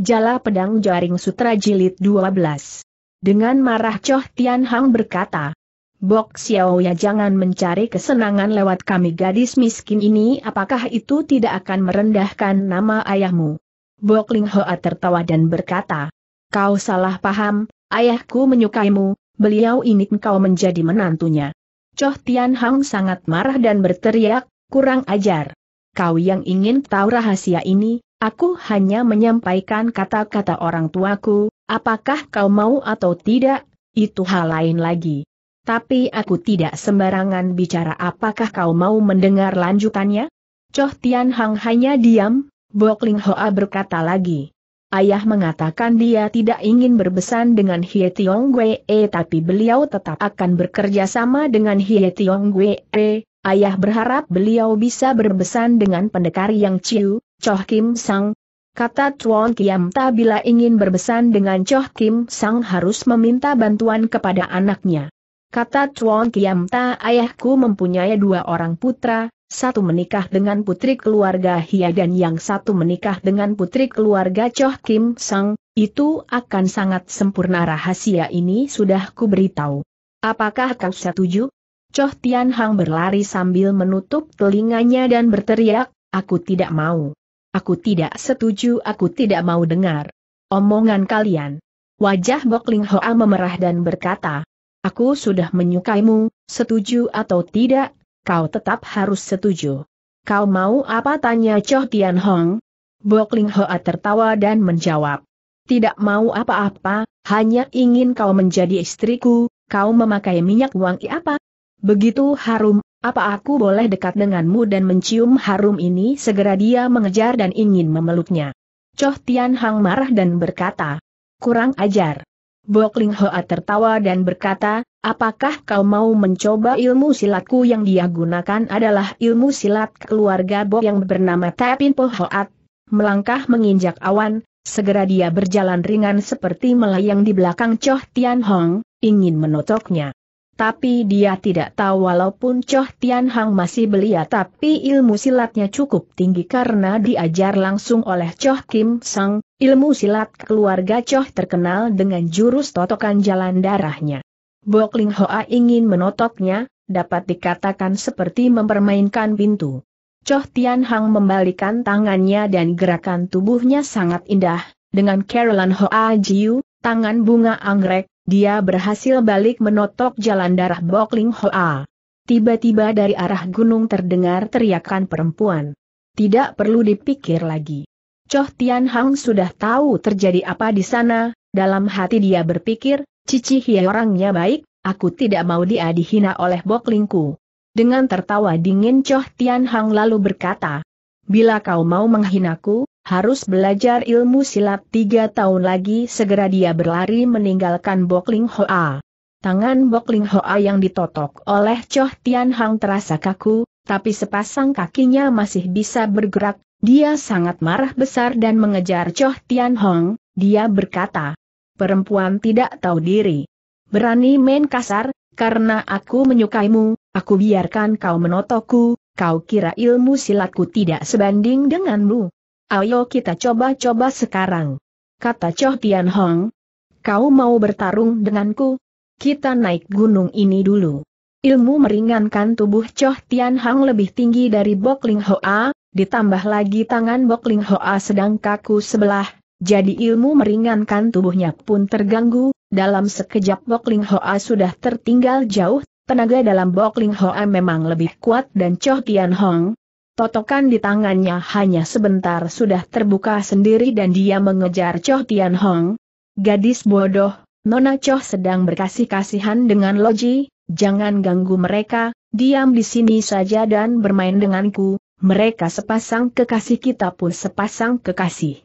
Jala Pedang Jaring Sutra Jilid 12. Dengan marah Choh Tian Hang berkata, Bok Xiao ya jangan mencari kesenangan lewat kami gadis miskin ini apakah itu tidak akan merendahkan nama ayahmu. Bok Ling Hoa tertawa dan berkata, Kau salah paham, ayahku menyukaimu, beliau ini kau menjadi menantunya. Choh Tian Hang sangat marah dan berteriak, kurang ajar. Kau yang ingin tahu rahasia ini, Aku hanya menyampaikan kata-kata orang tuaku, apakah kau mau atau tidak, itu hal lain lagi. Tapi aku tidak sembarangan bicara apakah kau mau mendengar lanjutannya? Choh Tian Hang hanya diam, Bok Ling Hoa berkata lagi. Ayah mengatakan dia tidak ingin berbesan dengan Hie Tiong e, tapi beliau tetap akan bekerja sama dengan Hie Tiong e. Ayah berharap beliau bisa berbesan dengan pendekar yang ciu, Choh Kim Sang, Kata Tuan Kiam Ta bila ingin berbesan dengan Choh Kim Sang harus meminta bantuan kepada anaknya. Kata Tuan Kiam Ta ayahku mempunyai dua orang putra, satu menikah dengan putri keluarga Hia dan yang satu menikah dengan putri keluarga Choh Kim Sang, itu akan sangat sempurna rahasia ini sudah ku beritahu. Apakah kau setuju? Choh Tian Hang berlari sambil menutup telinganya dan berteriak, aku tidak mau. Aku tidak setuju, aku tidak mau dengar omongan kalian. Wajah Bok Ling Hoa memerah dan berkata, Aku sudah menyukaimu, setuju atau tidak, kau tetap harus setuju. Kau mau apa tanya Choh Tian Hong? Bok Ling Hoa tertawa dan menjawab, Tidak mau apa-apa, hanya ingin kau menjadi istriku, kau memakai minyak wangi apa? Begitu harum apa aku boleh dekat denganmu dan mencium harum ini? Segera dia mengejar dan ingin memeluknya. Choh Tian Hang marah dan berkata, kurang ajar. Bok Ling Hoa tertawa dan berkata, apakah kau mau mencoba ilmu silatku yang dia gunakan adalah ilmu silat keluarga Bo yang bernama Tapin Po Hoat. Melangkah menginjak awan, segera dia berjalan ringan seperti melayang di belakang Choh Tian Hong, ingin menotoknya. Tapi dia tidak tahu walaupun Choh Tian Hang masih belia tapi ilmu silatnya cukup tinggi karena diajar langsung oleh Choh Kim Sang, ilmu silat keluarga Choh terkenal dengan jurus totokan jalan darahnya. Bok Ling Hoa ingin menotoknya, dapat dikatakan seperti mempermainkan pintu. Choh Tian Hang membalikan tangannya dan gerakan tubuhnya sangat indah, dengan Caroline Hoa Jiu, tangan bunga anggrek, dia berhasil balik menotok jalan darah Bokling Hoa. Tiba-tiba dari arah gunung terdengar teriakan perempuan. Tidak perlu dipikir lagi. Choh Tian Hang sudah tahu terjadi apa di sana, dalam hati dia berpikir, Cici Hie orangnya baik, aku tidak mau dia dihina oleh Boklingku. Dengan tertawa dingin Choh Tian Hang lalu berkata, Bila kau mau menghinaku, harus belajar ilmu silat tiga tahun lagi segera dia berlari meninggalkan Bokling Hoa. Tangan Bokling Hoa yang ditotok oleh Choh Tian Hang terasa kaku, tapi sepasang kakinya masih bisa bergerak, dia sangat marah besar dan mengejar Choh Tian Hong, dia berkata, perempuan tidak tahu diri. Berani main kasar, karena aku menyukaimu, aku biarkan kau menotokku, kau kira ilmu silatku tidak sebanding denganmu. Ayo kita coba-coba sekarang. Kata Choh Tian Hong. Kau mau bertarung denganku? Kita naik gunung ini dulu. Ilmu meringankan tubuh Choh Tian Hong lebih tinggi dari Bok Ling Hoa, ditambah lagi tangan Bok Ling Hoa sedang kaku sebelah, jadi ilmu meringankan tubuhnya pun terganggu, dalam sekejap Bok Ling Hoa sudah tertinggal jauh, tenaga dalam Bok Ling Hoa memang lebih kuat dan Choh Tian Hong, Totokan di tangannya hanya sebentar sudah terbuka sendiri dan dia mengejar Choh Tian Hong. Gadis bodoh, Nona Choh sedang berkasih-kasihan dengan Loji, jangan ganggu mereka, diam di sini saja dan bermain denganku, mereka sepasang kekasih kita pun sepasang kekasih.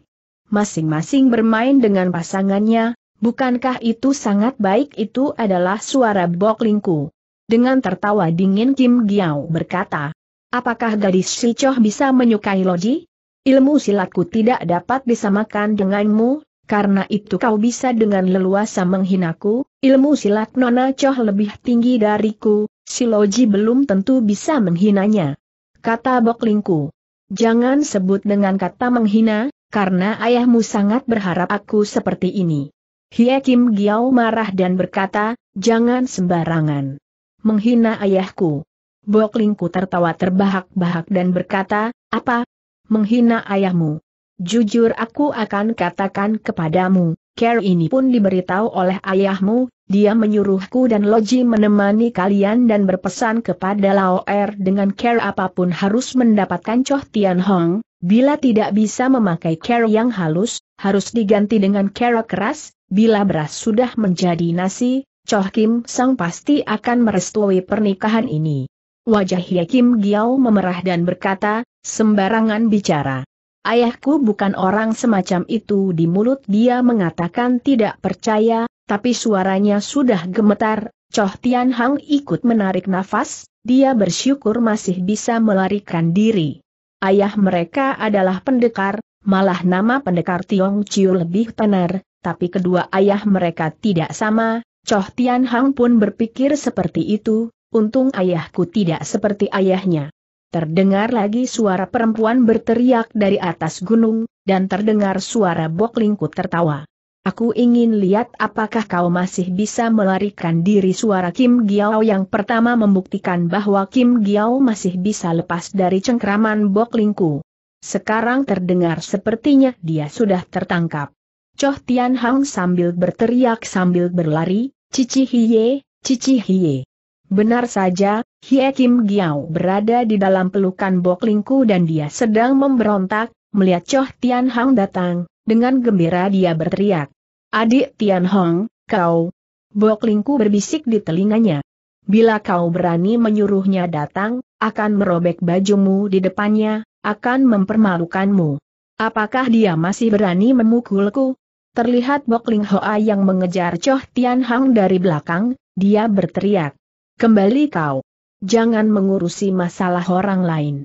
Masing-masing bermain dengan pasangannya, bukankah itu sangat baik itu adalah suara Bok Lingku. Dengan tertawa dingin Kim Giao berkata, Apakah gadis si Choh bisa menyukai Loji? Ilmu silatku tidak dapat disamakan denganmu, karena itu kau bisa dengan leluasa menghinaku, ilmu silat Nona Choh lebih tinggi dariku, si Loji belum tentu bisa menghinanya. Kata Boklingku. Jangan sebut dengan kata menghina, karena ayahmu sangat berharap aku seperti ini. Hie Kim Giao marah dan berkata, jangan sembarangan. Menghina ayahku. Boklingku tertawa terbahak-bahak dan berkata, apa? Menghina ayahmu. Jujur aku akan katakan kepadamu, care ini pun diberitahu oleh ayahmu, dia menyuruhku dan Loji menemani kalian dan berpesan kepada Lao Er dengan care apapun harus mendapatkan Choh Tian Hong, bila tidak bisa memakai care yang halus, harus diganti dengan care keras, bila beras sudah menjadi nasi, Choh Kim Sang pasti akan merestui pernikahan ini. Wajah Hye Kim Giau memerah dan berkata, sembarangan bicara. Ayahku bukan orang semacam itu di mulut dia mengatakan tidak percaya, tapi suaranya sudah gemetar, Choh Tian Hang ikut menarik nafas, dia bersyukur masih bisa melarikan diri. Ayah mereka adalah pendekar, malah nama pendekar Tiong Chiu lebih tenar, tapi kedua ayah mereka tidak sama, Choh Tian Hang pun berpikir seperti itu, untung ayahku tidak seperti ayahnya. Terdengar lagi suara perempuan berteriak dari atas gunung, dan terdengar suara boklingku tertawa. Aku ingin lihat apakah kau masih bisa melarikan diri suara Kim Giao yang pertama membuktikan bahwa Kim Giao masih bisa lepas dari cengkraman boklingku. Sekarang terdengar sepertinya dia sudah tertangkap. Choh Tian Hang sambil berteriak sambil berlari, Cici Hiye, Cici Hiye. Benar saja, Hie Kim Giao berada di dalam pelukan Bok Lingku dan dia sedang memberontak, melihat Choh Tian Hang datang, dengan gembira dia berteriak. Adik Tian Hong, kau. Bok Lingku berbisik di telinganya. Bila kau berani menyuruhnya datang, akan merobek bajumu di depannya, akan mempermalukanmu. Apakah dia masih berani memukulku? Terlihat Bok Ling Hoa yang mengejar Choh Tian Hang dari belakang, dia berteriak. Kembali kau. Jangan mengurusi masalah orang lain.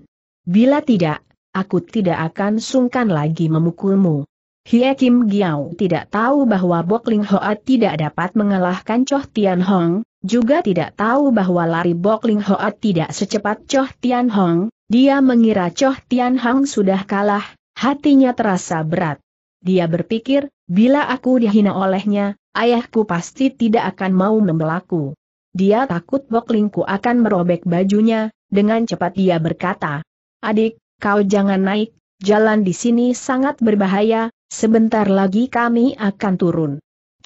Bila tidak, aku tidak akan sungkan lagi memukulmu. Hie Kim Giao tidak tahu bahwa Bok Ling Hoa tidak dapat mengalahkan Choh Tian Hong, juga tidak tahu bahwa lari Bok Ling Hoa tidak secepat Choh Tian Hong, dia mengira Choh Tian Hong sudah kalah, hatinya terasa berat. Dia berpikir, bila aku dihina olehnya, ayahku pasti tidak akan mau membelaku. Dia takut Boklingku akan merobek bajunya, dengan cepat dia berkata, Adik, kau jangan naik, jalan di sini sangat berbahaya, sebentar lagi kami akan turun.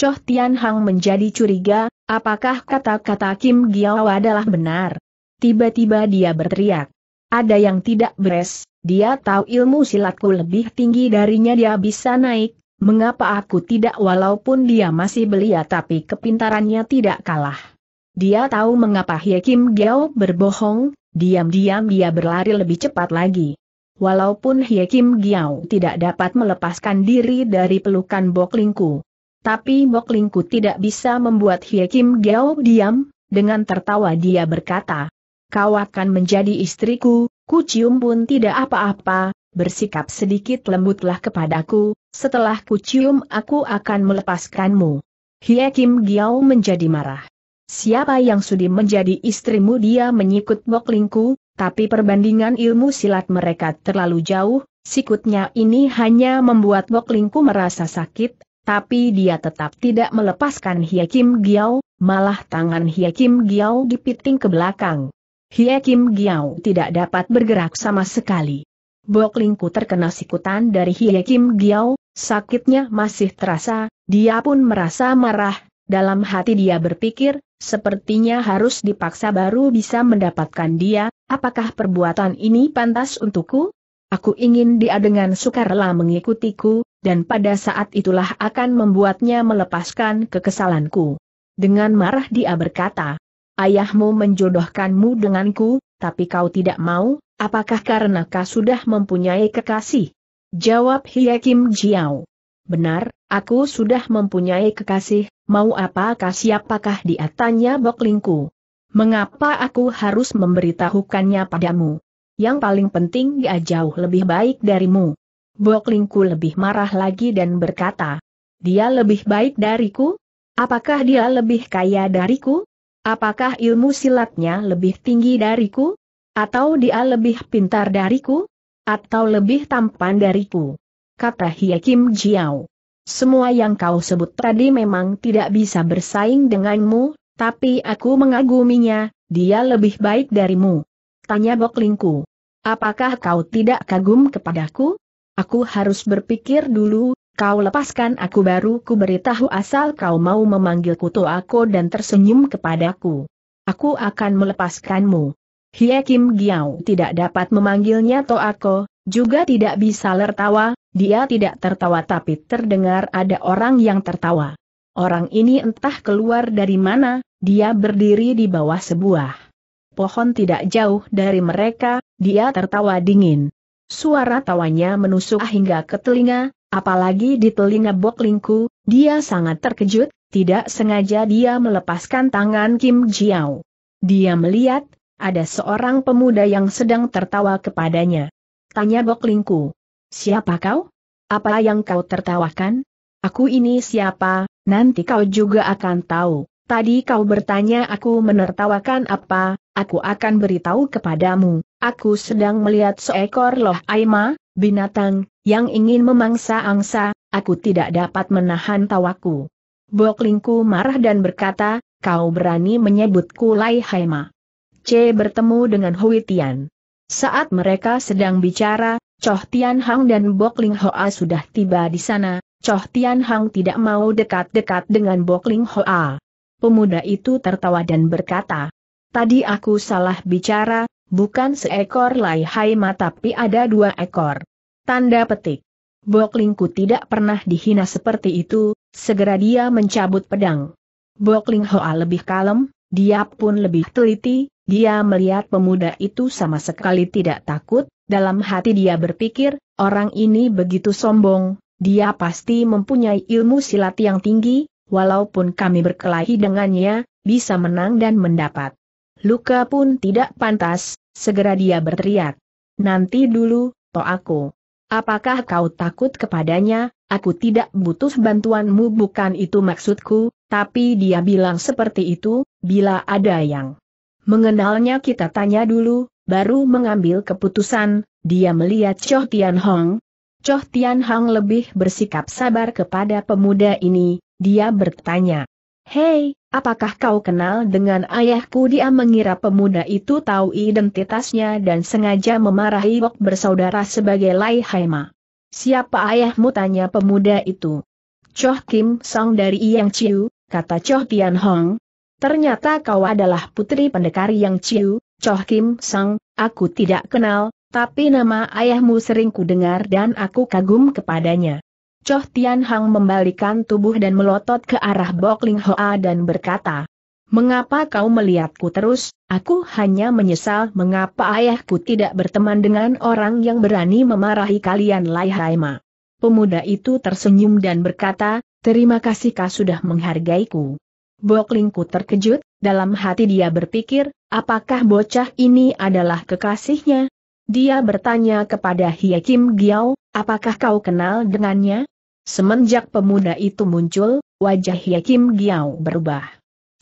Choh Tian Hang menjadi curiga, apakah kata-kata Kim Giao adalah benar? Tiba-tiba dia berteriak. Ada yang tidak beres, dia tahu ilmu silatku lebih tinggi darinya dia bisa naik, mengapa aku tidak walaupun dia masih belia tapi kepintarannya tidak kalah. Dia tahu mengapa Hye Kim Gyo berbohong, diam-diam dia berlari lebih cepat lagi. Walaupun Hye Kim Gyo tidak dapat melepaskan diri dari pelukan Bok Lingku. Tapi Bok Lingku tidak bisa membuat Hye Kim Gyo diam, dengan tertawa dia berkata, Kau akan menjadi istriku, ku cium pun tidak apa-apa, bersikap sedikit lembutlah kepadaku, setelah ku cium aku akan melepaskanmu. Hye Kim Gyo menjadi marah siapa yang sudi menjadi istrimu dia menyikut Moklingku, tapi perbandingan ilmu silat mereka terlalu jauh, sikutnya ini hanya membuat Moklingku merasa sakit, tapi dia tetap tidak melepaskan Hiekim Giao, malah tangan Hiekim Giao dipiting ke belakang. Hiekim Giao tidak dapat bergerak sama sekali. Boklingku terkena sikutan dari Kim Giao, sakitnya masih terasa, dia pun merasa marah, dalam hati dia berpikir, Sepertinya harus dipaksa baru bisa mendapatkan dia, apakah perbuatan ini pantas untukku? Aku ingin dia dengan sukarela mengikutiku, dan pada saat itulah akan membuatnya melepaskan kekesalanku. Dengan marah dia berkata, Ayahmu menjodohkanmu denganku, tapi kau tidak mau, apakah karena kau sudah mempunyai kekasih? Jawab Hye Jiao. Benar, aku sudah mempunyai kekasih, mau apakah siapakah dia tanya Boklingku. Mengapa aku harus memberitahukannya padamu? Yang paling penting dia jauh lebih baik darimu. Boklingku lebih marah lagi dan berkata, dia lebih baik dariku? Apakah dia lebih kaya dariku? Apakah ilmu silatnya lebih tinggi dariku? Atau dia lebih pintar dariku? Atau lebih tampan dariku? kata Hye Kim Jiao. Semua yang kau sebut tadi memang tidak bisa bersaing denganmu, tapi aku mengaguminya, dia lebih baik darimu. Tanya Bok Lingku. Apakah kau tidak kagum kepadaku? Aku harus berpikir dulu, kau lepaskan aku baru ku beritahu asal kau mau memanggilku aku dan tersenyum kepadaku. Aku akan melepaskanmu. Hye Kim Giao tidak dapat memanggilnya Toako, juga tidak bisa tertawa, dia tidak tertawa tapi terdengar ada orang yang tertawa. Orang ini entah keluar dari mana, dia berdiri di bawah sebuah pohon tidak jauh dari mereka, dia tertawa dingin. Suara tawanya menusuk hingga ke telinga, apalagi di telinga Lingku. dia sangat terkejut, tidak sengaja dia melepaskan tangan Kim Jiao. Dia melihat, ada seorang pemuda yang sedang tertawa kepadanya. Tanya Boklingku. Siapa kau? Apa yang kau tertawakan? Aku ini siapa, nanti kau juga akan tahu. Tadi kau bertanya aku menertawakan apa, aku akan beritahu kepadamu. Aku sedang melihat seekor loh Aima, binatang, yang ingin memangsa angsa, aku tidak dapat menahan tawaku. Boklingku marah dan berkata, kau berani menyebutku Lai Haima. C bertemu dengan Hui Tian. Saat mereka sedang bicara, Choh Tian Hang dan Bok Ling Hoa sudah tiba di sana, Choh Tian Hang tidak mau dekat-dekat dengan Bok Ling Hoa. Pemuda itu tertawa dan berkata, Tadi aku salah bicara, bukan seekor Lai Hai Ma tapi ada dua ekor. Tanda petik. Bok Lingku tidak pernah dihina seperti itu, segera dia mencabut pedang. Bok Ling Hoa lebih kalem, dia pun lebih teliti, dia melihat pemuda itu sama sekali tidak takut, dalam hati dia berpikir, orang ini begitu sombong, dia pasti mempunyai ilmu silat yang tinggi, walaupun kami berkelahi dengannya, bisa menang dan mendapat. Luka pun tidak pantas, segera dia berteriak. Nanti dulu, to aku. Apakah kau takut kepadanya, aku tidak butuh bantuanmu bukan itu maksudku, tapi dia bilang seperti itu, bila ada yang Mengenalnya kita tanya dulu, baru mengambil keputusan, dia melihat Choh Tian Hong. Choh Tian Hong lebih bersikap sabar kepada pemuda ini, dia bertanya. Hei, apakah kau kenal dengan ayahku? Dia mengira pemuda itu tahu identitasnya dan sengaja memarahi Wok bersaudara sebagai Lai Haima. Siapa ayahmu? tanya pemuda itu. Choh Kim Song dari Yang Chiu, kata Choh Tian Hong, Ternyata kau adalah putri pendekar yang Ciu, Choh Kim Sang, aku tidak kenal, tapi nama ayahmu sering ku dengar dan aku kagum kepadanya. Choh Tian Hang membalikan tubuh dan melotot ke arah Bok Ling Hoa dan berkata, Mengapa kau melihatku terus? Aku hanya menyesal mengapa ayahku tidak berteman dengan orang yang berani memarahi kalian Lai Haima. Pemuda itu tersenyum dan berkata, terima kasih kau sudah menghargaiku. Boklingku terkejut, dalam hati dia berpikir, apakah bocah ini adalah kekasihnya? Dia bertanya kepada Hie Kim Giao, apakah kau kenal dengannya? Semenjak pemuda itu muncul, wajah Hie Kim Giao berubah.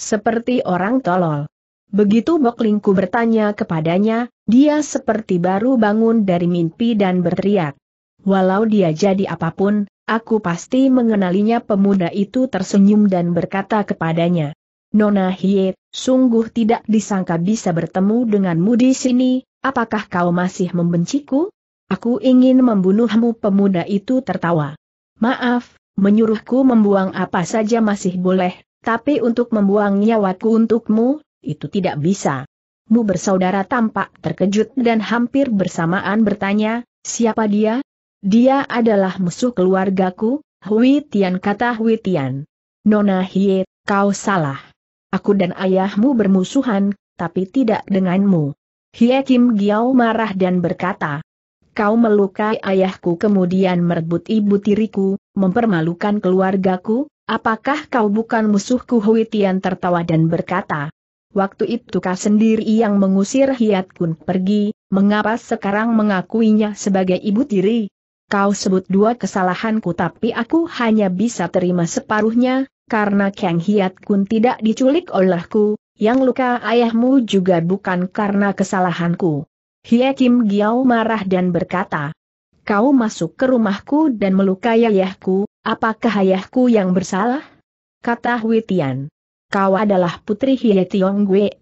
Seperti orang tolol. Begitu Boklingku bertanya kepadanya, dia seperti baru bangun dari mimpi dan berteriak. Walau dia jadi apapun, Aku pasti mengenalinya pemuda itu tersenyum dan berkata kepadanya. Nona Hie, sungguh tidak disangka bisa bertemu denganmu di sini, apakah kau masih membenciku? Aku ingin membunuhmu pemuda itu tertawa. Maaf, menyuruhku membuang apa saja masih boleh, tapi untuk membuang nyawaku untukmu, itu tidak bisa. Mu bersaudara tampak terkejut dan hampir bersamaan bertanya, siapa dia? Dia adalah musuh keluargaku, Hui Tian kata Hui Tian. Nona Hie, kau salah. Aku dan ayahmu bermusuhan, tapi tidak denganmu. Hie Kim Giao marah dan berkata, Kau melukai ayahku kemudian merebut ibu tiriku, mempermalukan keluargaku, apakah kau bukan musuhku Hui Tian tertawa dan berkata, Waktu itu kau sendiri yang mengusir Hiat Kun pergi, mengapa sekarang mengakuinya sebagai ibu tiri? kau sebut dua kesalahanku tapi aku hanya bisa terima separuhnya, karena Kang Hiat Kun tidak diculik olehku, yang luka ayahmu juga bukan karena kesalahanku. Hie Kim Giao marah dan berkata, Kau masuk ke rumahku dan melukai ayahku, apakah ayahku yang bersalah? Kata Hui Tian. Kau adalah putri Hie Tiong Gwe,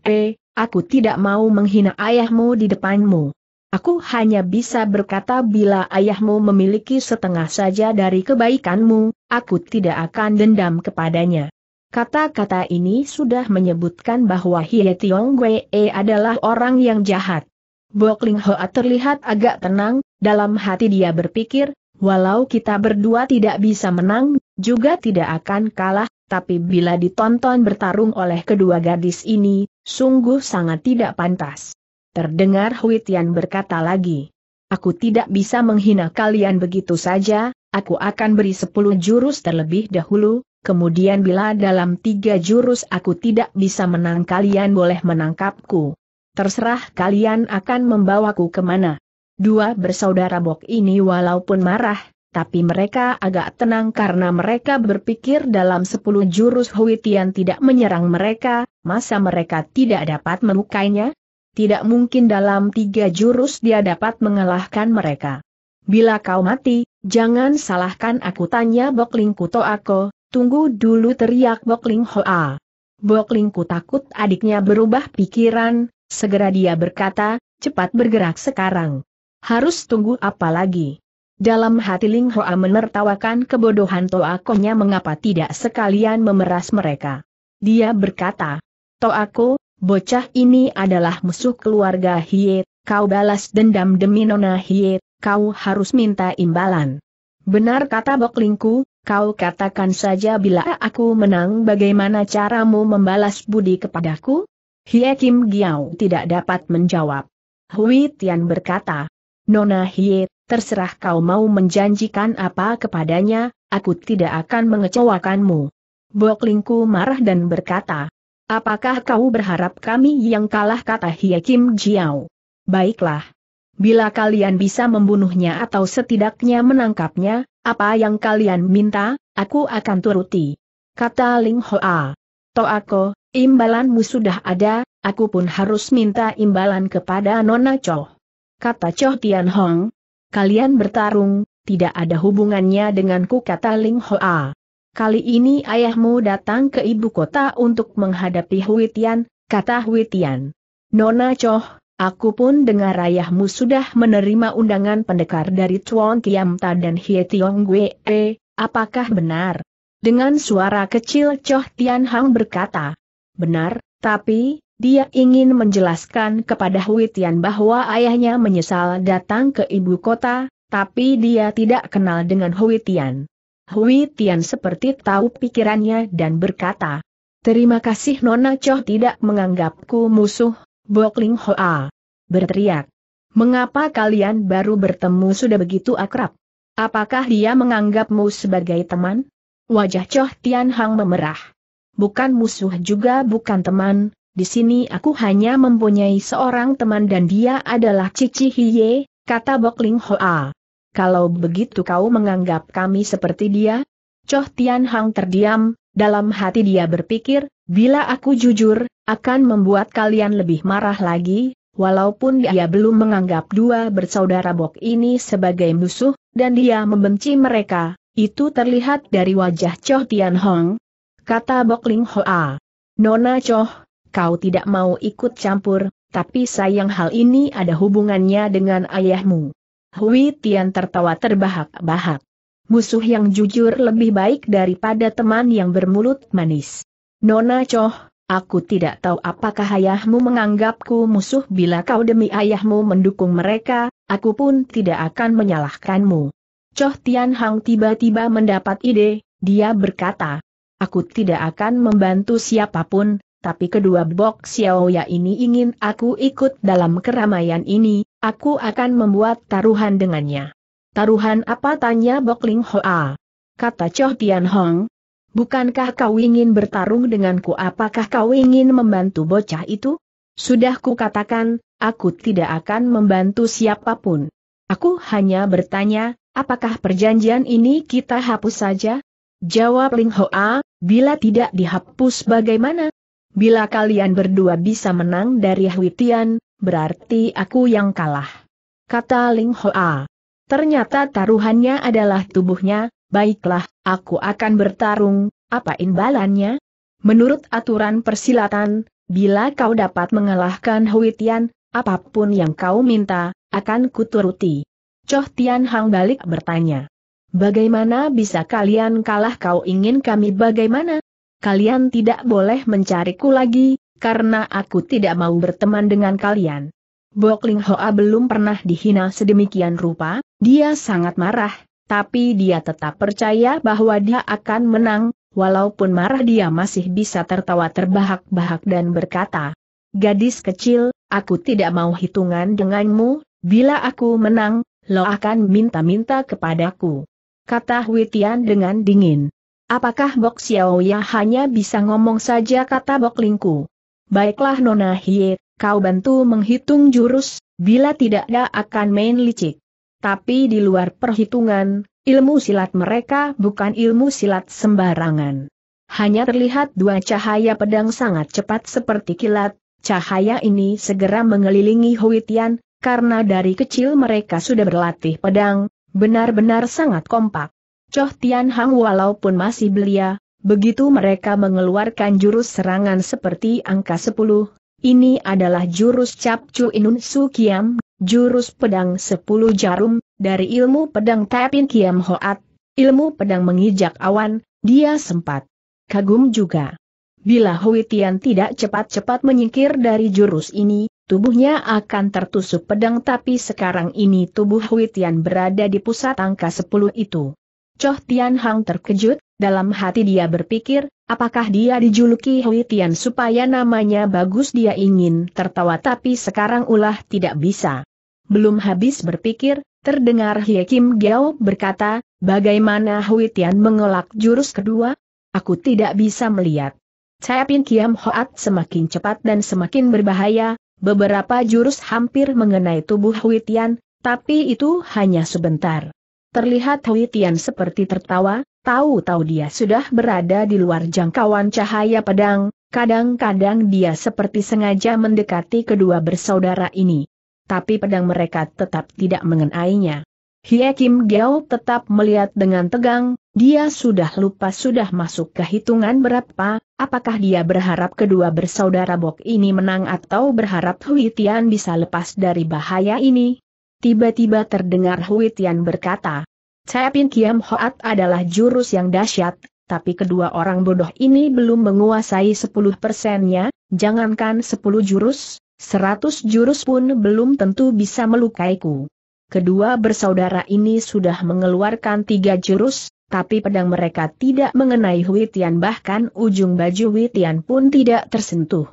aku tidak mau menghina ayahmu di depanmu. Aku hanya bisa berkata bila ayahmu memiliki setengah saja dari kebaikanmu, aku tidak akan dendam kepadanya. Kata-kata ini sudah menyebutkan bahwa Hie Tiong Wei e adalah orang yang jahat. Bok Ling Hoa terlihat agak tenang, dalam hati dia berpikir, walau kita berdua tidak bisa menang, juga tidak akan kalah, tapi bila ditonton bertarung oleh kedua gadis ini, sungguh sangat tidak pantas. Terdengar Huitian berkata lagi. Aku tidak bisa menghina kalian begitu saja, aku akan beri sepuluh jurus terlebih dahulu, kemudian bila dalam tiga jurus aku tidak bisa menang kalian boleh menangkapku. Terserah kalian akan membawaku kemana. Dua bersaudara Bok ini walaupun marah, tapi mereka agak tenang karena mereka berpikir dalam sepuluh jurus Huitian tidak menyerang mereka, masa mereka tidak dapat melukainya? tidak mungkin dalam tiga jurus dia dapat mengalahkan mereka. Bila kau mati, jangan salahkan aku tanya Bokling Kuto aku, tunggu dulu teriak Bokling Hoa. Bokling Ku takut adiknya berubah pikiran, segera dia berkata, cepat bergerak sekarang. Harus tunggu apa lagi? Dalam hati Ling Hoa menertawakan kebodohan Toakonya mengapa tidak sekalian memeras mereka. Dia berkata, Toako, Bocah ini adalah musuh keluarga Hie, kau balas dendam demi Nona Hie, kau harus minta imbalan. Benar kata Bok Lingku. kau katakan saja bila aku menang bagaimana caramu membalas budi kepadaku? Hie Kim Giao tidak dapat menjawab. Hui Tian berkata, Nona Hie, terserah kau mau menjanjikan apa kepadanya, aku tidak akan mengecewakanmu. Bok Lingku marah dan berkata, Apakah kau berharap kami yang kalah kata Hie Kim Jiao? Baiklah. Bila kalian bisa membunuhnya atau setidaknya menangkapnya, apa yang kalian minta, aku akan turuti. Kata Ling Hoa. aku, imbalanmu sudah ada, aku pun harus minta imbalan kepada Nona Cho. Kata Cho Tian Hong. Kalian bertarung, tidak ada hubungannya denganku kata Ling Hoa kali ini ayahmu datang ke ibu kota untuk menghadapi Huitian, kata Huitian. Nona Choh, aku pun dengar ayahmu sudah menerima undangan pendekar dari Chuan Kiamta dan Hie Tiong Gue, apakah benar? Dengan suara kecil Choh Tian Hang berkata, benar, tapi, dia ingin menjelaskan kepada Huitian bahwa ayahnya menyesal datang ke ibu kota, tapi dia tidak kenal dengan Huitian. Hui Tian seperti tahu pikirannya dan berkata, Terima kasih Nona Choh tidak menganggapku musuh, Bok Ling Hoa. Berteriak. Mengapa kalian baru bertemu sudah begitu akrab? Apakah dia menganggapmu sebagai teman? Wajah Choh Tian Hang memerah. Bukan musuh juga bukan teman, di sini aku hanya mempunyai seorang teman dan dia adalah Cici Hiye, kata Bok Ling Hoa kalau begitu kau menganggap kami seperti dia? Choh Tian Hang terdiam, dalam hati dia berpikir, bila aku jujur, akan membuat kalian lebih marah lagi, walaupun dia belum menganggap dua bersaudara Bok ini sebagai musuh, dan dia membenci mereka, itu terlihat dari wajah Choh Tian Hang. Kata Bok Ling Hoa. Nona Choh, kau tidak mau ikut campur, tapi sayang hal ini ada hubungannya dengan ayahmu. Hui Tian tertawa terbahak-bahak. Musuh yang jujur lebih baik daripada teman yang bermulut manis. Nona Choh, aku tidak tahu apakah ayahmu menganggapku musuh bila kau demi ayahmu mendukung mereka, aku pun tidak akan menyalahkanmu. Choh Tian Hang tiba-tiba mendapat ide, dia berkata, aku tidak akan membantu siapapun, tapi kedua Bok Xiaoya ini ingin aku ikut dalam keramaian ini, Aku akan membuat taruhan dengannya. Taruhan apa tanya Bokling Hoa? Kata Choh Tian Hong. Bukankah kau ingin bertarung denganku apakah kau ingin membantu bocah itu? Sudah ku katakan, aku tidak akan membantu siapapun. Aku hanya bertanya, apakah perjanjian ini kita hapus saja? Jawab Ling Hoa, bila tidak dihapus bagaimana? Bila kalian berdua bisa menang dari Huitian, berarti aku yang kalah. Kata Ling Hoa. Ternyata taruhannya adalah tubuhnya, baiklah, aku akan bertarung, apa imbalannya? Menurut aturan persilatan, bila kau dapat mengalahkan Hui Tian, apapun yang kau minta, akan kuturuti. Choh Tian Hang balik bertanya. Bagaimana bisa kalian kalah kau ingin kami bagaimana? Kalian tidak boleh mencariku lagi, karena aku tidak mau berteman dengan kalian. Bok Ling Hoa belum pernah dihina sedemikian rupa, dia sangat marah, tapi dia tetap percaya bahwa dia akan menang, walaupun marah dia masih bisa tertawa terbahak-bahak dan berkata, Gadis kecil, aku tidak mau hitungan denganmu, bila aku menang, lo akan minta-minta kepadaku. Kata Hui Tian dengan dingin. Apakah Bok Xiaoya hanya bisa ngomong saja kata Bok Lingku? Baiklah Nona Hie, kau bantu menghitung jurus, bila tidak dia akan main licik. Tapi di luar perhitungan, ilmu silat mereka bukan ilmu silat sembarangan. Hanya terlihat dua cahaya pedang sangat cepat seperti kilat, cahaya ini segera mengelilingi Huitian, karena dari kecil mereka sudah berlatih pedang, benar-benar sangat kompak. Choh Tian Hang walaupun masih belia, Begitu mereka mengeluarkan jurus serangan seperti angka 10, ini adalah jurus Cap Chu Inun Su Kiam, jurus pedang 10 jarum, dari ilmu pedang Tapin Kiam Hoat, ilmu pedang mengijak awan, dia sempat kagum juga. Bila Huitian tidak cepat-cepat menyingkir dari jurus ini, tubuhnya akan tertusuk pedang tapi sekarang ini tubuh Huitian berada di pusat angka 10 itu. Choh Tian Hang terkejut, dalam hati dia berpikir, apakah dia dijuluki Hui Tian supaya namanya bagus dia ingin tertawa tapi sekarang ulah tidak bisa. Belum habis berpikir, terdengar Hye Kim Giao berkata, bagaimana Hui Tian mengelak jurus kedua? Aku tidak bisa melihat. Capin Kiam Hoat semakin cepat dan semakin berbahaya, beberapa jurus hampir mengenai tubuh Hui Tian, tapi itu hanya sebentar. Terlihat Hui Tian seperti tertawa, tahu-tahu dia sudah berada di luar jangkauan cahaya pedang, kadang-kadang dia seperti sengaja mendekati kedua bersaudara ini. Tapi pedang mereka tetap tidak mengenainya. Hie Kim Giao tetap melihat dengan tegang, dia sudah lupa sudah masuk ke hitungan berapa, apakah dia berharap kedua bersaudara Bok ini menang atau berharap Hui Tian bisa lepas dari bahaya ini? tiba-tiba terdengar Huitian berkata, Cepin Kiam Hoat adalah jurus yang dahsyat, tapi kedua orang bodoh ini belum menguasai 10 persennya, jangankan 10 jurus, 100 jurus pun belum tentu bisa melukaiku. Kedua bersaudara ini sudah mengeluarkan tiga jurus, tapi pedang mereka tidak mengenai Huitian bahkan ujung baju Huitian pun tidak tersentuh.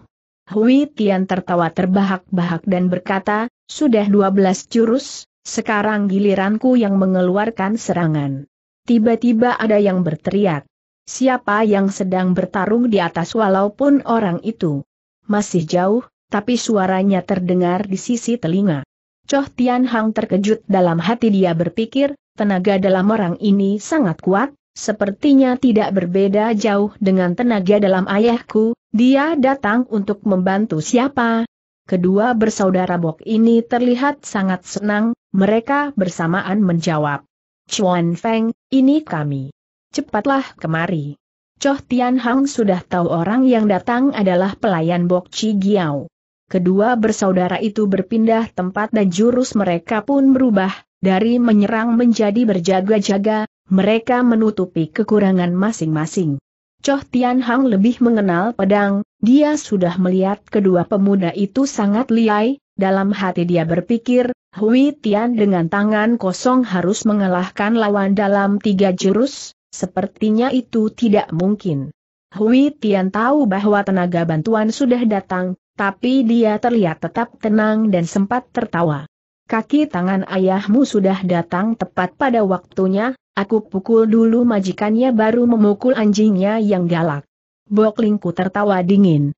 Hui Tian tertawa terbahak-bahak dan berkata, sudah 12 jurus, sekarang giliranku yang mengeluarkan serangan. Tiba-tiba ada yang berteriak. Siapa yang sedang bertarung di atas walaupun orang itu masih jauh, tapi suaranya terdengar di sisi telinga. Choh Tian Hang terkejut dalam hati dia berpikir, tenaga dalam orang ini sangat kuat, sepertinya tidak berbeda jauh dengan tenaga dalam ayahku, dia datang untuk membantu siapa, Kedua bersaudara Bok ini terlihat sangat senang, mereka bersamaan menjawab. Chuan Feng, ini kami. Cepatlah kemari. Choh Tian Hang sudah tahu orang yang datang adalah pelayan Bok Chi Giao. Kedua bersaudara itu berpindah tempat dan jurus mereka pun berubah, dari menyerang menjadi berjaga-jaga, mereka menutupi kekurangan masing-masing. Choh Tian Hang lebih mengenal pedang, dia sudah melihat kedua pemuda itu sangat liai, dalam hati dia berpikir, Hui Tian dengan tangan kosong harus mengalahkan lawan dalam tiga jurus, sepertinya itu tidak mungkin. Hui Tian tahu bahwa tenaga bantuan sudah datang, tapi dia terlihat tetap tenang dan sempat tertawa kaki tangan ayahmu sudah datang tepat pada waktunya, aku pukul dulu majikannya baru memukul anjingnya yang galak. Boklingku tertawa dingin.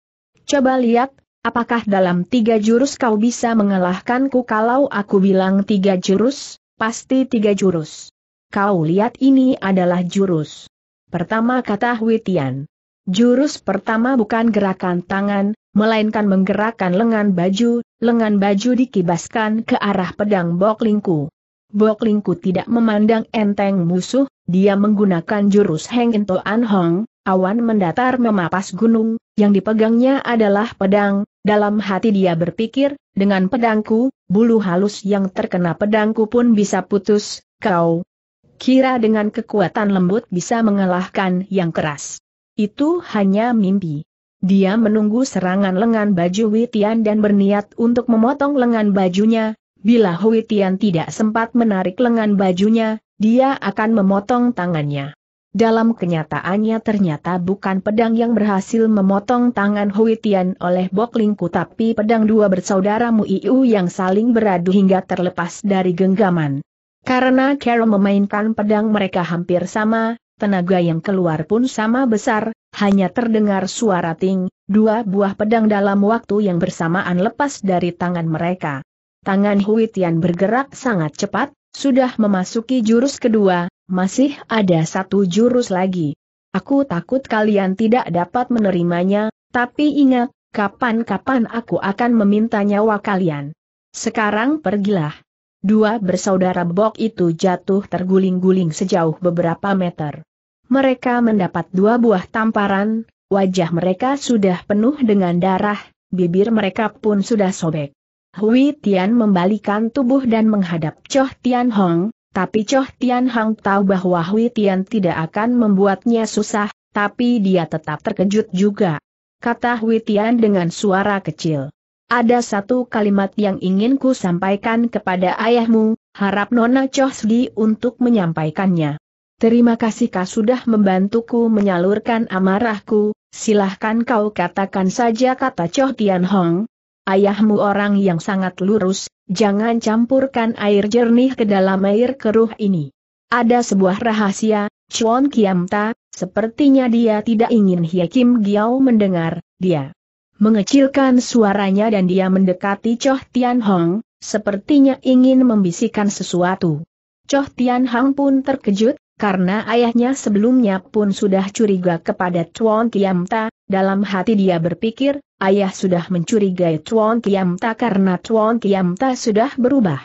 Coba lihat, apakah dalam tiga jurus kau bisa mengalahkanku kalau aku bilang tiga jurus, pasti tiga jurus. Kau lihat ini adalah jurus. Pertama kata Huitian. Jurus pertama bukan gerakan tangan, melainkan menggerakkan lengan baju, lengan baju dikibaskan ke arah pedang Boklingku. Boklingku tidak memandang enteng musuh, dia menggunakan jurus Heng Into An Hong, awan mendatar memapas gunung, yang dipegangnya adalah pedang, dalam hati dia berpikir, dengan pedangku, bulu halus yang terkena pedangku pun bisa putus, kau kira dengan kekuatan lembut bisa mengalahkan yang keras. Itu hanya mimpi. Dia menunggu serangan lengan baju Witian dan berniat untuk memotong lengan bajunya, bila Witian tidak sempat menarik lengan bajunya, dia akan memotong tangannya. Dalam kenyataannya ternyata bukan pedang yang berhasil memotong tangan Huitian oleh Bok Lingku tapi pedang dua bersaudara Mu Iu yang saling beradu hingga terlepas dari genggaman. Karena Carol memainkan pedang mereka hampir sama, tenaga yang keluar pun sama besar, hanya terdengar suara ting, dua buah pedang dalam waktu yang bersamaan lepas dari tangan mereka. Tangan Huitian bergerak sangat cepat, sudah memasuki jurus kedua, masih ada satu jurus lagi. Aku takut kalian tidak dapat menerimanya, tapi ingat, kapan-kapan aku akan meminta nyawa kalian. Sekarang pergilah. Dua bersaudara bok itu jatuh terguling-guling sejauh beberapa meter mereka mendapat dua buah tamparan, wajah mereka sudah penuh dengan darah, bibir mereka pun sudah sobek. Hui Tian membalikan tubuh dan menghadap Choh Tian Hong, tapi Choh Tian Hong tahu bahwa Hui Tian tidak akan membuatnya susah, tapi dia tetap terkejut juga. Kata Hui Tian dengan suara kecil. Ada satu kalimat yang ingin ku sampaikan kepada ayahmu, harap Nona Choh Sdi untuk menyampaikannya. Terima kasih kau sudah membantuku menyalurkan amarahku, silahkan kau katakan saja kata Choh Tian Hong. Ayahmu orang yang sangat lurus, jangan campurkan air jernih ke dalam air keruh ini. Ada sebuah rahasia, Chuan Ta. sepertinya dia tidak ingin Hye Kim Giao mendengar, dia mengecilkan suaranya dan dia mendekati Choh Tian Hong, sepertinya ingin membisikkan sesuatu. Choh Tian Hong pun terkejut, karena ayahnya sebelumnya pun sudah curiga kepada Tuan Kiamta, dalam hati dia berpikir, ayah sudah mencurigai Tuan Kiamta karena Tuan Kiamta sudah berubah.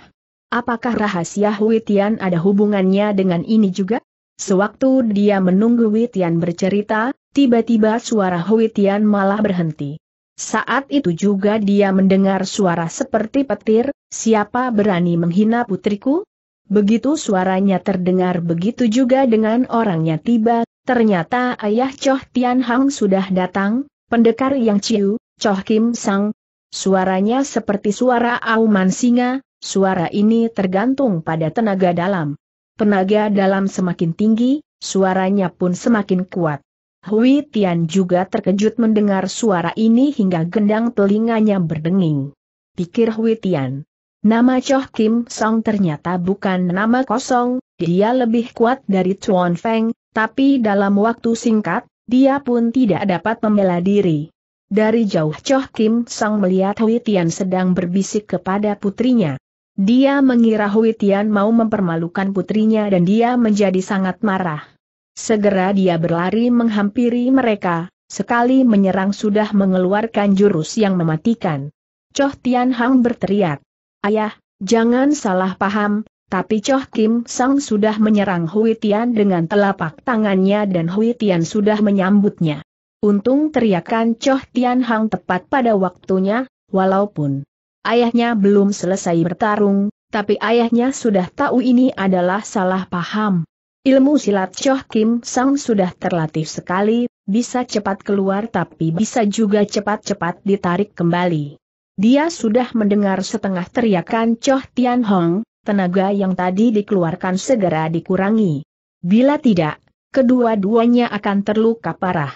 Apakah rahasia Huitian ada hubungannya dengan ini juga? Sewaktu dia menunggu Huitian bercerita, tiba-tiba suara Huitian malah berhenti. Saat itu juga dia mendengar suara seperti petir, siapa berani menghina putriku? Begitu suaranya terdengar begitu juga dengan orangnya tiba, ternyata ayah Choh Tian Hang sudah datang, pendekar yang ciu, Choh Kim Sang. Suaranya seperti suara auman singa, suara ini tergantung pada tenaga dalam. Tenaga dalam semakin tinggi, suaranya pun semakin kuat. Hui Tian juga terkejut mendengar suara ini hingga gendang telinganya berdenging. Pikir Hui Tian, Nama Choh Kim Song ternyata bukan nama kosong, dia lebih kuat dari Chuan Feng, tapi dalam waktu singkat, dia pun tidak dapat membela diri. Dari jauh Choh Kim Song melihat Hui Tian sedang berbisik kepada putrinya. Dia mengira Hui Tian mau mempermalukan putrinya dan dia menjadi sangat marah. Segera dia berlari menghampiri mereka, sekali menyerang sudah mengeluarkan jurus yang mematikan. Choh Tian Hang berteriak, Ayah, jangan salah paham, tapi Choh Kim Sang sudah menyerang Hui Tian dengan telapak tangannya dan Hui Tian sudah menyambutnya. Untung teriakan Choh Tian Hang tepat pada waktunya, walaupun ayahnya belum selesai bertarung, tapi ayahnya sudah tahu ini adalah salah paham. Ilmu silat Choh Kim Sang sudah terlatih sekali, bisa cepat keluar tapi bisa juga cepat-cepat ditarik kembali. Dia sudah mendengar setengah teriakan Choh Tian Hong, tenaga yang tadi dikeluarkan segera dikurangi. Bila tidak, kedua-duanya akan terluka parah.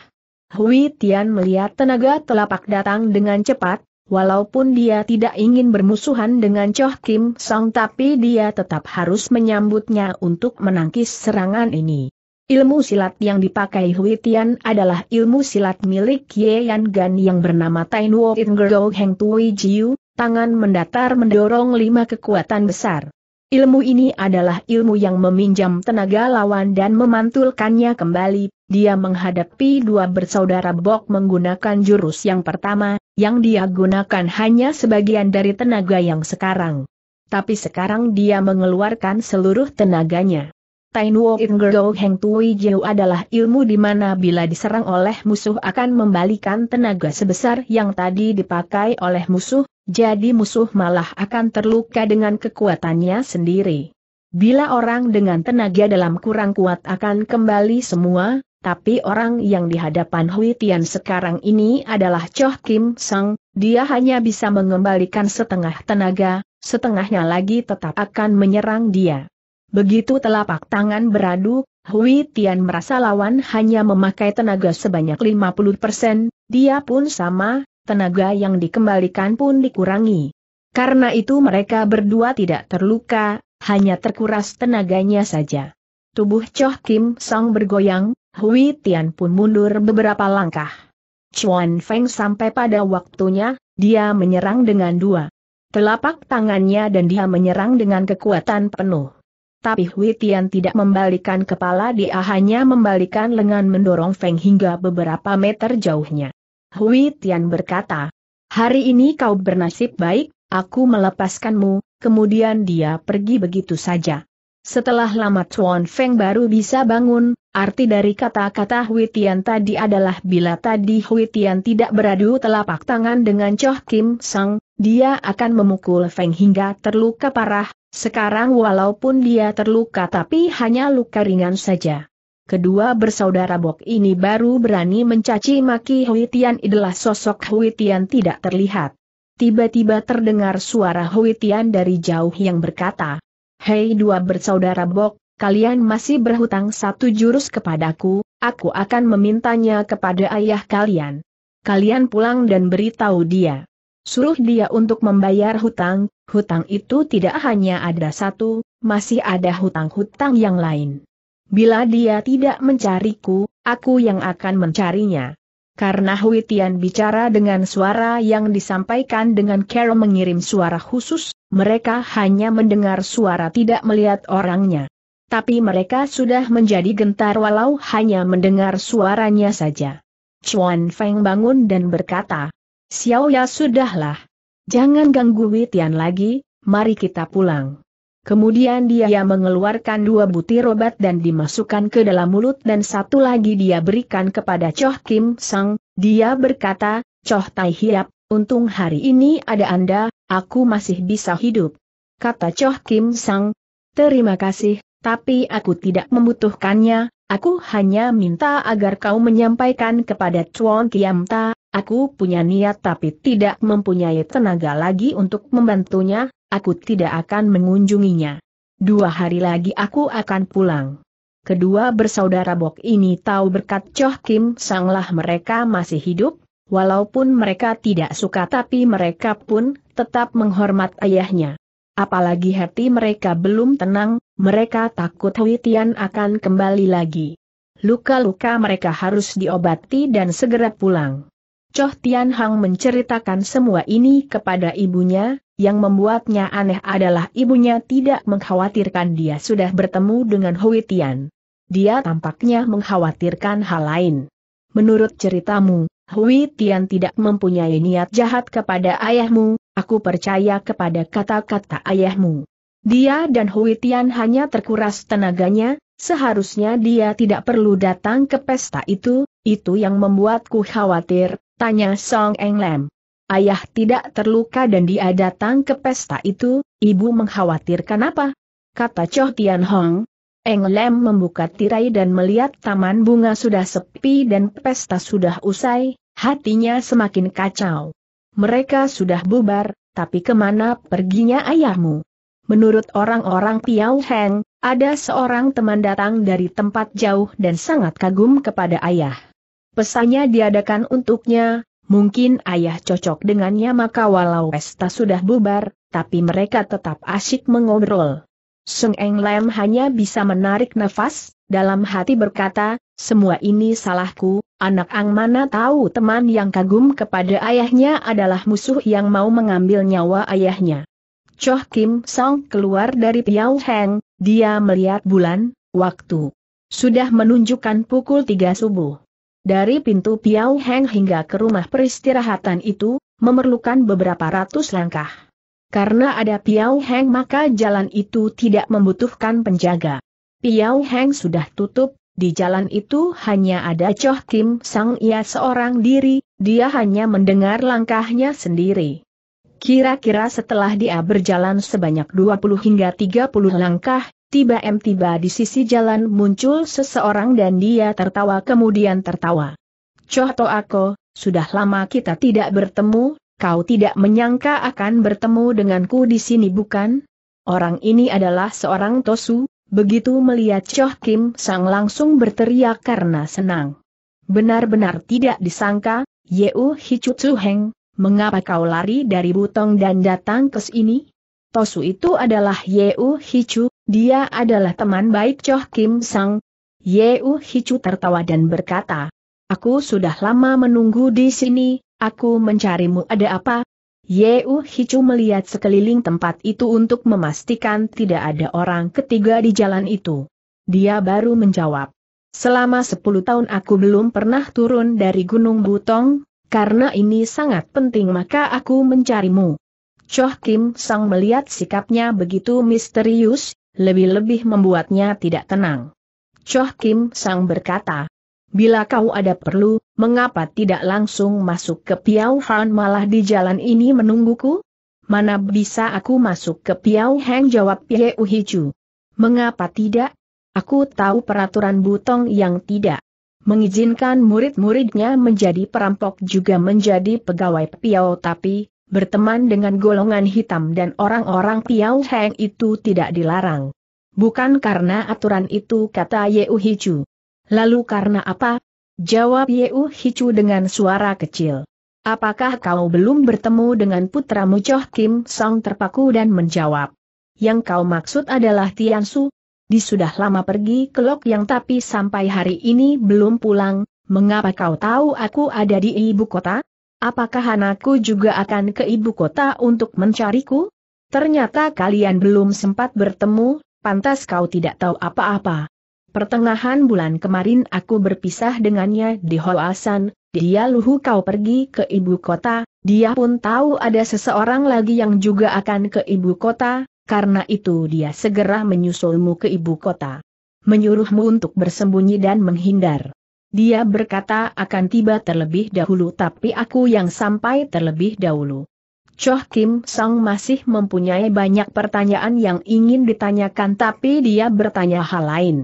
Hui Tian melihat tenaga telapak datang dengan cepat, Walaupun dia tidak ingin bermusuhan dengan Choh Kim Song tapi dia tetap harus menyambutnya untuk menangkis serangan ini. Ilmu silat yang dipakai Hui Tian adalah ilmu silat milik Ye Yan Gan yang bernama Tain Wo In Gerou Heng Tui Jiu, tangan mendatar mendorong lima kekuatan besar. Ilmu ini adalah ilmu yang meminjam tenaga lawan dan memantulkannya kembali, dia menghadapi dua bersaudara Bok menggunakan jurus yang pertama, yang dia gunakan hanya sebagian dari tenaga yang sekarang. Tapi sekarang dia mengeluarkan seluruh tenaganya. Tainuo Ingero Heng Tui Jiu adalah ilmu di mana bila diserang oleh musuh akan membalikan tenaga sebesar yang tadi dipakai oleh musuh, jadi musuh malah akan terluka dengan kekuatannya sendiri. Bila orang dengan tenaga dalam kurang kuat akan kembali semua, tapi orang yang dihadapan Hui Tian sekarang ini adalah Choh Kim Sang, dia hanya bisa mengembalikan setengah tenaga, setengahnya lagi tetap akan menyerang dia. Begitu telapak tangan beradu, Hui Tian merasa lawan hanya memakai tenaga sebanyak 50%, dia pun sama, tenaga yang dikembalikan pun dikurangi. Karena itu mereka berdua tidak terluka, hanya terkuras tenaganya saja. Tubuh Choh Kim Song bergoyang, Hui Tian pun mundur beberapa langkah. Chuan Feng sampai pada waktunya, dia menyerang dengan dua telapak tangannya dan dia menyerang dengan kekuatan penuh tapi Hui Tian tidak membalikan kepala dia hanya membalikan lengan mendorong Feng hingga beberapa meter jauhnya. Hui Tian berkata, Hari ini kau bernasib baik, aku melepaskanmu, kemudian dia pergi begitu saja. Setelah lama Tuan Feng baru bisa bangun, arti dari kata-kata Hui Tian tadi adalah bila tadi Hui Tian tidak beradu telapak tangan dengan Choh Kim Sang, dia akan memukul Feng hingga terluka parah, sekarang walaupun dia terluka tapi hanya luka ringan saja. Kedua bersaudara Bok ini baru berani mencaci maki Hui Tian adalah sosok Hui Tian tidak terlihat. Tiba-tiba terdengar suara Hui Tian dari jauh yang berkata, Hei dua bersaudara Bok, kalian masih berhutang satu jurus kepadaku, aku akan memintanya kepada ayah kalian. Kalian pulang dan beritahu dia. Suruh dia untuk membayar hutang, Hutang itu tidak hanya ada satu, masih ada hutang-hutang yang lain. Bila dia tidak mencariku, aku yang akan mencarinya. Karena Huitian bicara dengan suara yang disampaikan dengan Carol mengirim suara khusus, mereka hanya mendengar suara tidak melihat orangnya. Tapi mereka sudah menjadi gentar walau hanya mendengar suaranya saja. Chuan Feng bangun dan berkata, Xiao ya sudahlah, Jangan ganggu Witian lagi, mari kita pulang. Kemudian dia mengeluarkan dua butir obat dan dimasukkan ke dalam mulut dan satu lagi dia berikan kepada Choh Kim Sang, dia berkata, Choh Tai Hiap, untung hari ini ada Anda, aku masih bisa hidup. Kata Choh Kim Sang, terima kasih, tapi aku tidak membutuhkannya, aku hanya minta agar kau menyampaikan kepada Chuan Kiam Ta, Aku punya niat tapi tidak mempunyai tenaga lagi untuk membantunya, aku tidak akan mengunjunginya. Dua hari lagi aku akan pulang. Kedua bersaudara Bok ini tahu berkat Choh Kim Sanglah mereka masih hidup, walaupun mereka tidak suka tapi mereka pun tetap menghormat ayahnya. Apalagi hati mereka belum tenang, mereka takut Hui Tian akan kembali lagi. Luka-luka mereka harus diobati dan segera pulang. Choh Tian Hang menceritakan semua ini kepada ibunya, yang membuatnya aneh adalah ibunya tidak mengkhawatirkan dia sudah bertemu dengan Hui Tian. Dia tampaknya mengkhawatirkan hal lain. Menurut ceritamu, Hui Tian tidak mempunyai niat jahat kepada ayahmu, aku percaya kepada kata-kata ayahmu. Dia dan Hui Tian hanya terkuras tenaganya, seharusnya dia tidak perlu datang ke pesta itu, itu yang membuatku khawatir, Tanya Song Eng Lam. Ayah tidak terluka dan dia datang ke pesta itu, ibu mengkhawatirkan apa? Kata Cho Tian Hong. Eng Lam membuka tirai dan melihat taman bunga sudah sepi dan pesta sudah usai, hatinya semakin kacau. Mereka sudah bubar, tapi kemana perginya ayahmu? Menurut orang-orang Piao Heng, ada seorang teman datang dari tempat jauh dan sangat kagum kepada ayah. Pesannya diadakan untuknya, mungkin ayah cocok dengannya maka walau pesta sudah bubar, tapi mereka tetap asyik mengobrol. Seng Eng Lem hanya bisa menarik nafas, dalam hati berkata, semua ini salahku, anak ang mana tahu teman yang kagum kepada ayahnya adalah musuh yang mau mengambil nyawa ayahnya. Choh Kim Song keluar dari Piao Heng, dia melihat bulan, waktu. Sudah menunjukkan pukul 3 subuh. Dari pintu Piau Heng hingga ke rumah peristirahatan itu, memerlukan beberapa ratus langkah. Karena ada Piau Heng maka jalan itu tidak membutuhkan penjaga. Piau Heng sudah tutup, di jalan itu hanya ada Choh Kim Sang ia seorang diri, dia hanya mendengar langkahnya sendiri. Kira-kira setelah dia berjalan sebanyak 20 hingga 30 langkah, Tiba-tiba di sisi jalan muncul seseorang dan dia tertawa kemudian tertawa. Coh to aku, sudah lama kita tidak bertemu, kau tidak menyangka akan bertemu denganku di sini bukan? Orang ini adalah seorang Tosu, begitu melihat Choh Kim Sang langsung berteriak karena senang. Benar-benar tidak disangka, Yeu Hichutsu Heng, mengapa kau lari dari Butong dan datang ke sini? Tosu itu adalah Yeu Hichu, dia adalah teman baik Choh Kim Sang. Yeu Hichu tertawa dan berkata, Aku sudah lama menunggu di sini, aku mencarimu ada apa? Yeu Hichu melihat sekeliling tempat itu untuk memastikan tidak ada orang ketiga di jalan itu. Dia baru menjawab, Selama 10 tahun aku belum pernah turun dari Gunung Butong, karena ini sangat penting maka aku mencarimu. Choh Kim Sang melihat sikapnya begitu misterius, lebih-lebih membuatnya tidak tenang. Choh Kim Sang berkata, Bila kau ada perlu, mengapa tidak langsung masuk ke Piao Han malah di jalan ini menungguku? Mana bisa aku masuk ke Piao Heng jawab Pie Uhicu. Mengapa tidak? Aku tahu peraturan butong yang tidak mengizinkan murid-muridnya menjadi perampok juga menjadi pegawai Piao, tapi, berteman dengan golongan hitam dan orang-orang Piao Heng itu tidak dilarang. Bukan karena aturan itu kata Yeu Hichu. Lalu karena apa? Jawab Yeu Hichu dengan suara kecil. Apakah kau belum bertemu dengan putramu Choh Kim Song terpaku dan menjawab. Yang kau maksud adalah Tian Su? Di sudah lama pergi ke Lok Yang tapi sampai hari ini belum pulang, mengapa kau tahu aku ada di ibu kota? Apakah anakku juga akan ke ibu kota untuk mencariku? Ternyata kalian belum sempat bertemu, pantas kau tidak tahu apa-apa. Pertengahan bulan kemarin aku berpisah dengannya di Hoasan, dia luhu kau pergi ke ibu kota, dia pun tahu ada seseorang lagi yang juga akan ke ibu kota, karena itu dia segera menyusulmu ke ibu kota. Menyuruhmu untuk bersembunyi dan menghindar. Dia berkata akan tiba terlebih dahulu tapi aku yang sampai terlebih dahulu. Choh Kim Song masih mempunyai banyak pertanyaan yang ingin ditanyakan tapi dia bertanya hal lain.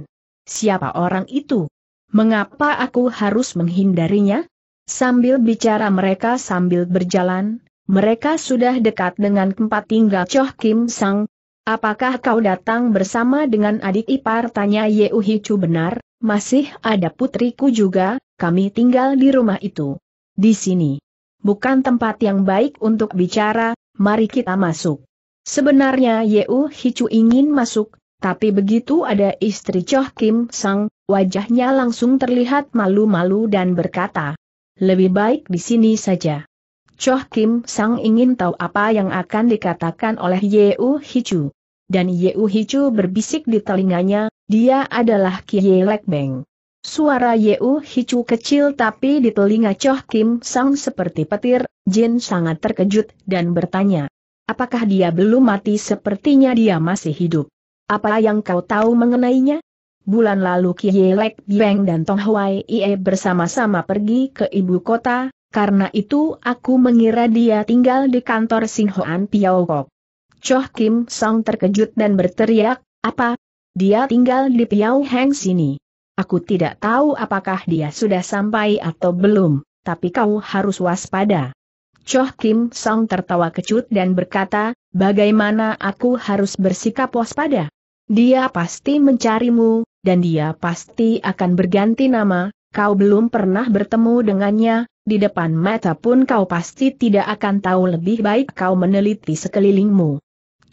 Siapa orang itu? Mengapa aku harus menghindarinya? Sambil bicara mereka sambil berjalan, mereka sudah dekat dengan tempat tinggal Choh Kim Sang. Apakah kau datang bersama dengan adik ipar? Tanya Yeuhi Chu benar, masih ada putriku juga, kami tinggal di rumah itu. Di sini. Bukan tempat yang baik untuk bicara, mari kita masuk. Sebenarnya Yeu Hicu ingin masuk, tapi begitu ada istri Choh Kim Sang, wajahnya langsung terlihat malu-malu dan berkata, lebih baik di sini saja. Choh Kim Sang ingin tahu apa yang akan dikatakan oleh Yeu Hicu. Dan Yeu Hicu berbisik di telinganya, dia adalah Kie Beng. Suara Yeu Hicu kecil tapi di telinga Choh Kim Sang seperti petir, Jin sangat terkejut dan bertanya. Apakah dia belum mati sepertinya dia masih hidup? Apa yang kau tahu mengenainya? Bulan lalu Kie Lek Beng dan Tong Hwai Ie bersama-sama pergi ke ibu kota, karena itu aku mengira dia tinggal di kantor Singhoan Kok. Choh Kim sang terkejut dan berteriak, apa, dia tinggal di Piau Heng sini. Aku tidak tahu apakah dia sudah sampai atau belum, tapi kau harus waspada. Choh Kim Song tertawa kecut dan berkata, bagaimana aku harus bersikap waspada? Dia pasti mencarimu, dan dia pasti akan berganti nama, kau belum pernah bertemu dengannya, di depan mata pun kau pasti tidak akan tahu lebih baik kau meneliti sekelilingmu.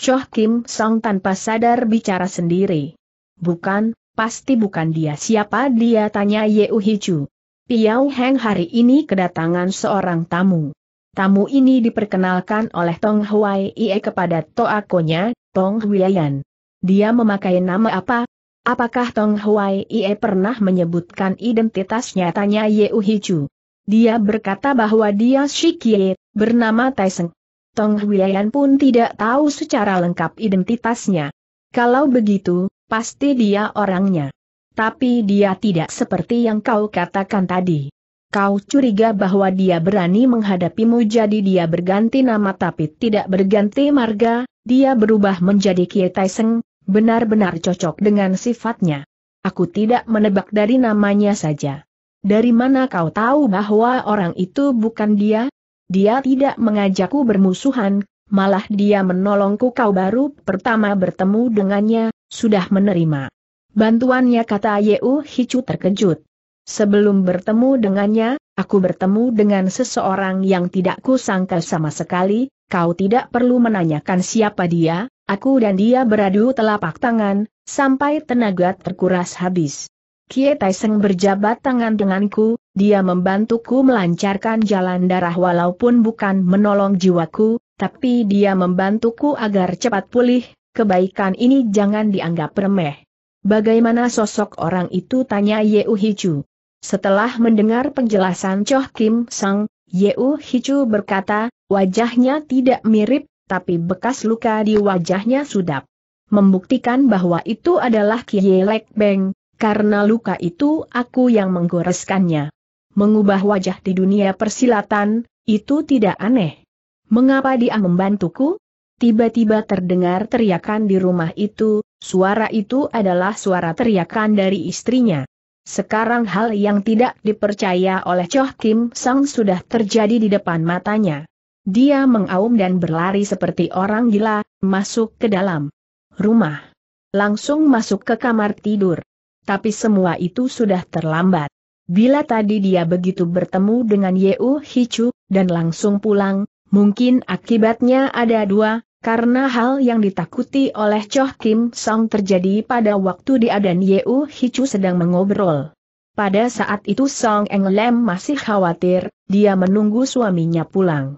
Choh Kim Song tanpa sadar bicara sendiri. Bukan, pasti bukan dia siapa dia tanya Ye Hichu. Piao Heng hari ini kedatangan seorang tamu. Tamu ini diperkenalkan oleh Tong Huai Ie kepada toakonya, Tong Huiyan. Dia memakai nama apa? Apakah Tong Huai Ie pernah menyebutkan identitasnya tanya Ye Hichu. Dia berkata bahwa dia Shikie, bernama Taiseng. Tong Huiyan pun tidak tahu secara lengkap identitasnya. Kalau begitu, pasti dia orangnya. Tapi dia tidak seperti yang kau katakan tadi. Kau curiga bahwa dia berani menghadapimu jadi dia berganti nama tapi tidak berganti marga, dia berubah menjadi Kie Taiseng, benar-benar cocok dengan sifatnya. Aku tidak menebak dari namanya saja. Dari mana kau tahu bahwa orang itu bukan dia? Dia tidak mengajakku bermusuhan, malah dia menolongku kau baru pertama bertemu dengannya, sudah menerima. Bantuannya kata Yeu Hicu terkejut. Sebelum bertemu dengannya, aku bertemu dengan seseorang yang tidak kusangka sama sekali, kau tidak perlu menanyakan siapa dia, aku dan dia beradu telapak tangan, sampai tenaga terkuras habis. Kie Taiseng berjabat tangan denganku, dia membantuku melancarkan jalan darah walaupun bukan menolong jiwaku, tapi dia membantuku agar cepat pulih, kebaikan ini jangan dianggap remeh. Bagaimana sosok orang itu tanya Yeu Hichu. Setelah mendengar penjelasan Choh Kim Sang, Yeu Hichu berkata, wajahnya tidak mirip, tapi bekas luka di wajahnya sudah membuktikan bahwa itu adalah Kie Lek Beng, karena luka itu aku yang menggoreskannya. Mengubah wajah di dunia persilatan, itu tidak aneh. Mengapa dia membantuku? Tiba-tiba terdengar teriakan di rumah itu, suara itu adalah suara teriakan dari istrinya. Sekarang hal yang tidak dipercaya oleh Choh Kim Sang sudah terjadi di depan matanya. Dia mengaum dan berlari seperti orang gila, masuk ke dalam rumah. Langsung masuk ke kamar tidur. Tapi semua itu sudah terlambat. Bila tadi dia begitu bertemu dengan Yeu Hichu, dan langsung pulang, mungkin akibatnya ada dua, karena hal yang ditakuti oleh Choh Kim Song terjadi pada waktu dia dan Yeu Hichu sedang mengobrol. Pada saat itu Song Eng Lem masih khawatir, dia menunggu suaminya pulang.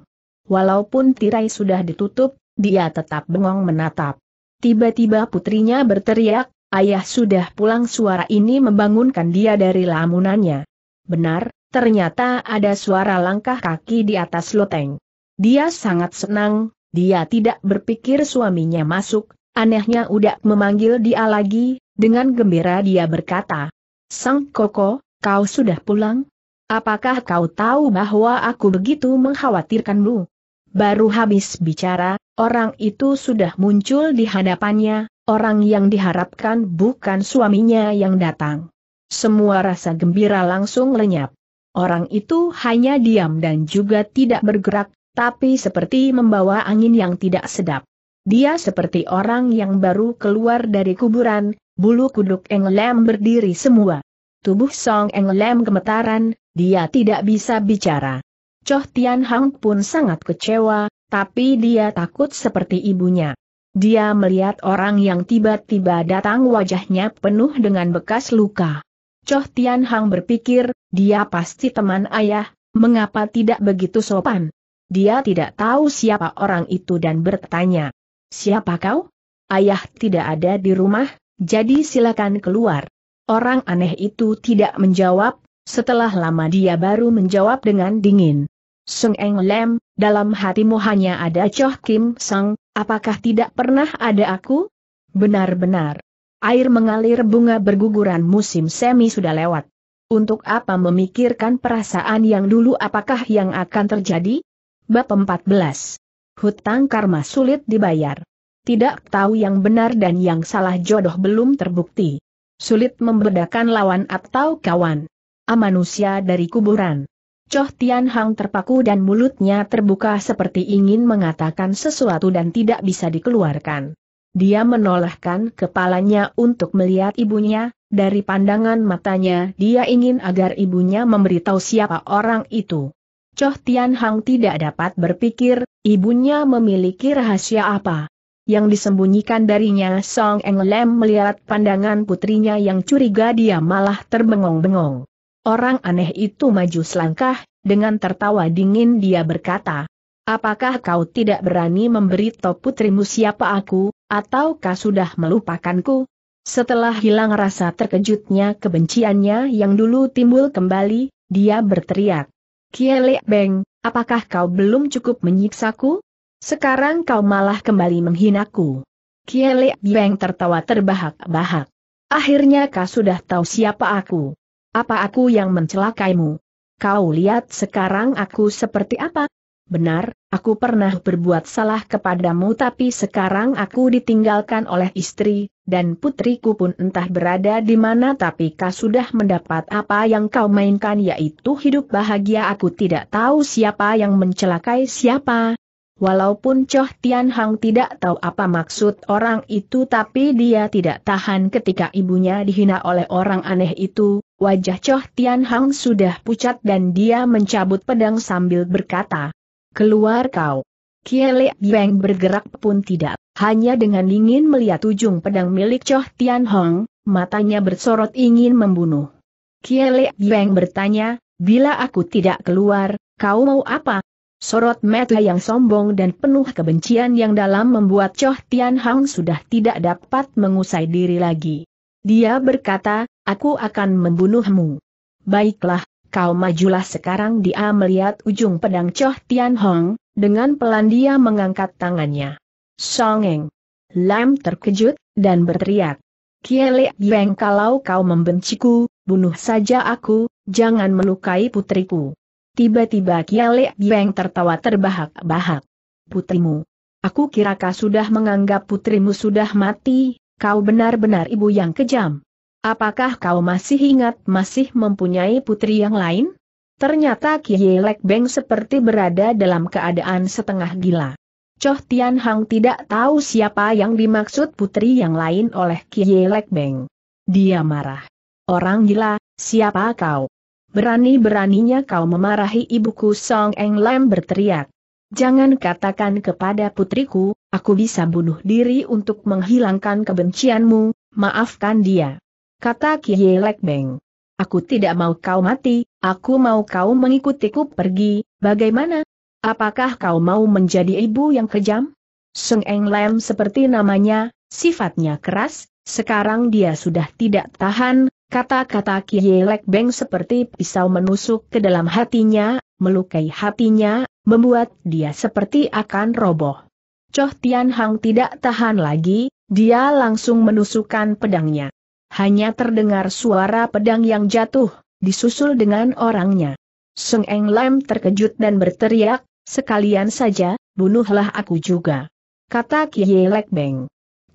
Walaupun tirai sudah ditutup, dia tetap bengong menatap. Tiba-tiba putrinya berteriak, Ayah sudah pulang suara ini membangunkan dia dari lamunannya. Benar, ternyata ada suara langkah kaki di atas loteng. Dia sangat senang, dia tidak berpikir suaminya masuk, anehnya udah memanggil dia lagi, dengan gembira dia berkata, Sang Koko, kau sudah pulang? Apakah kau tahu bahwa aku begitu mengkhawatirkanmu? Baru habis bicara, orang itu sudah muncul di hadapannya, orang yang diharapkan bukan suaminya yang datang. Semua rasa gembira langsung lenyap. Orang itu hanya diam dan juga tidak bergerak, tapi seperti membawa angin yang tidak sedap. Dia seperti orang yang baru keluar dari kuburan, bulu kuduk Englem berdiri semua. Tubuh Song Englem gemetaran, dia tidak bisa bicara. Choh Tian Hang pun sangat kecewa, tapi dia takut seperti ibunya. Dia melihat orang yang tiba-tiba datang wajahnya penuh dengan bekas luka. Choh Tian Hang berpikir, dia pasti teman ayah, mengapa tidak begitu sopan? Dia tidak tahu siapa orang itu dan bertanya, Siapa kau? Ayah tidak ada di rumah, jadi silakan keluar. Orang aneh itu tidak menjawab, setelah lama dia baru menjawab dengan dingin. Sung Eng Lem, dalam hatimu hanya ada Choh Kim Sang, apakah tidak pernah ada aku? Benar-benar. Air mengalir bunga berguguran musim semi sudah lewat. Untuk apa memikirkan perasaan yang dulu apakah yang akan terjadi? Bab 14. Hutang karma sulit dibayar. Tidak tahu yang benar dan yang salah jodoh belum terbukti. Sulit membedakan lawan atau kawan. A manusia dari kuburan. Choh Tian Hang terpaku dan mulutnya terbuka seperti ingin mengatakan sesuatu dan tidak bisa dikeluarkan. Dia menolehkan kepalanya untuk melihat ibunya, dari pandangan matanya dia ingin agar ibunya memberitahu siapa orang itu. Choh Tian Hang tidak dapat berpikir, ibunya memiliki rahasia apa. Yang disembunyikan darinya Song Eng Lem melihat pandangan putrinya yang curiga dia malah terbengong-bengong. Orang aneh itu maju selangkah, dengan tertawa dingin dia berkata, Apakah kau tidak berani memberi tahu putrimu siapa aku, atau kau sudah melupakanku? Setelah hilang rasa terkejutnya kebenciannya yang dulu timbul kembali, dia berteriak. Kiele Beng, apakah kau belum cukup menyiksaku? Sekarang kau malah kembali menghinaku. Kiele Beng tertawa terbahak-bahak. Akhirnya kau sudah tahu siapa aku. Apa aku yang mencelakaimu? Kau lihat sekarang aku seperti apa? Benar, aku pernah berbuat salah kepadamu tapi sekarang aku ditinggalkan oleh istri, dan putriku pun entah berada di mana tapi kau sudah mendapat apa yang kau mainkan yaitu hidup bahagia aku tidak tahu siapa yang mencelakai siapa, Walaupun Choh Tian Hang tidak tahu apa maksud orang itu tapi dia tidak tahan ketika ibunya dihina oleh orang aneh itu, wajah Choh Tian Hang sudah pucat dan dia mencabut pedang sambil berkata, Keluar kau! Kiele Beng bergerak pun tidak, hanya dengan ingin melihat ujung pedang milik Choh Tian Hang, matanya bersorot ingin membunuh. Kiele Beng bertanya, bila aku tidak keluar, kau mau apa? Sorot mata yang sombong dan penuh kebencian yang dalam membuat Choh Tian Hang sudah tidak dapat mengusai diri lagi. Dia berkata, aku akan membunuhmu. Baiklah, kau majulah sekarang dia melihat ujung pedang Choh Tian Hong, dengan pelan dia mengangkat tangannya. Songeng. Lam terkejut, dan berteriak. Kiele Yeng kalau kau membenciku, bunuh saja aku, jangan melukai putriku. Tiba-tiba Kiale Beng tertawa terbahak-bahak. Putrimu. Aku kira kau sudah menganggap putrimu sudah mati, kau benar-benar ibu yang kejam. Apakah kau masih ingat masih mempunyai putri yang lain? Ternyata Kielek Beng seperti berada dalam keadaan setengah gila. Choh Tian Hang tidak tahu siapa yang dimaksud putri yang lain oleh Kielek Beng. Dia marah. Orang gila, siapa kau? Berani-beraninya kau memarahi ibuku Song Eng Lam berteriak. Jangan katakan kepada putriku, aku bisa bunuh diri untuk menghilangkan kebencianmu, maafkan dia. Kata Kie Lek Beng. Aku tidak mau kau mati, aku mau kau mengikutiku pergi, bagaimana? Apakah kau mau menjadi ibu yang kejam? Song Eng Lam seperti namanya, sifatnya keras, sekarang dia sudah tidak tahan, Kata-kata Kielek Beng seperti pisau menusuk ke dalam hatinya, melukai hatinya, membuat dia seperti akan roboh. Choh Tian Hang tidak tahan lagi, dia langsung menusukkan pedangnya. Hanya terdengar suara pedang yang jatuh, disusul dengan orangnya. Seng Eng Lam terkejut dan berteriak, sekalian saja, bunuhlah aku juga. Kata Kielek Beng.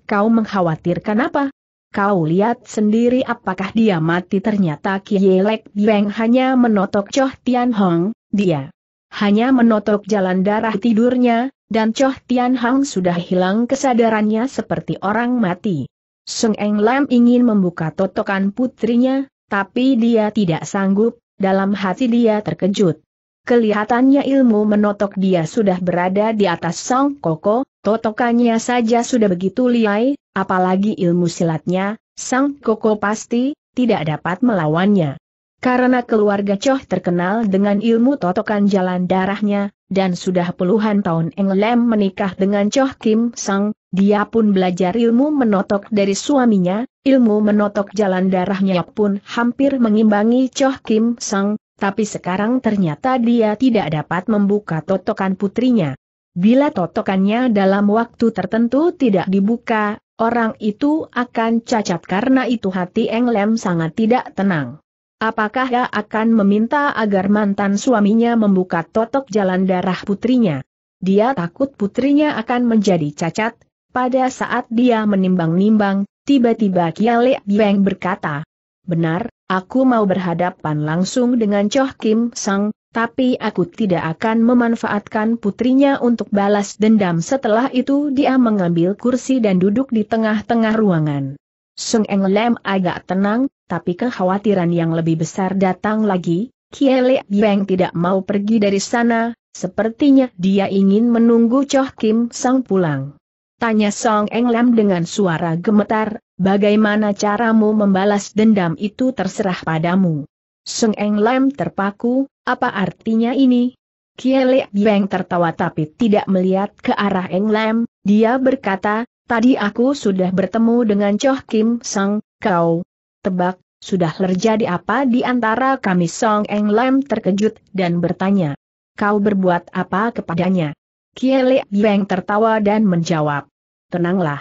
Kau mengkhawatirkan apa? Kau lihat sendiri apakah dia mati ternyata Kielek Beng hanya menotok Choh Tian Hong, dia hanya menotok jalan darah tidurnya, dan Choh Tian Hong sudah hilang kesadarannya seperti orang mati. Sung Eng Lam ingin membuka totokan putrinya, tapi dia tidak sanggup, dalam hati dia terkejut. Kelihatannya ilmu menotok dia sudah berada di atas Sang Koko, totokannya saja sudah begitu liai, apalagi ilmu silatnya, Sang Koko pasti tidak dapat melawannya. Karena keluarga Choh terkenal dengan ilmu totokan jalan darahnya, dan sudah puluhan tahun Eng Lem menikah dengan Choh Kim Sang, dia pun belajar ilmu menotok dari suaminya, ilmu menotok jalan darahnya pun hampir mengimbangi Choh Kim Sang, tapi sekarang ternyata dia tidak dapat membuka totokan putrinya. Bila totokannya dalam waktu tertentu tidak dibuka, orang itu akan cacat karena itu hati Englem sangat tidak tenang. Apakah ia akan meminta agar mantan suaminya membuka totok jalan darah putrinya? Dia takut putrinya akan menjadi cacat. Pada saat dia menimbang-nimbang, tiba-tiba Kiale Beng berkata, Benar, Aku mau berhadapan langsung dengan Choh Kim Sang, tapi aku tidak akan memanfaatkan putrinya untuk balas dendam setelah itu dia mengambil kursi dan duduk di tengah-tengah ruangan. Sung Eng Lem agak tenang, tapi kekhawatiran yang lebih besar datang lagi, Kiele Beng tidak mau pergi dari sana, sepertinya dia ingin menunggu Choh Kim Sang pulang. Tanya Song Eng Lam dengan suara gemetar, Bagaimana caramu membalas dendam itu terserah padamu. Seng Eng Lam terpaku, apa artinya ini? Kiele Beng tertawa tapi tidak melihat ke arah Eng Lam, dia berkata, tadi aku sudah bertemu dengan Choh Kim Sang, kau. Tebak, sudah terjadi apa di antara kami Song Eng Lam terkejut dan bertanya. Kau berbuat apa kepadanya? Kiele Beng tertawa dan menjawab. Tenanglah.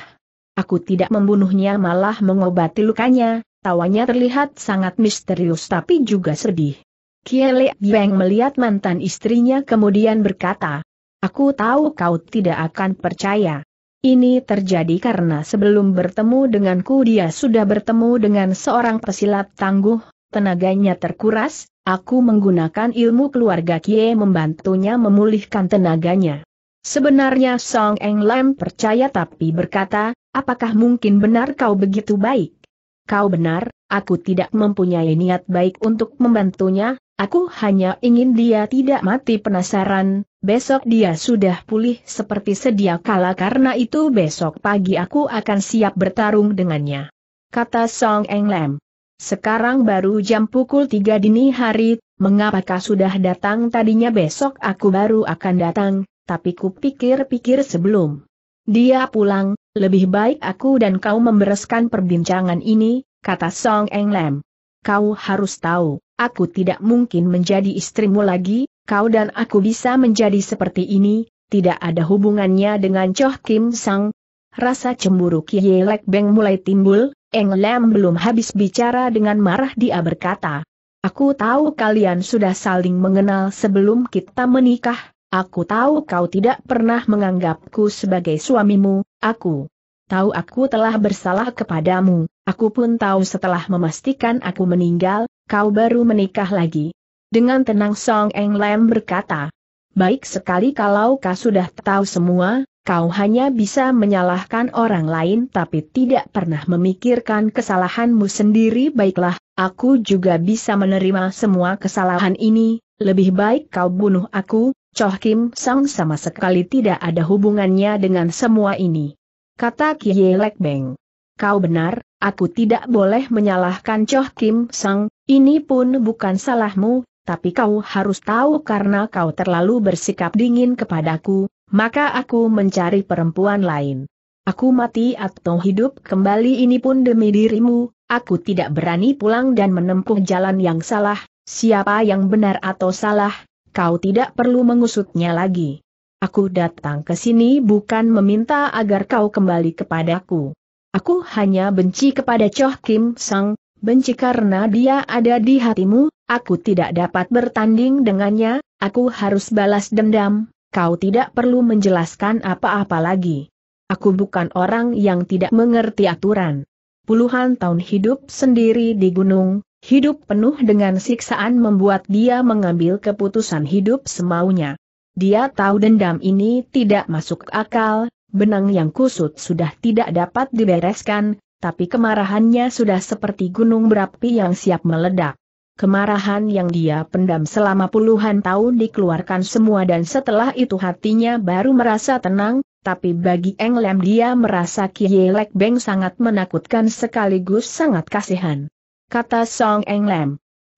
Aku tidak membunuhnya malah mengobati lukanya, tawanya terlihat sangat misterius tapi juga sedih. Kiele Beng melihat mantan istrinya kemudian berkata, Aku tahu kau tidak akan percaya. Ini terjadi karena sebelum bertemu denganku dia sudah bertemu dengan seorang pesilat tangguh, tenaganya terkuras, aku menggunakan ilmu keluarga Kie membantunya memulihkan tenaganya. Sebenarnya Song Eng Lam percaya tapi berkata, apakah mungkin benar kau begitu baik? Kau benar, aku tidak mempunyai niat baik untuk membantunya, aku hanya ingin dia tidak mati penasaran, besok dia sudah pulih seperti sedia kala karena itu besok pagi aku akan siap bertarung dengannya. Kata Song Eng Lam. Sekarang baru jam pukul 3 dini hari, mengapakah sudah datang tadinya besok aku baru akan datang, tapi kupikir-pikir sebelum dia pulang, lebih baik aku dan kau membereskan perbincangan ini, kata Song Eng Lam. Kau harus tahu, aku tidak mungkin menjadi istrimu lagi, kau dan aku bisa menjadi seperti ini, tidak ada hubungannya dengan Choh Kim Sang. Rasa cemburu Kie Lek Beng mulai timbul, Eng Lam belum habis bicara dengan marah dia berkata. Aku tahu kalian sudah saling mengenal sebelum kita menikah, Aku tahu kau tidak pernah menganggapku sebagai suamimu, aku tahu aku telah bersalah kepadamu, aku pun tahu setelah memastikan aku meninggal, kau baru menikah lagi. Dengan tenang Song Eng Lam berkata, Baik sekali kalau kau sudah tahu semua, kau hanya bisa menyalahkan orang lain tapi tidak pernah memikirkan kesalahanmu sendiri baiklah, aku juga bisa menerima semua kesalahan ini, lebih baik kau bunuh aku, Choh Kim Sang sama sekali tidak ada hubungannya dengan semua ini. Kata Kie Lek Beng. Kau benar, aku tidak boleh menyalahkan Choh Kim Sang, ini pun bukan salahmu, tapi kau harus tahu karena kau terlalu bersikap dingin kepadaku, maka aku mencari perempuan lain. Aku mati atau hidup kembali ini pun demi dirimu, aku tidak berani pulang dan menempuh jalan yang salah, siapa yang benar atau salah, kau tidak perlu mengusutnya lagi. Aku datang ke sini bukan meminta agar kau kembali kepadaku. Aku hanya benci kepada Choh Kim Sang, benci karena dia ada di hatimu, aku tidak dapat bertanding dengannya, aku harus balas dendam, kau tidak perlu menjelaskan apa-apa lagi. Aku bukan orang yang tidak mengerti aturan. Puluhan tahun hidup sendiri di gunung, Hidup penuh dengan siksaan membuat dia mengambil keputusan hidup semaunya. Dia tahu dendam ini tidak masuk akal, benang yang kusut sudah tidak dapat dibereskan, tapi kemarahannya sudah seperti gunung berapi yang siap meledak. Kemarahan yang dia pendam selama puluhan tahun dikeluarkan semua dan setelah itu hatinya baru merasa tenang, tapi bagi Eng Englem dia merasa Kielek Beng sangat menakutkan sekaligus sangat kasihan kata Song Eng Lam.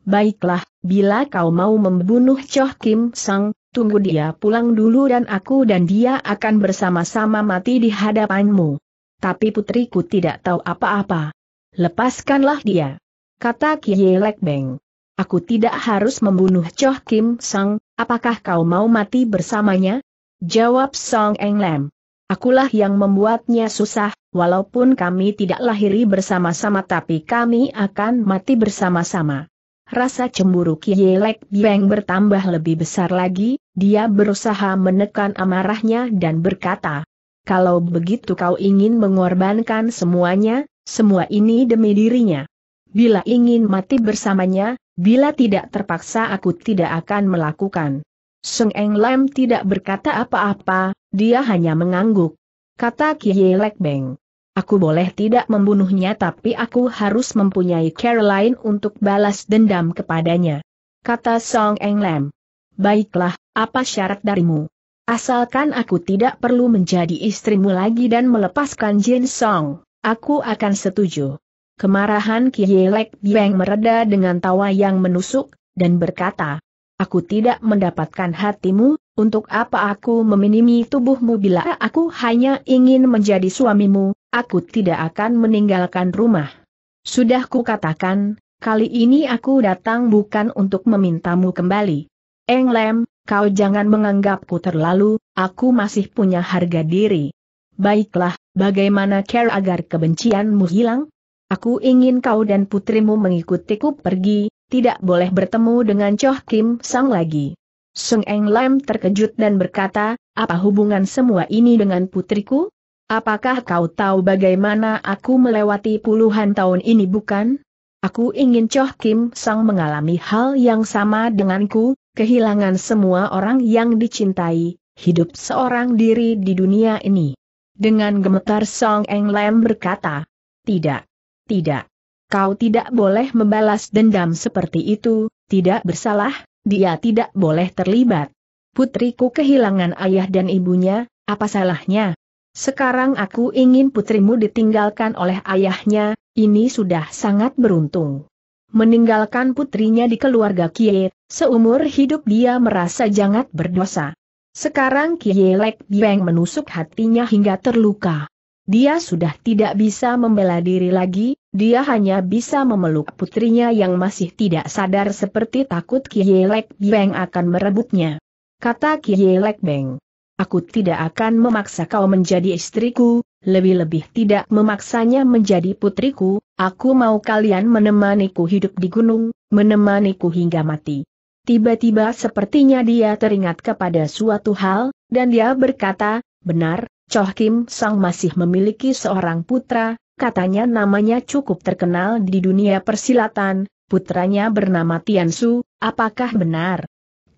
Baiklah, bila kau mau membunuh Choh Kim Sang, tunggu dia pulang dulu dan aku dan dia akan bersama-sama mati di hadapanmu. Tapi putriku tidak tahu apa-apa. Lepaskanlah dia. Kata Kie Lek Beng. Aku tidak harus membunuh Choh Kim Sang, apakah kau mau mati bersamanya? Jawab Song Eng Lam. Akulah yang membuatnya susah, walaupun kami tidak lahiri bersama-sama tapi kami akan mati bersama-sama. Rasa cemburu Kielek Beng bertambah lebih besar lagi, dia berusaha menekan amarahnya dan berkata, kalau begitu kau ingin mengorbankan semuanya, semua ini demi dirinya. Bila ingin mati bersamanya, bila tidak terpaksa aku tidak akan melakukan. Seng Eng Lam tidak berkata apa-apa, dia hanya mengangguk. Kata Kiye Lek Beng. Aku boleh tidak membunuhnya tapi aku harus mempunyai Caroline untuk balas dendam kepadanya. Kata Song Eng Lam. Baiklah, apa syarat darimu? Asalkan aku tidak perlu menjadi istrimu lagi dan melepaskan Jin Song, aku akan setuju. Kemarahan Kiye Lek Beng mereda dengan tawa yang menusuk, dan berkata, aku tidak mendapatkan hatimu, untuk apa aku meminimi tubuhmu bila aku hanya ingin menjadi suamimu, aku tidak akan meninggalkan rumah. Sudah kukatakan, kali ini aku datang bukan untuk memintamu kembali. Englem, kau jangan menganggapku terlalu, aku masih punya harga diri. Baiklah, bagaimana care agar kebencianmu hilang? Aku ingin kau dan putrimu mengikutiku pergi, tidak boleh bertemu dengan Choh Kim Sang lagi. Sung Eng Lam terkejut dan berkata, apa hubungan semua ini dengan putriku? Apakah kau tahu bagaimana aku melewati puluhan tahun ini bukan? Aku ingin Choh Kim Sang mengalami hal yang sama denganku, kehilangan semua orang yang dicintai, hidup seorang diri di dunia ini. Dengan gemetar Song Eng Lam berkata, tidak, tidak. Kau tidak boleh membalas dendam seperti itu, tidak bersalah, dia tidak boleh terlibat. Putriku kehilangan ayah dan ibunya, apa salahnya? Sekarang aku ingin putrimu ditinggalkan oleh ayahnya, ini sudah sangat beruntung. Meninggalkan putrinya di keluarga Kie, seumur hidup dia merasa jangat berdosa. Sekarang Kielek Bieng menusuk hatinya hingga terluka. Dia sudah tidak bisa membela diri lagi, dia hanya bisa memeluk putrinya yang masih tidak sadar seperti takut Kielek Beng akan merebutnya. Kata Kielek Beng, aku tidak akan memaksa kau menjadi istriku, lebih-lebih tidak memaksanya menjadi putriku, aku mau kalian menemaniku hidup di gunung, menemaniku hingga mati. Tiba-tiba sepertinya dia teringat kepada suatu hal, dan dia berkata, benar, Choh Kim Sang masih memiliki seorang putra, katanya namanya cukup terkenal di dunia persilatan, putranya bernama Tiansu, apakah benar?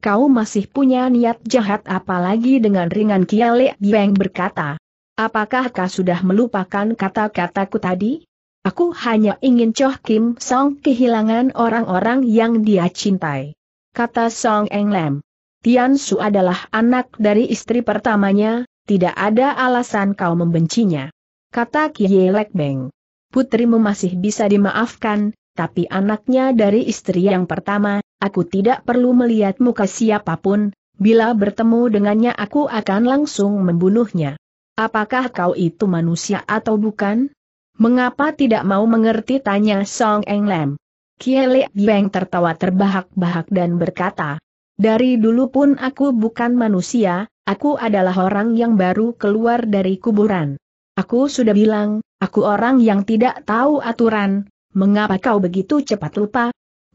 Kau masih punya niat jahat apalagi dengan ringan Kiale Bieng berkata. Apakah kau sudah melupakan kata-kataku tadi? Aku hanya ingin Choh Kim Song kehilangan orang-orang yang dia cintai. Kata Song Eng Lam. Tian Su adalah anak dari istri pertamanya, tidak ada alasan kau membencinya kata Lek Beng Putrimu masih bisa dimaafkan, tapi anaknya dari istri yang pertama, aku tidak perlu melihat muka siapapun, bila bertemu dengannya aku akan langsung membunuhnya. Apakah kau itu manusia atau bukan? Mengapa tidak mau mengerti tanya Song Eng Lam? Lek Beng tertawa terbahak-bahak dan berkata, Dari dulu pun aku bukan manusia, aku adalah orang yang baru keluar dari kuburan. Aku sudah bilang, aku orang yang tidak tahu aturan, mengapa kau begitu cepat lupa?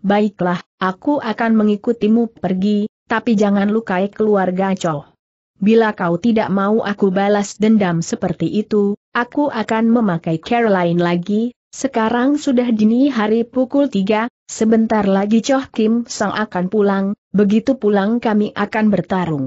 Baiklah, aku akan mengikutimu pergi, tapi jangan lukai keluarga Cho. Bila kau tidak mau aku balas dendam seperti itu, aku akan memakai Caroline lagi, sekarang sudah dini hari pukul 3, sebentar lagi Cho Kim Song akan pulang, begitu pulang kami akan bertarung.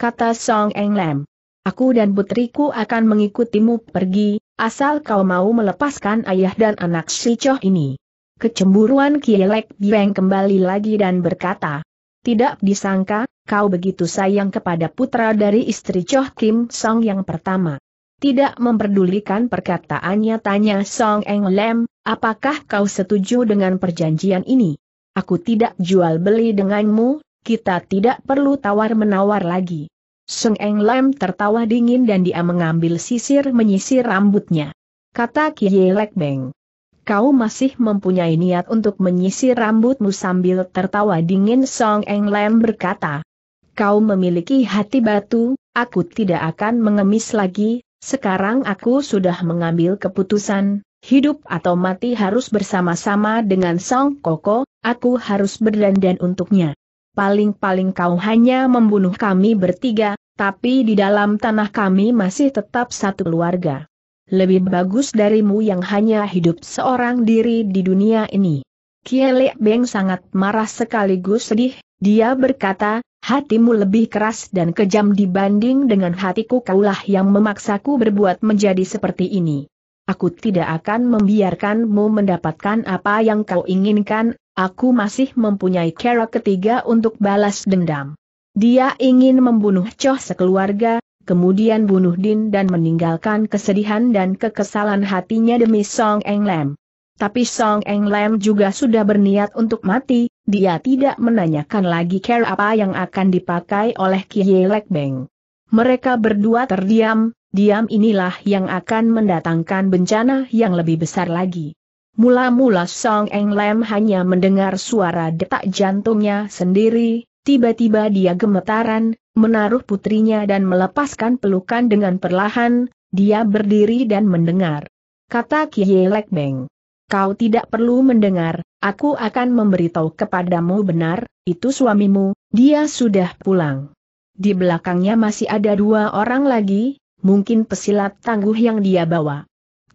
Kata Song Eng Lam. Aku dan putriku akan mengikutimu pergi, asal kau mau melepaskan ayah dan anak si Choh ini. Kecemburuan Kielek Bieng kembali lagi dan berkata, Tidak disangka, kau begitu sayang kepada putra dari istri Choh Kim Song yang pertama. Tidak memperdulikan perkataannya tanya Song Eng Lem, apakah kau setuju dengan perjanjian ini? Aku tidak jual beli denganmu, kita tidak perlu tawar-menawar lagi. Seng Eng Lam tertawa dingin dan dia mengambil sisir menyisir rambutnya. Kata Kiye Lek Beng. Kau masih mempunyai niat untuk menyisir rambutmu sambil tertawa dingin Song Eng Lam berkata. Kau memiliki hati batu, aku tidak akan mengemis lagi, sekarang aku sudah mengambil keputusan, hidup atau mati harus bersama-sama dengan Song Koko, aku harus berdandan untuknya paling-paling kau hanya membunuh kami bertiga, tapi di dalam tanah kami masih tetap satu keluarga. Lebih bagus darimu yang hanya hidup seorang diri di dunia ini. Kiele Beng sangat marah sekaligus sedih, dia berkata, hatimu lebih keras dan kejam dibanding dengan hatiku kaulah yang memaksaku berbuat menjadi seperti ini. Aku tidak akan membiarkanmu mendapatkan apa yang kau inginkan, Aku masih mempunyai cara ketiga untuk balas dendam. Dia ingin membunuh Choh sekeluarga, kemudian bunuh Din dan meninggalkan kesedihan dan kekesalan hatinya demi Song Eng Lam. Tapi Song Eng Lam juga sudah berniat untuk mati, dia tidak menanyakan lagi cara apa yang akan dipakai oleh Kie Lek Beng. Mereka berdua terdiam, diam inilah yang akan mendatangkan bencana yang lebih besar lagi. Mula-mula Song Eng Lam hanya mendengar suara detak jantungnya sendiri, tiba-tiba dia gemetaran, menaruh putrinya dan melepaskan pelukan dengan perlahan, dia berdiri dan mendengar. Kata Kie Lek Beng. Kau tidak perlu mendengar, aku akan memberitahu kepadamu benar, itu suamimu, dia sudah pulang. Di belakangnya masih ada dua orang lagi, mungkin pesilat tangguh yang dia bawa.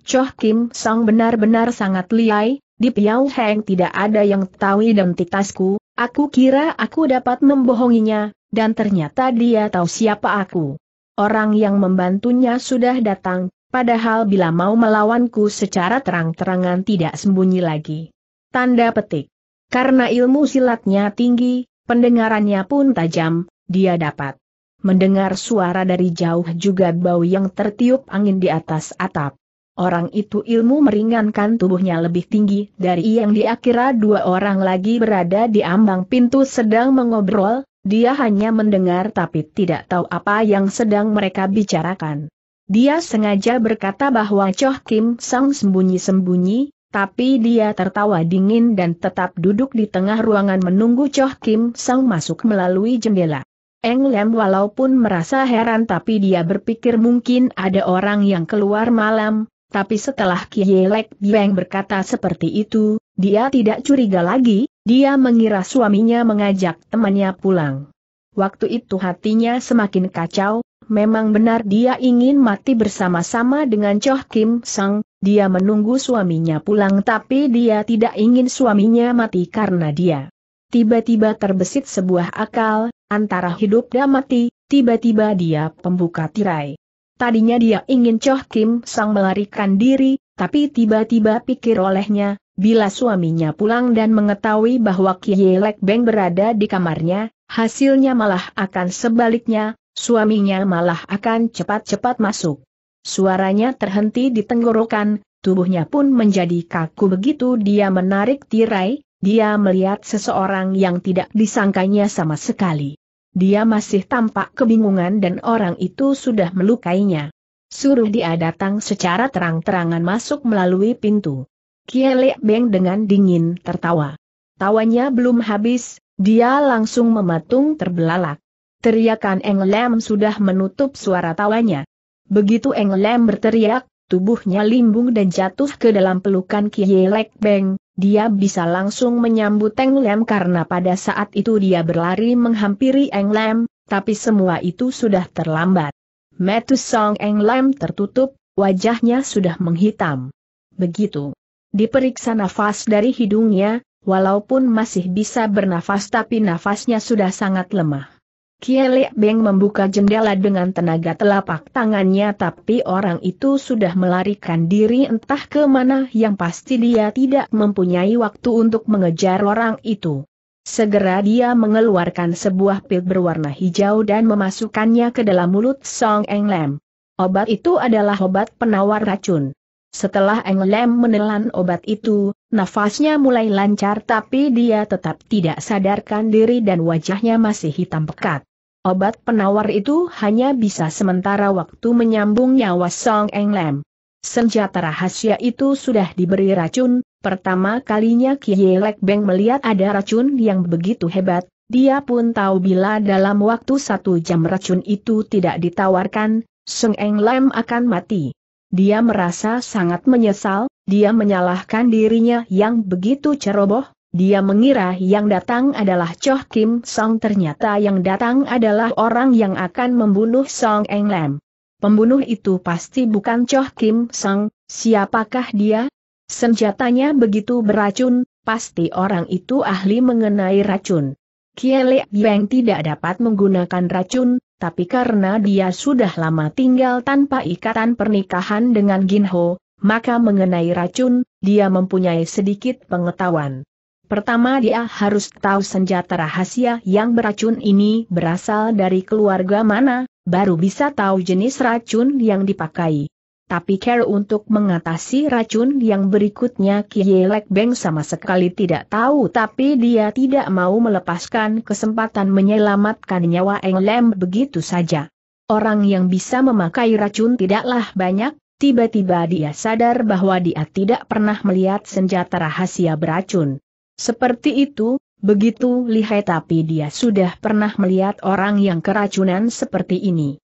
Choh Kim Sang benar-benar sangat liai, di Piau Heng tidak ada yang tahu identitasku, aku kira aku dapat membohonginya, dan ternyata dia tahu siapa aku. Orang yang membantunya sudah datang, padahal bila mau melawanku secara terang-terangan tidak sembunyi lagi. Tanda petik. Karena ilmu silatnya tinggi, pendengarannya pun tajam, dia dapat mendengar suara dari jauh juga bau yang tertiup angin di atas atap. Orang itu ilmu meringankan tubuhnya lebih tinggi dari yang diakira. dua orang lagi berada di ambang pintu sedang mengobrol, dia hanya mendengar tapi tidak tahu apa yang sedang mereka bicarakan. Dia sengaja berkata bahwa Choh Kim Sang sembunyi-sembunyi, tapi dia tertawa dingin dan tetap duduk di tengah ruangan menunggu Choh Kim Sang masuk melalui jendela. Eng Lem walaupun merasa heran tapi dia berpikir mungkin ada orang yang keluar malam, tapi setelah Kie Lek Bieng berkata seperti itu, dia tidak curiga lagi, dia mengira suaminya mengajak temannya pulang. Waktu itu hatinya semakin kacau, memang benar dia ingin mati bersama-sama dengan Choh Kim Sang, dia menunggu suaminya pulang tapi dia tidak ingin suaminya mati karena dia. Tiba-tiba terbesit sebuah akal, antara hidup dan mati, tiba-tiba dia pembuka tirai. Tadinya dia ingin Choh Kim Sang melarikan diri, tapi tiba-tiba pikir olehnya, bila suaminya pulang dan mengetahui bahwa Kie Lek Beng berada di kamarnya, hasilnya malah akan sebaliknya, suaminya malah akan cepat-cepat masuk. Suaranya terhenti di tenggorokan, tubuhnya pun menjadi kaku begitu dia menarik tirai, dia melihat seseorang yang tidak disangkanya sama sekali. Dia masih tampak kebingungan dan orang itu sudah melukainya. Suruh dia datang secara terang-terangan masuk melalui pintu. Kielek Beng dengan dingin tertawa. Tawanya belum habis, dia langsung mematung terbelalak. Teriakan Eng Lem sudah menutup suara tawanya. Begitu Eng Lem berteriak, tubuhnya limbung dan jatuh ke dalam pelukan Kielek Beng, dia bisa langsung menyambut Eng Lem karena pada saat itu dia berlari menghampiri Eng Lem, tapi semua itu sudah terlambat. Metus Song Eng Lem tertutup, wajahnya sudah menghitam. Begitu. Diperiksa nafas dari hidungnya, walaupun masih bisa bernafas tapi nafasnya sudah sangat lemah. Kielek Beng membuka jendela dengan tenaga telapak tangannya tapi orang itu sudah melarikan diri entah ke mana yang pasti dia tidak mempunyai waktu untuk mengejar orang itu. Segera dia mengeluarkan sebuah pil berwarna hijau dan memasukkannya ke dalam mulut Song Eng Lam. Obat itu adalah obat penawar racun. Setelah Eng Lem menelan obat itu, nafasnya mulai lancar tapi dia tetap tidak sadarkan diri dan wajahnya masih hitam pekat. Obat penawar itu hanya bisa sementara waktu menyambung nyawa Song Eng Lem. Senjata rahasia itu sudah diberi racun, pertama kalinya Kie Lek Beng melihat ada racun yang begitu hebat, dia pun tahu bila dalam waktu satu jam racun itu tidak ditawarkan, Song Eng Lem akan mati. Dia merasa sangat menyesal, dia menyalahkan dirinya yang begitu ceroboh, dia mengira yang datang adalah Choh Kim Song ternyata yang datang adalah orang yang akan membunuh Song Eng Lam. Pembunuh itu pasti bukan Choh Kim Song, siapakah dia? Senjatanya begitu beracun, pasti orang itu ahli mengenai racun. Kiele Yang tidak dapat menggunakan racun, tapi karena dia sudah lama tinggal tanpa ikatan pernikahan dengan Ginho, maka mengenai racun, dia mempunyai sedikit pengetahuan. Pertama dia harus tahu senjata rahasia yang beracun ini berasal dari keluarga mana, baru bisa tahu jenis racun yang dipakai tapi care untuk mengatasi racun yang berikutnya Kie Beng sama sekali tidak tahu tapi dia tidak mau melepaskan kesempatan menyelamatkan nyawa Eng Lem begitu saja. Orang yang bisa memakai racun tidaklah banyak, tiba-tiba dia sadar bahwa dia tidak pernah melihat senjata rahasia beracun. Seperti itu, begitu lihai tapi dia sudah pernah melihat orang yang keracunan seperti ini.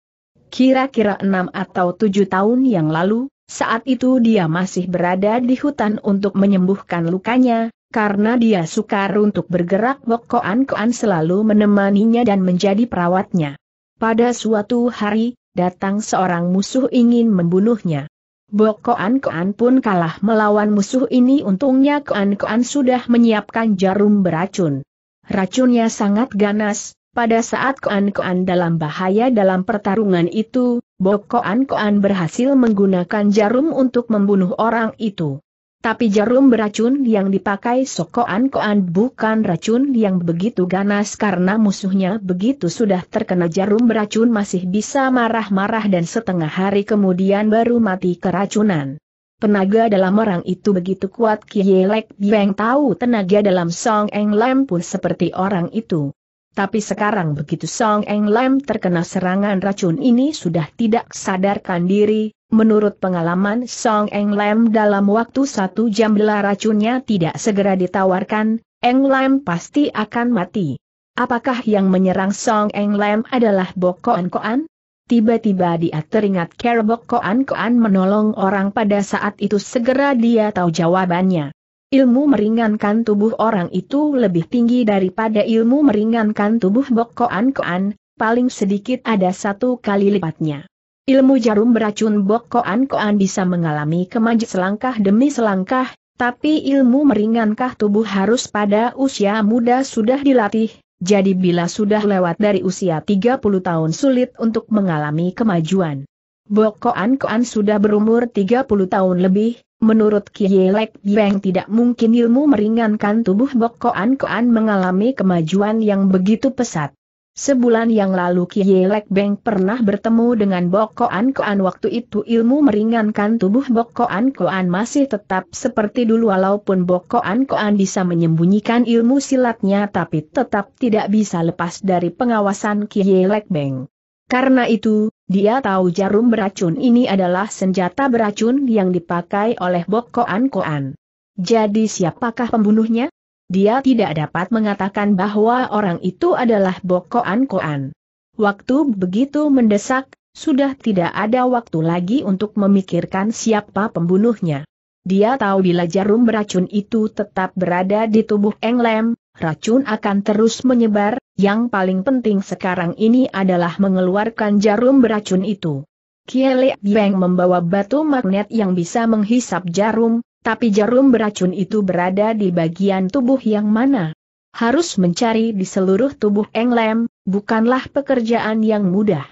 Kira-kira enam atau tujuh tahun yang lalu, saat itu dia masih berada di hutan untuk menyembuhkan lukanya, karena dia sukar untuk bergerak Bokoan-koan selalu menemaninya dan menjadi perawatnya. Pada suatu hari, datang seorang musuh ingin membunuhnya. Bokoan-koan pun kalah melawan musuh ini untungnya koan-koan sudah menyiapkan jarum beracun. Racunnya sangat ganas, pada saat Koan-Koan dalam bahaya dalam pertarungan itu, Bok Koan-Koan berhasil menggunakan jarum untuk membunuh orang itu. Tapi jarum beracun yang dipakai Sokoan Koan bukan racun yang begitu ganas karena musuhnya begitu sudah terkena jarum beracun masih bisa marah-marah dan setengah hari kemudian baru mati keracunan. Penaga dalam orang itu begitu kuat Kielek Bieng tahu tenaga dalam Song Eng Lam pun seperti orang itu. Tapi sekarang begitu Song Eng Lam terkena serangan racun ini sudah tidak sadarkan diri, menurut pengalaman Song Eng Lam dalam waktu satu jam bila racunnya tidak segera ditawarkan, Eng Lam pasti akan mati. Apakah yang menyerang Song Eng Lam adalah Bok Koan Koan? Tiba-tiba dia teringat Kerbok Koan Koan menolong orang pada saat itu segera dia tahu jawabannya. Ilmu meringankan tubuh orang itu lebih tinggi daripada ilmu meringankan tubuh Bokkoan Koan, paling sedikit ada satu kali lipatnya. Ilmu jarum beracun Bokkoan Koan bisa mengalami kemajuan selangkah demi selangkah, tapi ilmu meringankah tubuh harus pada usia muda sudah dilatih, jadi bila sudah lewat dari usia 30 tahun sulit untuk mengalami kemajuan. Bokoan Koan sudah berumur 30 tahun lebih, Menurut Kielek Beng tidak mungkin ilmu meringankan tubuh Bok Koan mengalami kemajuan yang begitu pesat. Sebulan yang lalu Kielek Beng pernah bertemu dengan Bok Koan waktu itu ilmu meringankan tubuh Bok Koan masih tetap seperti dulu walaupun Bok Koan bisa menyembunyikan ilmu silatnya tapi tetap tidak bisa lepas dari pengawasan Kielek Beng. Karena itu, dia tahu jarum beracun ini adalah senjata beracun yang dipakai oleh Bok Koan Jadi siapakah pembunuhnya? Dia tidak dapat mengatakan bahwa orang itu adalah Bok Koan Koan. Waktu begitu mendesak, sudah tidak ada waktu lagi untuk memikirkan siapa pembunuhnya. Dia tahu bila jarum beracun itu tetap berada di tubuh Englem, racun akan terus menyebar, yang paling penting sekarang ini adalah mengeluarkan jarum beracun itu. Kiele Beng membawa batu magnet yang bisa menghisap jarum, tapi jarum beracun itu berada di bagian tubuh yang mana? Harus mencari di seluruh tubuh Englem, bukanlah pekerjaan yang mudah.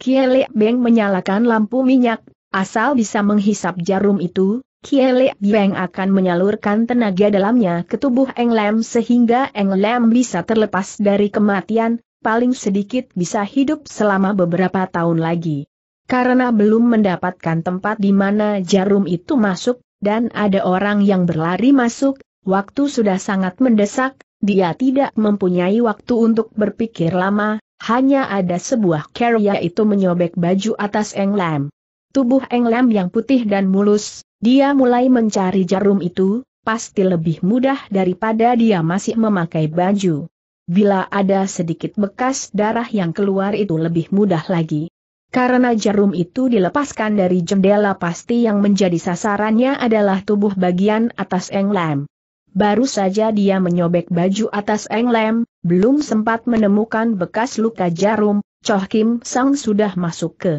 Kiele Beng menyalakan lampu minyak, asal bisa menghisap jarum itu, Kiele Yang akan menyalurkan tenaga dalamnya ke tubuh Eng Lam sehingga Eng Lam bisa terlepas dari kematian, paling sedikit bisa hidup selama beberapa tahun lagi. Karena belum mendapatkan tempat di mana jarum itu masuk, dan ada orang yang berlari masuk, waktu sudah sangat mendesak, dia tidak mempunyai waktu untuk berpikir lama, hanya ada sebuah karya itu menyobek baju atas Eng Lam. Tubuh Eng Lam yang putih dan mulus, dia mulai mencari jarum itu, pasti lebih mudah daripada dia masih memakai baju. Bila ada sedikit bekas darah yang keluar itu lebih mudah lagi. Karena jarum itu dilepaskan dari jendela pasti yang menjadi sasarannya adalah tubuh bagian atas Englem. Baru saja dia menyobek baju atas Englem, belum sempat menemukan bekas luka jarum, Choh Kim Sang sudah masuk ke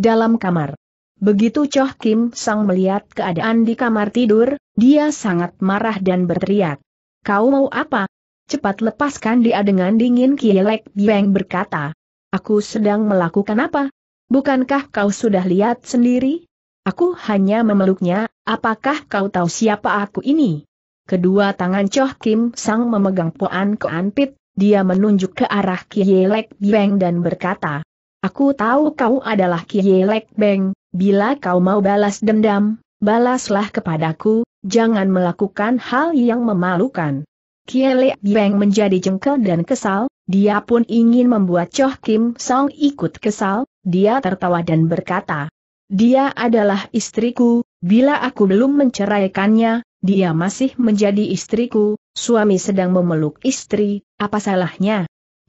dalam kamar. Begitu Choh Kim Sang melihat keadaan di kamar tidur, dia sangat marah dan berteriak. Kau mau apa? Cepat lepaskan dia dengan dingin Kielek Bieng berkata. Aku sedang melakukan apa? Bukankah kau sudah lihat sendiri? Aku hanya memeluknya, apakah kau tahu siapa aku ini? Kedua tangan Choh Kim Sang memegang poan keanpit, dia menunjuk ke arah Kielek Bieng dan berkata. Aku tahu kau adalah Kielek Beng, bila kau mau balas dendam, balaslah kepadaku, jangan melakukan hal yang memalukan. Kiele Yang menjadi jengkel dan kesal, dia pun ingin membuat Choh Kim Song ikut kesal, dia tertawa dan berkata, Dia adalah istriku, bila aku belum menceraikannya, dia masih menjadi istriku, suami sedang memeluk istri, apa salahnya?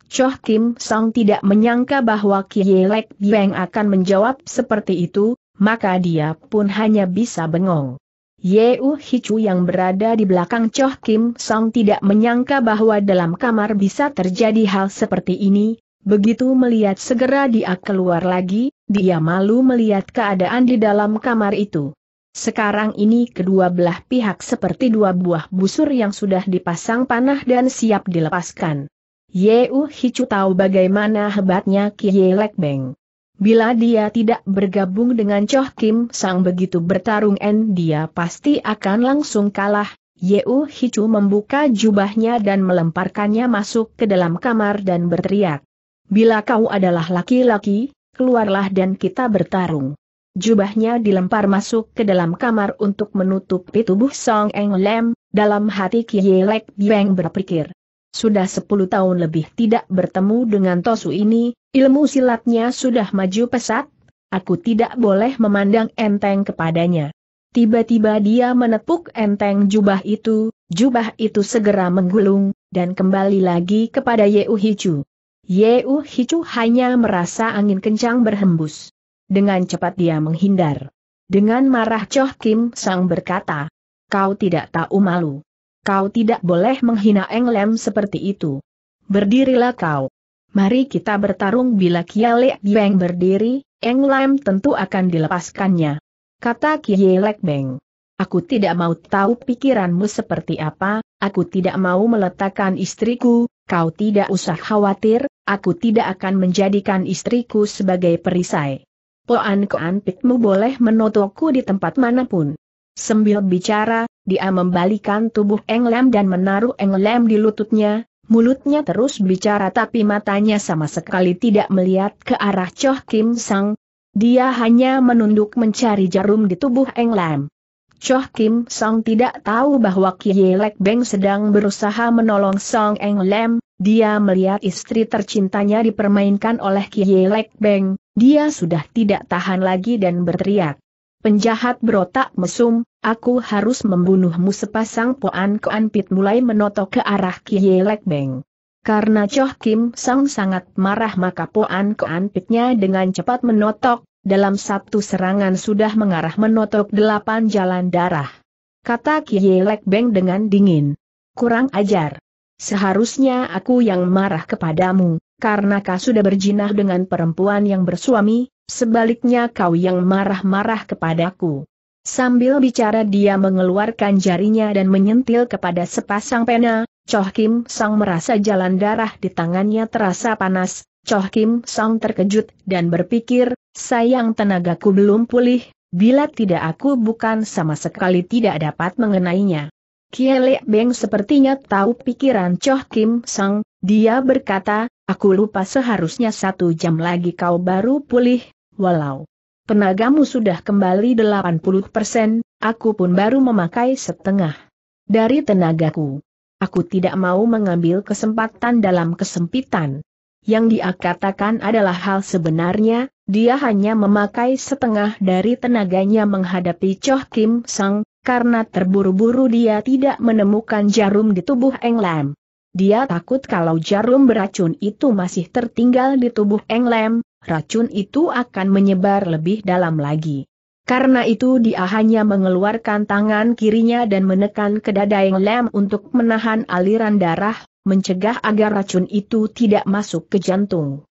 Choh Kim Sang tidak menyangka bahwa Kie Lek Bieng akan menjawab seperti itu, maka dia pun hanya bisa bengong. Yeu Hichu yang berada di belakang Choh Kim Sang tidak menyangka bahwa dalam kamar bisa terjadi hal seperti ini, begitu melihat segera dia keluar lagi, dia malu melihat keadaan di dalam kamar itu. Sekarang ini kedua belah pihak seperti dua buah busur yang sudah dipasang panah dan siap dilepaskan. U Hicu tahu bagaimana hebatnya Ye Lek Beng. Bila dia tidak bergabung dengan Choh Kim Sang begitu bertarung N dia pasti akan langsung kalah. U Hicu membuka jubahnya dan melemparkannya masuk ke dalam kamar dan berteriak. Bila kau adalah laki-laki, keluarlah dan kita bertarung. Jubahnya dilempar masuk ke dalam kamar untuk menutupi tubuh Song Eng Lem, dalam hati Kie Lek Beng berpikir sudah sepuluh tahun lebih tidak bertemu dengan Tosu ini, ilmu silatnya sudah maju pesat, aku tidak boleh memandang enteng kepadanya. Tiba-tiba dia menepuk enteng jubah itu, jubah itu segera menggulung, dan kembali lagi kepada Yeu Hichu. Yeu Hichu hanya merasa angin kencang berhembus. Dengan cepat dia menghindar. Dengan marah Choh Kim Sang berkata, kau tidak tahu malu. Kau tidak boleh menghina Englem seperti itu. Berdirilah kau. Mari kita bertarung bila Kialek Beng berdiri, Englem tentu akan dilepaskannya. Kata Kialek Beng. Aku tidak mau tahu pikiranmu seperti apa, aku tidak mau meletakkan istriku, kau tidak usah khawatir, aku tidak akan menjadikan istriku sebagai perisai. Poan pikmu boleh menotokku di tempat manapun. Sambil bicara, dia membalikan tubuh Englem dan menaruh Englem di lututnya, mulutnya terus bicara tapi matanya sama sekali tidak melihat ke arah Choh Kim Sang. Dia hanya menunduk mencari jarum di tubuh Englem. Choh Kim Sang tidak tahu bahwa Kie Lek Beng sedang berusaha menolong Song Englem, dia melihat istri tercintanya dipermainkan oleh Kie Lek Beng, dia sudah tidak tahan lagi dan berteriak. Penjahat berotak mesum, aku harus membunuhmu sepasang poan koan pit mulai menotok ke arah Kie Lek Beng. Karena Choh Kim Sang sangat marah maka poan koan pitnya dengan cepat menotok, dalam satu serangan sudah mengarah menotok delapan jalan darah. Kata Kie Lek Beng dengan dingin. Kurang ajar. Seharusnya aku yang marah kepadamu, karena kau sudah berjinah dengan perempuan yang bersuami, sebaliknya kau yang marah-marah kepadaku. Sambil bicara dia mengeluarkan jarinya dan menyentil kepada sepasang pena, Choh Kim Song merasa jalan darah di tangannya terasa panas, Choh Kim Song terkejut dan berpikir, sayang tenagaku belum pulih, bila tidak aku bukan sama sekali tidak dapat mengenainya. Kielik Beng sepertinya tahu pikiran Choh Kim Song, dia berkata, Aku lupa seharusnya satu jam lagi kau baru pulih, walau tenagamu sudah kembali 80 persen, aku pun baru memakai setengah dari tenagaku. Aku tidak mau mengambil kesempatan dalam kesempitan. Yang dia katakan adalah hal sebenarnya, dia hanya memakai setengah dari tenaganya menghadapi Choh Kim Sang, karena terburu-buru dia tidak menemukan jarum di tubuh Eng Lam. Dia takut kalau jarum beracun itu masih tertinggal di tubuh Englem, racun itu akan menyebar lebih dalam lagi. Karena itu dia hanya mengeluarkan tangan kirinya dan menekan ke dada Englem untuk menahan aliran darah, mencegah agar racun itu tidak masuk ke jantung.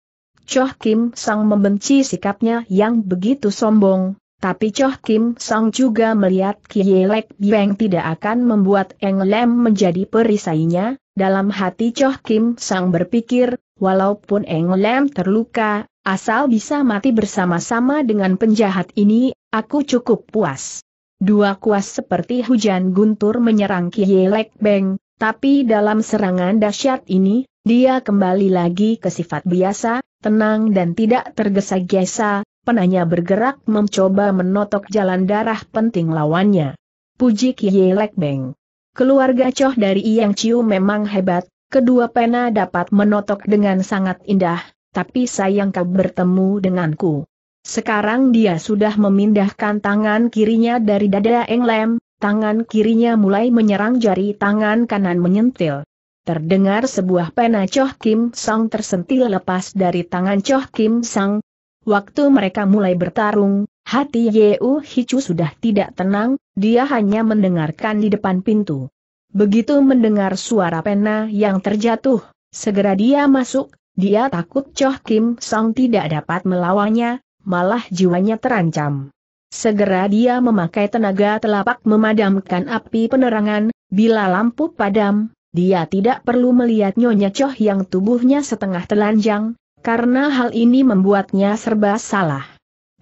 Choh Kim Sang membenci sikapnya yang begitu sombong, tapi Choh Kim Sang juga melihat Kielek Beng tidak akan membuat Englem menjadi perisainya, dalam hati Choh Kim Sang berpikir, walaupun Eng Lem terluka, asal bisa mati bersama-sama dengan penjahat ini, aku cukup puas. Dua kuas seperti hujan guntur menyerang Kie Lek Beng, tapi dalam serangan dahsyat ini, dia kembali lagi ke sifat biasa, tenang dan tidak tergesa-gesa, penanya bergerak mencoba menotok jalan darah penting lawannya. Puji Kie Lek Beng. Keluarga Choh dari Yang Chiu memang hebat, kedua pena dapat menotok dengan sangat indah, tapi sayang kau bertemu denganku. Sekarang dia sudah memindahkan tangan kirinya dari dada Englem, tangan kirinya mulai menyerang jari tangan kanan menyentil. Terdengar sebuah pena Choh Kim Sang tersentil lepas dari tangan Choh Kim Sang. Waktu mereka mulai bertarung, Hati Yeu Hicu sudah tidak tenang, dia hanya mendengarkan di depan pintu. Begitu mendengar suara pena yang terjatuh, segera dia masuk, dia takut Choh Kim Song tidak dapat melawannya, malah jiwanya terancam. Segera dia memakai tenaga telapak memadamkan api penerangan, bila lampu padam, dia tidak perlu melihat Nyonya Choh yang tubuhnya setengah telanjang, karena hal ini membuatnya serba salah.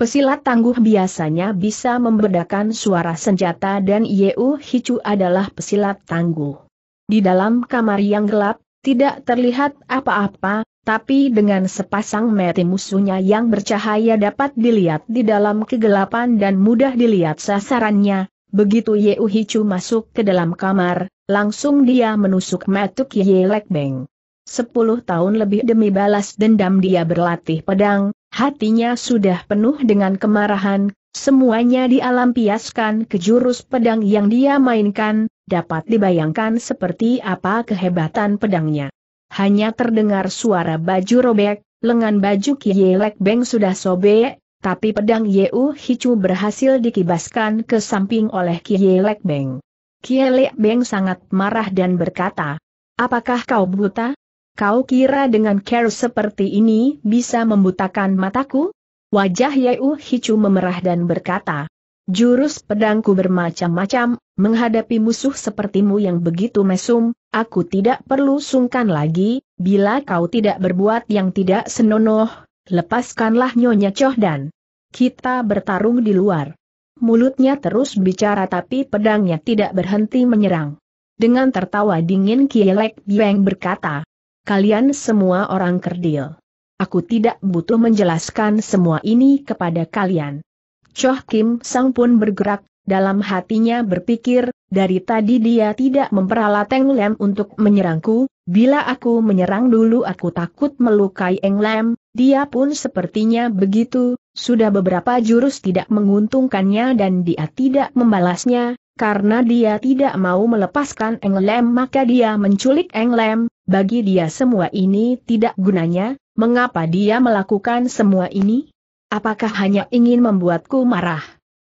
Pesilat tangguh biasanya bisa membedakan suara senjata dan Yeu Hicu adalah pesilat tangguh. Di dalam kamar yang gelap, tidak terlihat apa-apa, tapi dengan sepasang mata musuhnya yang bercahaya dapat dilihat di dalam kegelapan dan mudah dilihat sasarannya. Begitu Yeu Hicu masuk ke dalam kamar, langsung dia menusuk Matuk Ye Beng. Sepuluh tahun lebih demi balas dendam dia berlatih pedang, Hatinya sudah penuh dengan kemarahan, semuanya dialampiaskan ke jurus pedang yang dia mainkan, dapat dibayangkan seperti apa kehebatan pedangnya. Hanya terdengar suara baju robek, lengan baju Kielek Beng sudah sobek, tapi pedang Yeu Hicu berhasil dikibaskan ke samping oleh Kielek Beng. Kielek Beng sangat marah dan berkata, Apakah kau buta? Kau kira dengan care seperti ini bisa membutakan mataku? Wajah Yeu Hicu memerah dan berkata, Jurus pedangku bermacam-macam, menghadapi musuh sepertimu yang begitu mesum, aku tidak perlu sungkan lagi, bila kau tidak berbuat yang tidak senonoh, lepaskanlah Nyonya dan Kita bertarung di luar. Mulutnya terus bicara tapi pedangnya tidak berhenti menyerang. Dengan tertawa dingin Kielek Bieng berkata, kalian semua orang kerdil. Aku tidak butuh menjelaskan semua ini kepada kalian. Choh Kim Sang pun bergerak, dalam hatinya berpikir, dari tadi dia tidak memperalat Eng Lem untuk menyerangku, bila aku menyerang dulu aku takut melukai Eng Lem, dia pun sepertinya begitu, sudah beberapa jurus tidak menguntungkannya dan dia tidak membalasnya, karena dia tidak mau melepaskan Englem maka dia menculik Englem, bagi dia semua ini tidak gunanya, mengapa dia melakukan semua ini? Apakah hanya ingin membuatku marah?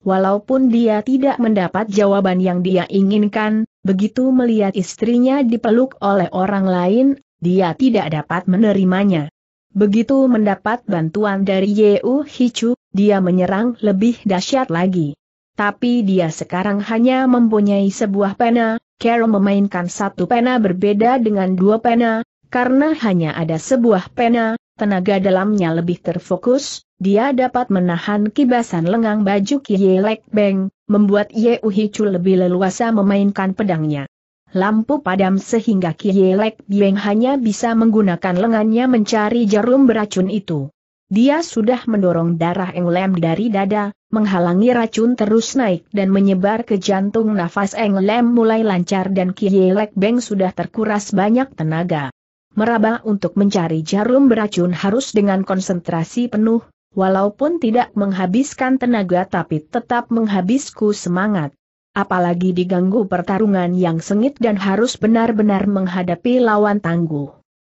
Walaupun dia tidak mendapat jawaban yang dia inginkan, begitu melihat istrinya dipeluk oleh orang lain, dia tidak dapat menerimanya. Begitu mendapat bantuan dari Yeu Hichu, dia menyerang lebih dahsyat lagi tapi dia sekarang hanya mempunyai sebuah pena, Carol memainkan satu pena berbeda dengan dua pena, karena hanya ada sebuah pena, tenaga dalamnya lebih terfokus, dia dapat menahan kibasan lengang baju Kie Lek Beng, membuat Ye Uhicu lebih leluasa memainkan pedangnya. Lampu padam sehingga Kie Lek Beng hanya bisa menggunakan lengannya mencari jarum beracun itu. Dia sudah mendorong darah Englem dari dada, menghalangi racun terus naik dan menyebar ke jantung nafas Englem mulai lancar dan Kielek Beng sudah terkuras banyak tenaga. Meraba untuk mencari jarum beracun harus dengan konsentrasi penuh, walaupun tidak menghabiskan tenaga tapi tetap menghabisku semangat. Apalagi diganggu pertarungan yang sengit dan harus benar-benar menghadapi lawan tangguh.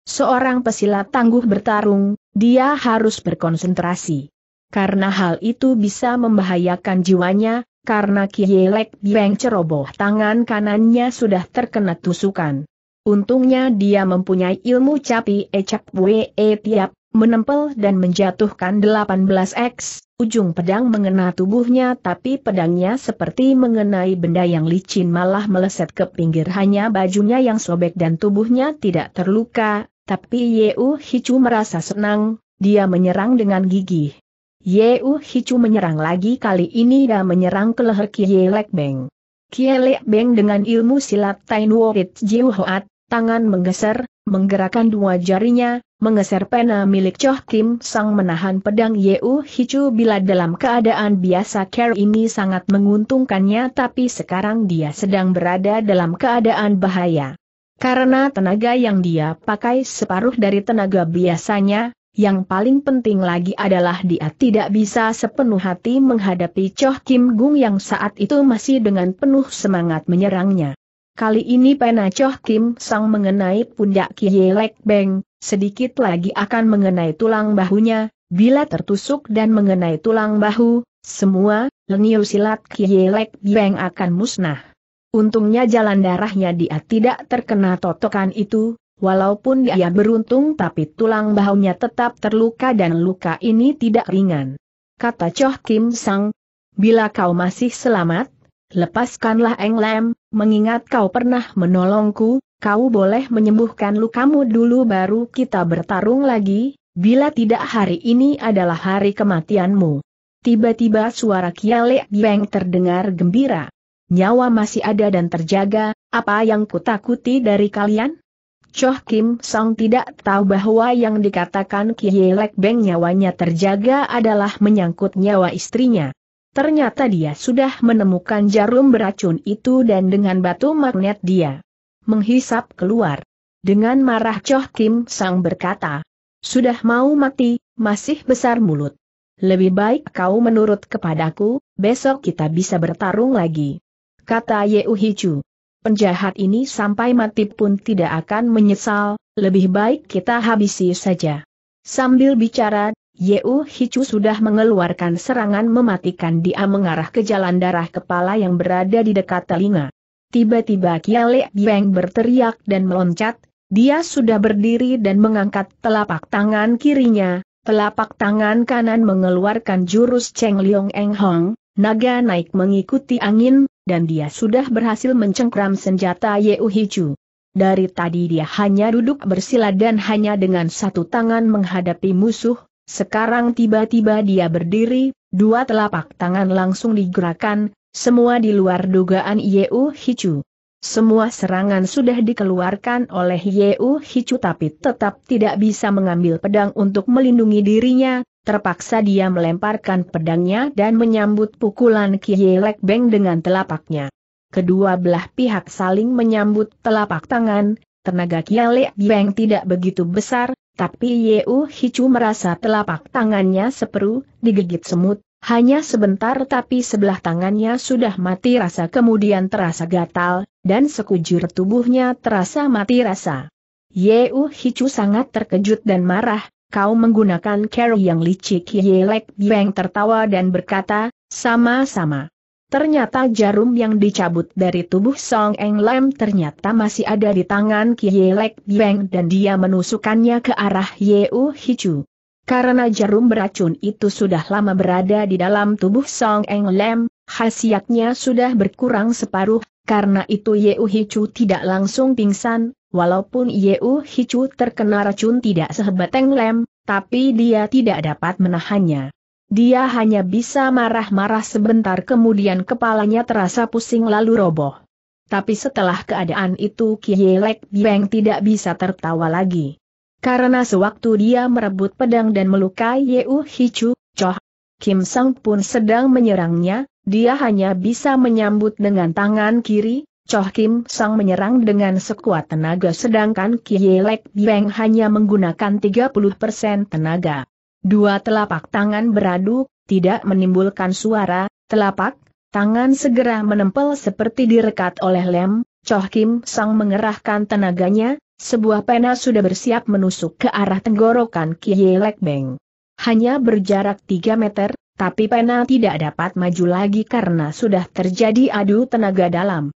Seorang pesilat tangguh bertarung, dia harus berkonsentrasi. Karena hal itu bisa membahayakan jiwanya, karena Kielek Bieng ceroboh tangan kanannya sudah terkena tusukan. Untungnya dia mempunyai ilmu capi ecap we e tiap, menempel dan menjatuhkan 18x, ujung pedang mengena tubuhnya tapi pedangnya seperti mengenai benda yang licin malah meleset ke pinggir hanya bajunya yang sobek dan tubuhnya tidak terluka, tapi Yeu Hicu merasa senang, dia menyerang dengan gigih. Yeu Hicu menyerang lagi kali ini dia menyerang ke leher Kie Lek Beng. Kie Lek Beng dengan ilmu silat Tain Jiuhoat, tangan menggeser, menggerakkan dua jarinya, menggeser pena milik Choh Kim Sang menahan pedang Yeu Hicu bila dalam keadaan biasa care ini sangat menguntungkannya tapi sekarang dia sedang berada dalam keadaan bahaya. Karena tenaga yang dia pakai separuh dari tenaga biasanya, yang paling penting lagi adalah dia tidak bisa sepenuh hati menghadapi Choh Kim Gung yang saat itu masih dengan penuh semangat menyerangnya. Kali ini pena Choh Kim Sang mengenai pundak Kie Lek Beng, sedikit lagi akan mengenai tulang bahunya, bila tertusuk dan mengenai tulang bahu, semua, lenyu silat Kie Lek Beng akan musnah. Untungnya jalan darahnya dia tidak terkena totokan itu, walaupun dia beruntung tapi tulang bahunya tetap terluka dan luka ini tidak ringan. Kata Choh Kim Sang, bila kau masih selamat, lepaskanlah Eng Lam, mengingat kau pernah menolongku, kau boleh menyembuhkan lukamu dulu baru kita bertarung lagi, bila tidak hari ini adalah hari kematianmu. Tiba-tiba suara Kiale Beng terdengar gembira nyawa masih ada dan terjaga, apa yang kutakuti dari kalian? Choh Kim Song tidak tahu bahwa yang dikatakan Kiye Lek Beng nyawanya terjaga adalah menyangkut nyawa istrinya. Ternyata dia sudah menemukan jarum beracun itu dan dengan batu magnet dia menghisap keluar. Dengan marah Choh Kim Sang berkata, Sudah mau mati, masih besar mulut. Lebih baik kau menurut kepadaku, besok kita bisa bertarung lagi kata Yeu Penjahat ini sampai mati pun tidak akan menyesal, lebih baik kita habisi saja. Sambil bicara, Yeu Hicu sudah mengeluarkan serangan mematikan dia mengarah ke jalan darah kepala yang berada di dekat telinga. Tiba-tiba Kiale Beng berteriak dan meloncat, dia sudah berdiri dan mengangkat telapak tangan kirinya, telapak tangan kanan mengeluarkan jurus Cheng Liong Eng Hong, naga naik mengikuti angin, dan dia sudah berhasil mencengkram senjata Yeu Hichu. Dari tadi dia hanya duduk bersila dan hanya dengan satu tangan menghadapi musuh, sekarang tiba-tiba dia berdiri, dua telapak tangan langsung digerakkan, semua di luar dugaan Yeu Hichu. Semua serangan sudah dikeluarkan oleh Yeu Hichu tapi tetap tidak bisa mengambil pedang untuk melindungi dirinya, terpaksa dia melemparkan pedangnya dan menyambut pukulan Kielek Beng dengan telapaknya. Kedua belah pihak saling menyambut telapak tangan, tenaga Lek Beng tidak begitu besar, tapi Yeu Hicu merasa telapak tangannya seperu, digigit semut, hanya sebentar tapi sebelah tangannya sudah mati rasa kemudian terasa gatal, dan sekujur tubuhnya terasa mati rasa. Yeu Hicu sangat terkejut dan marah, kau menggunakan cara yang licik Yelek Biang tertawa dan berkata, sama-sama. Ternyata jarum yang dicabut dari tubuh Song Eng Lam ternyata masih ada di tangan Yelek Biang dan dia menusukkannya ke arah Yeu Hichu. Karena jarum beracun itu sudah lama berada di dalam tubuh Song Eng Lam, khasiatnya sudah berkurang separuh, karena itu Yeu Hichu tidak langsung pingsan, Walaupun Yeu Hichu terkena racun tidak sehebat Teng Lem, tapi dia tidak dapat menahannya. Dia hanya bisa marah-marah sebentar kemudian kepalanya terasa pusing lalu roboh. Tapi setelah keadaan itu Kie Lek Beng tidak bisa tertawa lagi. Karena sewaktu dia merebut pedang dan melukai Yeu Hichu, Choh Kim Sang pun sedang menyerangnya, dia hanya bisa menyambut dengan tangan kiri, Choh Kim Sang menyerang dengan sekuat tenaga sedangkan Kie Lek Bieng hanya menggunakan 30% tenaga. Dua telapak tangan beradu, tidak menimbulkan suara, telapak, tangan segera menempel seperti direkat oleh lem, Choh Kim Sang mengerahkan tenaganya, sebuah pena sudah bersiap menusuk ke arah tenggorokan Kie Lek Beng. Hanya berjarak 3 meter, tapi pena tidak dapat maju lagi karena sudah terjadi adu tenaga dalam.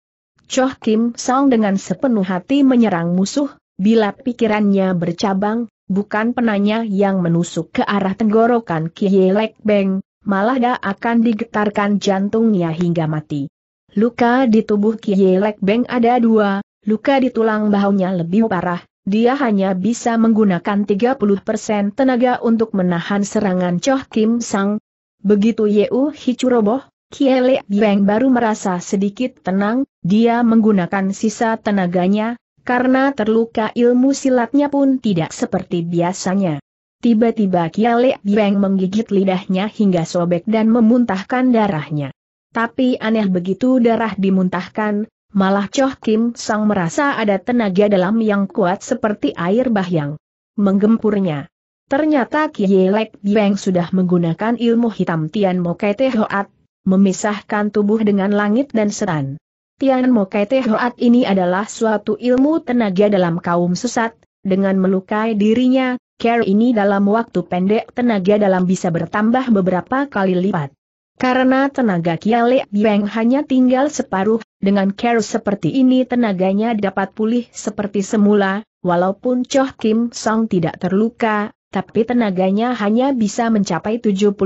Choh Kim Sang dengan sepenuh hati menyerang musuh, bila pikirannya bercabang, bukan penanya yang menusuk ke arah tenggorokan Kie Lek Beng, malah dia akan digetarkan jantungnya hingga mati. Luka di tubuh Kie Lek Beng ada dua, luka di tulang bahunya lebih parah, dia hanya bisa menggunakan 30% tenaga untuk menahan serangan Choh Kim Sang. Begitu Yeu Hichu roboh, Kiele Dieng baru merasa sedikit tenang, dia menggunakan sisa tenaganya, karena terluka ilmu silatnya pun tidak seperti biasanya. Tiba-tiba Kiele Dieng menggigit lidahnya hingga sobek dan memuntahkan darahnya. Tapi aneh begitu darah dimuntahkan, malah Choh Kim Sang merasa ada tenaga dalam yang kuat seperti air bah yang menggempurnya. Ternyata Kielek Bieng sudah menggunakan ilmu hitam Tian Mokete Hoat memisahkan tubuh dengan langit dan setan. Tian Mokete Hoat ini adalah suatu ilmu tenaga dalam kaum sesat, dengan melukai dirinya, care ini dalam waktu pendek tenaga dalam bisa bertambah beberapa kali lipat. Karena tenaga Kiale Biang hanya tinggal separuh, dengan care seperti ini tenaganya dapat pulih seperti semula, walaupun Choh Kim Song tidak terluka, tapi tenaganya hanya bisa mencapai 70%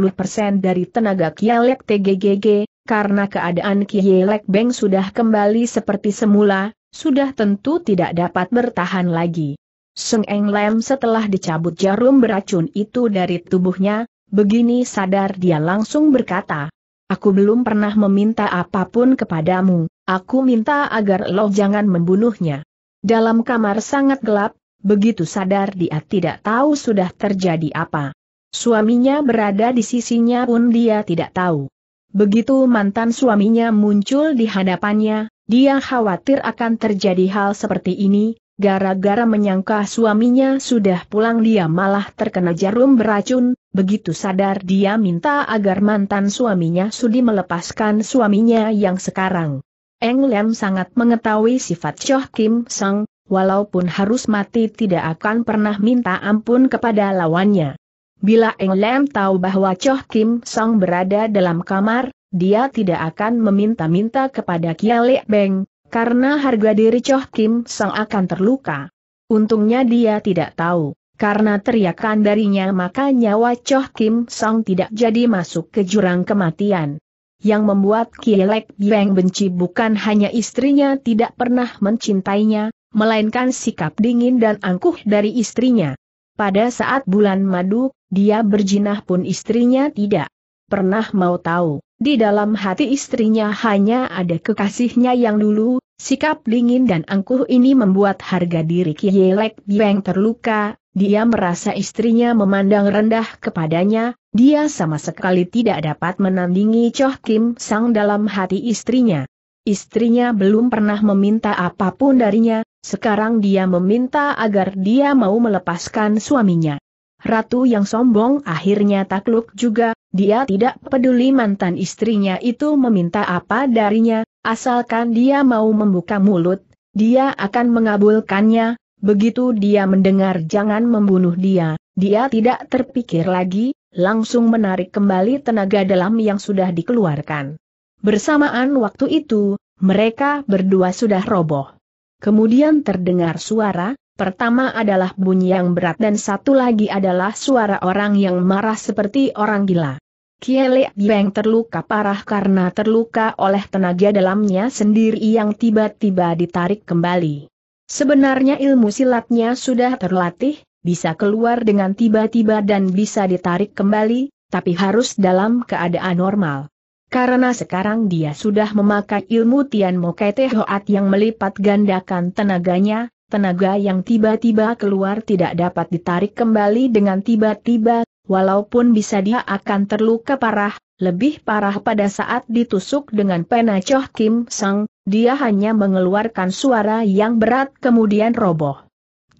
dari tenaga Kielek TGGG, karena keadaan Kielek Beng sudah kembali seperti semula, sudah tentu tidak dapat bertahan lagi. Sung Eng Lem setelah dicabut jarum beracun itu dari tubuhnya, begini sadar dia langsung berkata, Aku belum pernah meminta apapun kepadamu, aku minta agar lo jangan membunuhnya. Dalam kamar sangat gelap, Begitu sadar dia tidak tahu sudah terjadi apa. Suaminya berada di sisinya pun dia tidak tahu. Begitu mantan suaminya muncul di hadapannya, dia khawatir akan terjadi hal seperti ini, gara-gara menyangka suaminya sudah pulang dia malah terkena jarum beracun, begitu sadar dia minta agar mantan suaminya sudi melepaskan suaminya yang sekarang. Eng Lem sangat mengetahui sifat Choh Kim Sang, walaupun harus mati tidak akan pernah minta ampun kepada lawannya. Bila Eng Lam tahu bahwa Choh Kim Song berada dalam kamar, dia tidak akan meminta-minta kepada Kia Le Beng, karena harga diri Choh Kim Song akan terluka. Untungnya dia tidak tahu, karena teriakan darinya maka nyawa Choh Kim Song tidak jadi masuk ke jurang kematian. Yang membuat Kielek Beng benci bukan hanya istrinya tidak pernah mencintainya, melainkan sikap dingin dan angkuh dari istrinya. Pada saat bulan madu, dia berjinah pun istrinya tidak pernah mau tahu. Di dalam hati istrinya hanya ada kekasihnya yang dulu, sikap dingin dan angkuh ini membuat harga diri Kielek Bieng terluka, dia merasa istrinya memandang rendah kepadanya, dia sama sekali tidak dapat menandingi Choh Kim Sang dalam hati istrinya. Istrinya belum pernah meminta apapun darinya, sekarang dia meminta agar dia mau melepaskan suaminya. Ratu yang sombong akhirnya takluk juga, dia tidak peduli mantan istrinya itu meminta apa darinya, asalkan dia mau membuka mulut, dia akan mengabulkannya, begitu dia mendengar jangan membunuh dia, dia tidak terpikir lagi, langsung menarik kembali tenaga dalam yang sudah dikeluarkan. Bersamaan waktu itu, mereka berdua sudah roboh. Kemudian terdengar suara, pertama adalah bunyi yang berat dan satu lagi adalah suara orang yang marah seperti orang gila. Kielek yang terluka parah karena terluka oleh tenaga dalamnya sendiri yang tiba-tiba ditarik kembali. Sebenarnya ilmu silatnya sudah terlatih, bisa keluar dengan tiba-tiba dan bisa ditarik kembali, tapi harus dalam keadaan normal. Karena sekarang dia sudah memakai ilmu Tian Mokai Tehoat yang melipat gandakan tenaganya, tenaga yang tiba-tiba keluar tidak dapat ditarik kembali dengan tiba-tiba, walaupun bisa dia akan terluka parah, lebih parah pada saat ditusuk dengan pena Choh Kim Sang, dia hanya mengeluarkan suara yang berat kemudian roboh.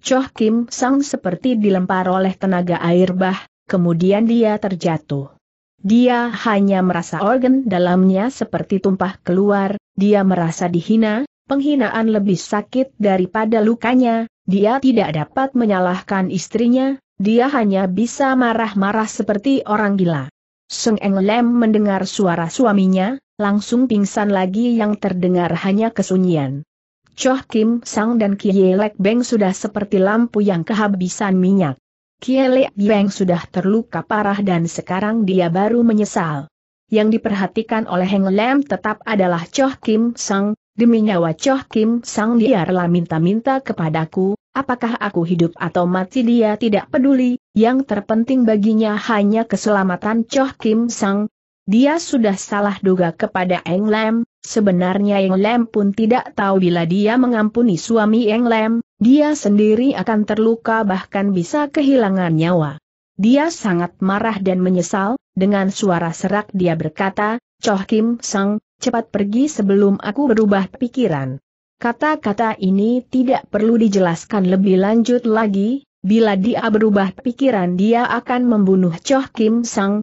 Choh Kim Sang seperti dilempar oleh tenaga air bah, kemudian dia terjatuh. Dia hanya merasa organ dalamnya seperti tumpah keluar, dia merasa dihina, penghinaan lebih sakit daripada lukanya, dia tidak dapat menyalahkan istrinya, dia hanya bisa marah-marah seperti orang gila. Seng Eng Lem mendengar suara suaminya, langsung pingsan lagi yang terdengar hanya kesunyian. Choh Kim Sang dan Kie Lek Beng sudah seperti lampu yang kehabisan minyak. Kiele Yang sudah terluka parah dan sekarang dia baru menyesal. Yang diperhatikan oleh Heng Lem tetap adalah Choh Kim Sang, demi nyawa Choh Kim Sang dia rela minta-minta kepadaku, apakah aku hidup atau mati dia tidak peduli, yang terpenting baginya hanya keselamatan Choh Kim Sang, dia sudah salah duga kepada Eng Lem, sebenarnya Eng Lem pun tidak tahu bila dia mengampuni suami Eng Lem, dia sendiri akan terluka bahkan bisa kehilangan nyawa. Dia sangat marah dan menyesal, dengan suara serak dia berkata, Choh Kim Sang, cepat pergi sebelum aku berubah pikiran. Kata-kata ini tidak perlu dijelaskan lebih lanjut lagi, bila dia berubah pikiran dia akan membunuh Choh Kim Sang,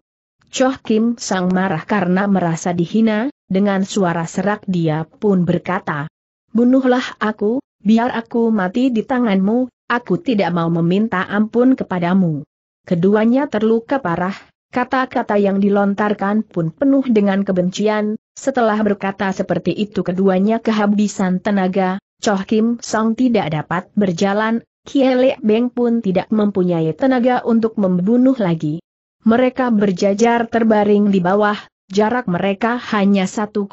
Choh Kim Sang marah karena merasa dihina, dengan suara serak dia pun berkata, Bunuhlah aku, biar aku mati di tanganmu, aku tidak mau meminta ampun kepadamu. Keduanya terluka parah, kata-kata yang dilontarkan pun penuh dengan kebencian, setelah berkata seperti itu keduanya kehabisan tenaga, Choh Kim Sang tidak dapat berjalan, Kie Lek Beng pun tidak mempunyai tenaga untuk membunuh lagi. Mereka berjajar terbaring di bawah, jarak mereka hanya 1,5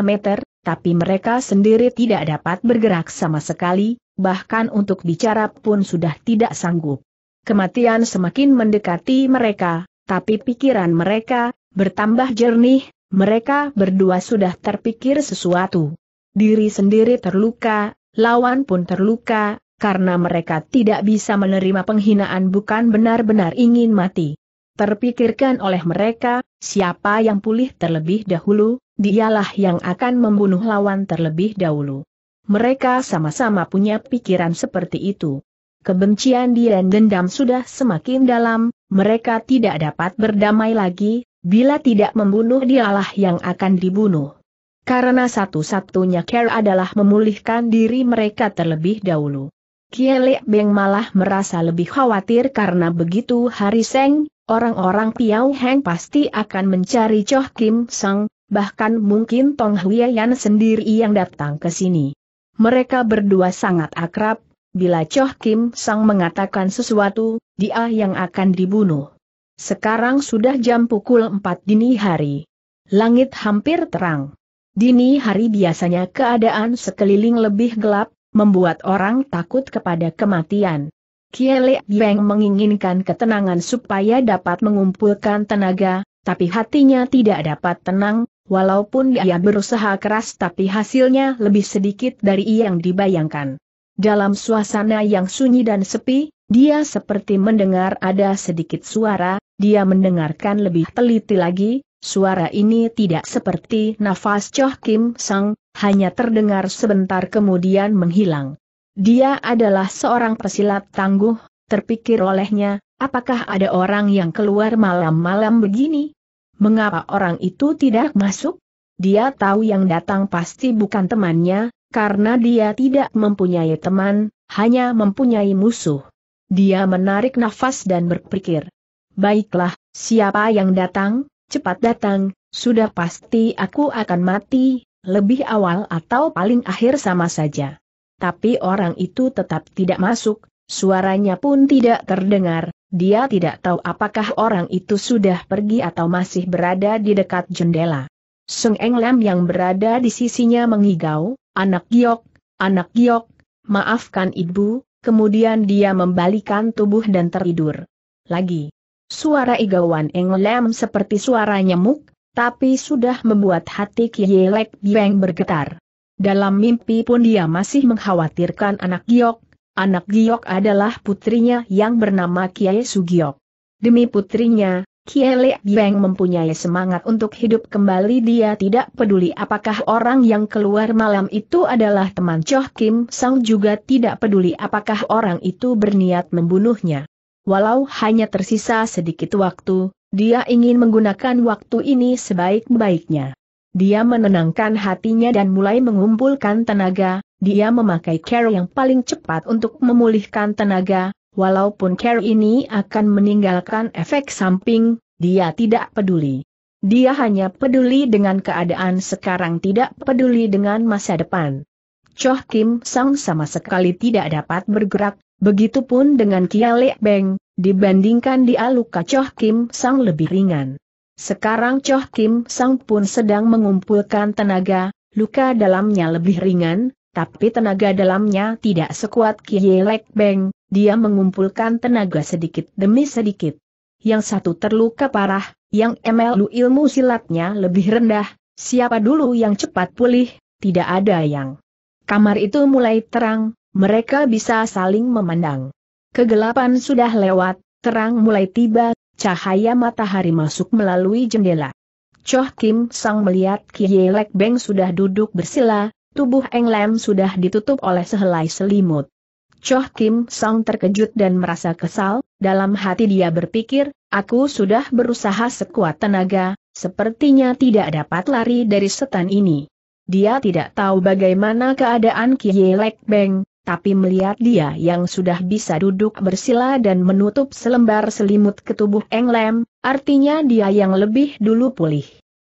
meter, tapi mereka sendiri tidak dapat bergerak sama sekali, bahkan untuk bicara pun sudah tidak sanggup. Kematian semakin mendekati mereka, tapi pikiran mereka bertambah jernih, mereka berdua sudah terpikir sesuatu. Diri sendiri terluka, lawan pun terluka, karena mereka tidak bisa menerima penghinaan bukan benar-benar ingin mati. Terpikirkan oleh mereka, siapa yang pulih terlebih dahulu, dialah yang akan membunuh lawan terlebih dahulu. Mereka sama-sama punya pikiran seperti itu. Kebencian dan dendam sudah semakin dalam, mereka tidak dapat berdamai lagi, bila tidak membunuh dialah yang akan dibunuh. Karena satu-satunya care adalah memulihkan diri mereka terlebih dahulu. Kielek Beng malah merasa lebih khawatir karena begitu Hari Seng, Orang-orang Piao Heng pasti akan mencari Choh Kim Sang, bahkan mungkin Tong Huiyan sendiri yang datang ke sini. Mereka berdua sangat akrab, bila Choh Kim Sang mengatakan sesuatu, dia yang akan dibunuh. Sekarang sudah jam pukul 4 dini hari. Langit hampir terang. Dini hari biasanya keadaan sekeliling lebih gelap, membuat orang takut kepada kematian. Kiele Yang menginginkan ketenangan supaya dapat mengumpulkan tenaga, tapi hatinya tidak dapat tenang, walaupun dia berusaha keras tapi hasilnya lebih sedikit dari yang dibayangkan. Dalam suasana yang sunyi dan sepi, dia seperti mendengar ada sedikit suara, dia mendengarkan lebih teliti lagi, suara ini tidak seperti nafas Choh Kim Sang, hanya terdengar sebentar kemudian menghilang. Dia adalah seorang pesilat tangguh, terpikir olehnya, apakah ada orang yang keluar malam-malam begini? Mengapa orang itu tidak masuk? Dia tahu yang datang pasti bukan temannya, karena dia tidak mempunyai teman, hanya mempunyai musuh. Dia menarik nafas dan berpikir. Baiklah, siapa yang datang, cepat datang, sudah pasti aku akan mati, lebih awal atau paling akhir sama saja tapi orang itu tetap tidak masuk, suaranya pun tidak terdengar, dia tidak tahu apakah orang itu sudah pergi atau masih berada di dekat jendela. Sung Eng Lam yang berada di sisinya mengigau, anak giok, anak giok, maafkan ibu, kemudian dia membalikan tubuh dan tertidur. Lagi. Suara igauan Eng Lam seperti suara nyamuk, tapi sudah membuat hati Kielek Bieng bergetar. Dalam mimpi pun dia masih mengkhawatirkan anak Giok. Anak Giok adalah putrinya yang bernama Kiai Sugiok. Demi putrinya, Kiai Le Beng mempunyai semangat untuk hidup kembali dia tidak peduli apakah orang yang keluar malam itu adalah teman Choh Kim Sang juga tidak peduli apakah orang itu berniat membunuhnya. Walau hanya tersisa sedikit waktu, dia ingin menggunakan waktu ini sebaik-baiknya. Dia menenangkan hatinya dan mulai mengumpulkan tenaga, dia memakai care yang paling cepat untuk memulihkan tenaga, walaupun care ini akan meninggalkan efek samping, dia tidak peduli. Dia hanya peduli dengan keadaan sekarang tidak peduli dengan masa depan. Choh Kim Sang sama sekali tidak dapat bergerak, begitu pun dengan Kia Lek Beng, dibandingkan dia luka Choh Kim Sang lebih ringan. Sekarang Choh Kim Sang pun sedang mengumpulkan tenaga, luka dalamnya lebih ringan, tapi tenaga dalamnya tidak sekuat Kie Lek Beng, dia mengumpulkan tenaga sedikit demi sedikit. Yang satu terluka parah, yang MLU ilmu silatnya lebih rendah, siapa dulu yang cepat pulih, tidak ada yang. Kamar itu mulai terang, mereka bisa saling memandang. Kegelapan sudah lewat, terang mulai tiba, Cahaya matahari masuk melalui jendela. Choh Kim Sang melihat Lek Beng sudah duduk bersila, tubuh Eng Lem sudah ditutup oleh sehelai selimut. Choh Kim Sang terkejut dan merasa kesal, dalam hati dia berpikir, aku sudah berusaha sekuat tenaga, sepertinya tidak dapat lari dari setan ini. Dia tidak tahu bagaimana keadaan Lek Beng, tapi melihat dia yang sudah bisa duduk bersila dan menutup selembar selimut ke tubuh Englem, artinya dia yang lebih dulu pulih.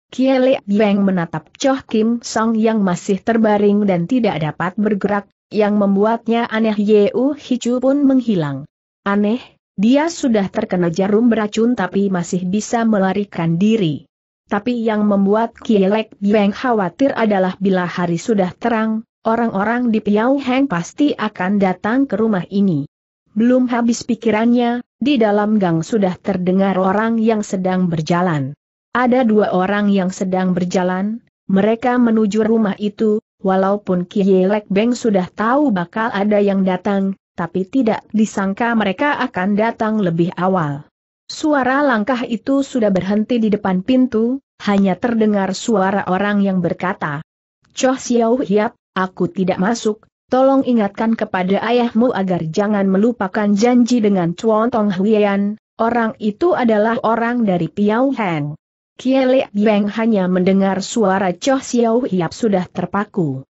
Kiele Beng menatap Choh Kim Song yang masih terbaring dan tidak dapat bergerak, yang membuatnya aneh Yeu Hichu pun menghilang. Aneh, dia sudah terkena jarum beracun tapi masih bisa melarikan diri. Tapi yang membuat Kielek Beng khawatir adalah bila hari sudah terang, Orang-orang di Piau Heng pasti akan datang ke rumah ini. Belum habis pikirannya, di dalam gang sudah terdengar orang yang sedang berjalan. Ada dua orang yang sedang berjalan, mereka menuju rumah itu, walaupun Kielek Lek Beng sudah tahu bakal ada yang datang, tapi tidak disangka mereka akan datang lebih awal. Suara langkah itu sudah berhenti di depan pintu, hanya terdengar suara orang yang berkata, Choh Xiao Hiap, Aku tidak masuk, tolong ingatkan kepada ayahmu agar jangan melupakan janji dengan Chuan Tong Huian, orang itu adalah orang dari Piao Heng. Kiele Beng hanya mendengar suara Choh Xiao Hiap sudah terpaku.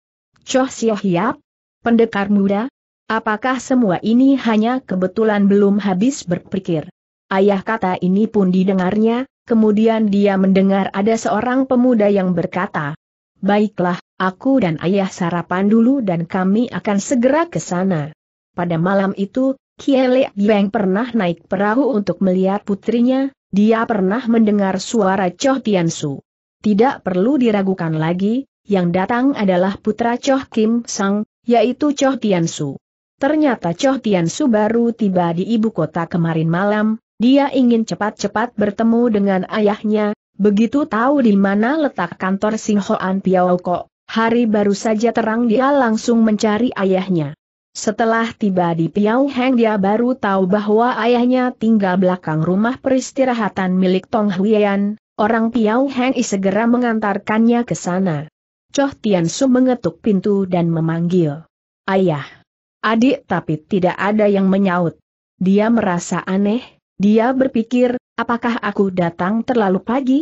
Choh Xiao Hiap? Pendekar muda? Apakah semua ini hanya kebetulan belum habis berpikir? Ayah kata ini pun didengarnya, kemudian dia mendengar ada seorang pemuda yang berkata, Baiklah, Aku dan ayah sarapan dulu dan kami akan segera ke sana. Pada malam itu, Kiele yang pernah naik perahu untuk melihat putrinya, dia pernah mendengar suara Choh Su. Tidak perlu diragukan lagi, yang datang adalah putra Choh Kim Sang, yaitu Choh Su. Ternyata Choh Su baru tiba di ibu kota kemarin malam, dia ingin cepat-cepat bertemu dengan ayahnya, begitu tahu di mana letak kantor Hoan Piao Kok. Hari baru saja terang dia langsung mencari ayahnya. Setelah tiba di Piau Heng dia baru tahu bahwa ayahnya tinggal belakang rumah peristirahatan milik Tong Huyan, orang Piau Heng segera mengantarkannya ke sana. Choh Tian Su mengetuk pintu dan memanggil. Ayah. Adik tapi tidak ada yang menyaut. Dia merasa aneh, dia berpikir, apakah aku datang terlalu pagi?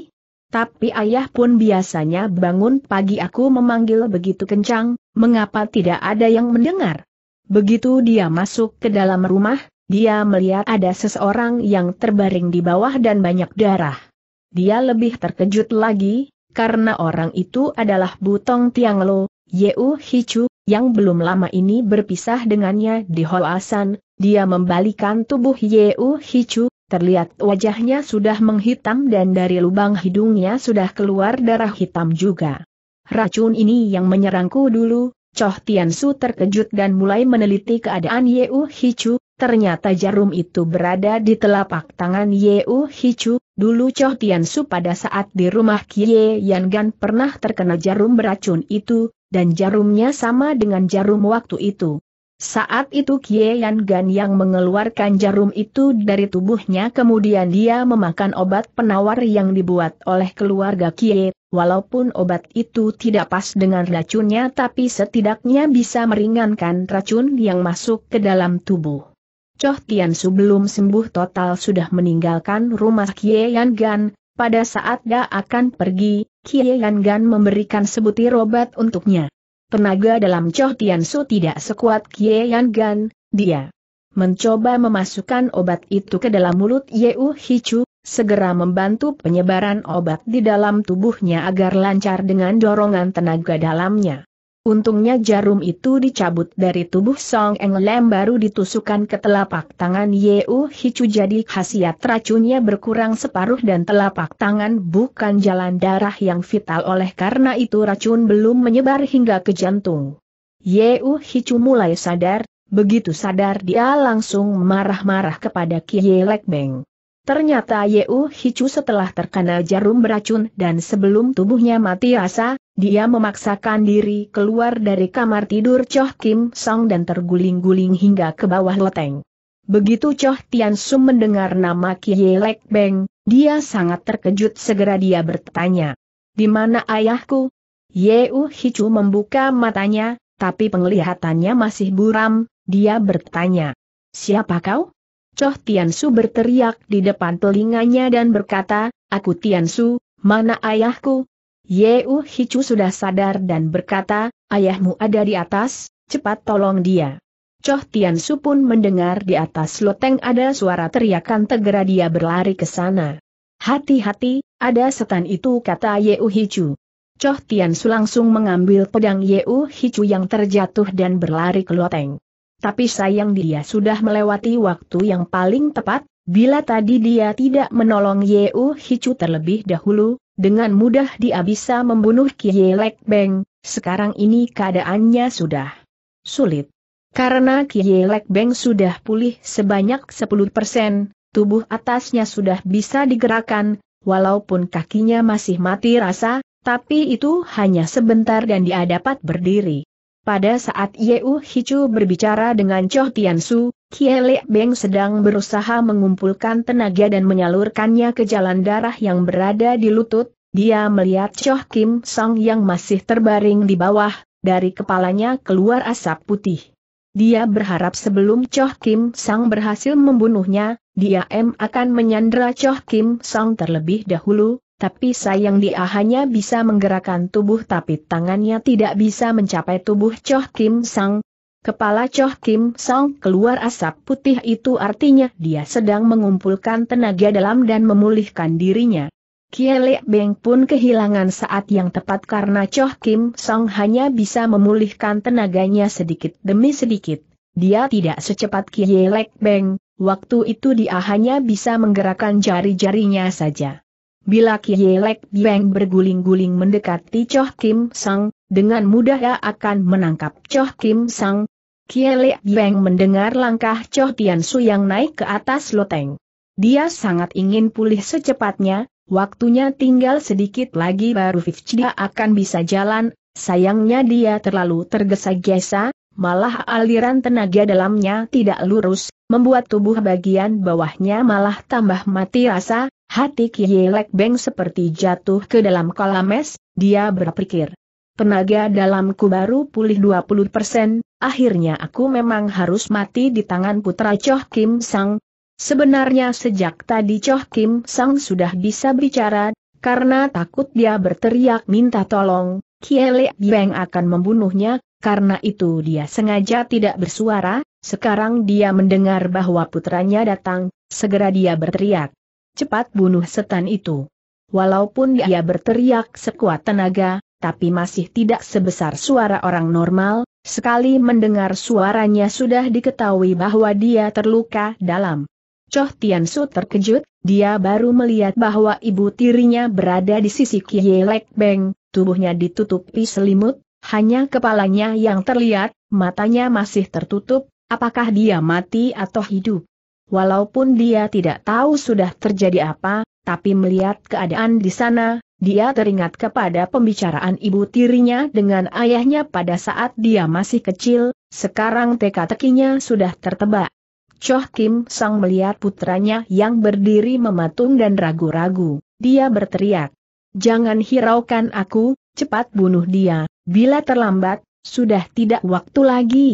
Tapi ayah pun biasanya bangun pagi aku memanggil begitu kencang, mengapa tidak ada yang mendengar? Begitu dia masuk ke dalam rumah, dia melihat ada seseorang yang terbaring di bawah dan banyak darah. Dia lebih terkejut lagi, karena orang itu adalah Butong Tianglo, Yeu Hichu, yang belum lama ini berpisah dengannya di Hoasan, dia membalikan tubuh Yeu Hichu, Terlihat wajahnya sudah menghitam dan dari lubang hidungnya sudah keluar darah hitam juga. Racun ini yang menyerangku dulu, Choh su terkejut dan mulai meneliti keadaan Yeu Hichu, ternyata jarum itu berada di telapak tangan Yeu Hichu, dulu Choh su pada saat di rumah Kie Yangan pernah terkena jarum beracun itu, dan jarumnya sama dengan jarum waktu itu. Saat itu Kie Yan Gan yang mengeluarkan jarum itu dari tubuhnya kemudian dia memakan obat penawar yang dibuat oleh keluarga Kie, walaupun obat itu tidak pas dengan racunnya tapi setidaknya bisa meringankan racun yang masuk ke dalam tubuh. Choh Tian Su belum sembuh total sudah meninggalkan rumah Kie Yan Gan, pada saat dia akan pergi, Kie Yan Gan memberikan sebutir obat untuknya. Tenaga dalam Tian Su tidak sekuat Kie Yan Gan, dia mencoba memasukkan obat itu ke dalam mulut Yeu Hichu, segera membantu penyebaran obat di dalam tubuhnya agar lancar dengan dorongan tenaga dalamnya. Untungnya jarum itu dicabut dari tubuh Song Eng Lem baru ditusukkan ke telapak tangan Yeu Hicu jadi khasiat racunnya berkurang separuh dan telapak tangan bukan jalan darah yang vital oleh karena itu racun belum menyebar hingga ke jantung. Yeu Hicu mulai sadar, begitu sadar dia langsung marah-marah kepada Kie Beng. Ternyata Yeu Hicu setelah terkena jarum beracun dan sebelum tubuhnya mati asa, dia memaksakan diri keluar dari kamar tidur Choh Kim Song dan terguling-guling hingga ke bawah loteng. Begitu Choh Tian Sum mendengar nama Kie Lek Beng, dia sangat terkejut segera dia bertanya. Di mana ayahku? Yeu Hicu membuka matanya, tapi penglihatannya masih buram, dia bertanya. Siapa kau? Choh Su berteriak di depan telinganya dan berkata, Aku Tiansu, mana ayahku? Yeu Hichu sudah sadar dan berkata, Ayahmu ada di atas, cepat tolong dia. Choh Su pun mendengar di atas loteng ada suara teriakan tegera dia berlari ke sana. Hati-hati, ada setan itu kata Yeu Hicu. Choh Su langsung mengambil pedang Yeu Hichu yang terjatuh dan berlari ke loteng. Tapi sayang dia sudah melewati waktu yang paling tepat, bila tadi dia tidak menolong Yeu Hicu terlebih dahulu, dengan mudah dia bisa membunuh Kie Lek Beng, sekarang ini keadaannya sudah sulit. Karena Kie Lek Beng sudah pulih sebanyak 10 persen, tubuh atasnya sudah bisa digerakkan, walaupun kakinya masih mati rasa, tapi itu hanya sebentar dan dia dapat berdiri. Pada saat Yeu Hichu berbicara dengan Choh Tiansu, Kie Lek Beng sedang berusaha mengumpulkan tenaga dan menyalurkannya ke jalan darah yang berada di lutut, dia melihat Cho Kim Song yang masih terbaring di bawah, dari kepalanya keluar asap putih. Dia berharap sebelum Cho Kim Song berhasil membunuhnya, dia M akan menyandra Cho Kim Song terlebih dahulu, tapi sayang dia hanya bisa menggerakkan tubuh tapi tangannya tidak bisa mencapai tubuh Choh Kim Sang. Kepala Choh Kim Sang keluar asap putih itu artinya dia sedang mengumpulkan tenaga dalam dan memulihkan dirinya. Kielek Beng pun kehilangan saat yang tepat karena Choh Kim Sang hanya bisa memulihkan tenaganya sedikit demi sedikit. Dia tidak secepat Kielek Beng, waktu itu dia hanya bisa menggerakkan jari-jarinya saja. Bila Kielek Beng berguling-guling mendekati Choh Kim Sang, dengan mudah ia akan menangkap Choh Kim Sang. Kielek Beng mendengar langkah Choh Tian Su yang naik ke atas loteng. Dia sangat ingin pulih secepatnya, waktunya tinggal sedikit lagi baru Fifchia akan bisa jalan, sayangnya dia terlalu tergesa-gesa, malah aliran tenaga dalamnya tidak lurus, membuat tubuh bagian bawahnya malah tambah mati rasa, hati Kielek Beng seperti jatuh ke dalam kolam es, dia berpikir. Tenaga dalamku baru pulih 20 persen, akhirnya aku memang harus mati di tangan putra Choh Kim Sang. Sebenarnya sejak tadi Choh Kim Sang sudah bisa bicara, karena takut dia berteriak minta tolong, Kiele Beng akan membunuhnya, karena itu dia sengaja tidak bersuara, sekarang dia mendengar bahwa putranya datang, segera dia berteriak. Cepat bunuh setan itu. Walaupun dia berteriak sekuat tenaga, tapi masih tidak sebesar suara orang normal, sekali mendengar suaranya sudah diketahui bahwa dia terluka dalam. Choh Tiansu terkejut, dia baru melihat bahwa ibu tirinya berada di sisi Kielek Beng, tubuhnya ditutupi selimut, hanya kepalanya yang terlihat, matanya masih tertutup, apakah dia mati atau hidup. Walaupun dia tidak tahu sudah terjadi apa, tapi melihat keadaan di sana, dia teringat kepada pembicaraan ibu tirinya dengan ayahnya pada saat dia masih kecil, sekarang teka-tekinya sudah tertebak. Choh Kim Sang melihat putranya yang berdiri mematung dan ragu-ragu, dia berteriak. Jangan hiraukan aku, cepat bunuh dia, bila terlambat, sudah tidak waktu lagi.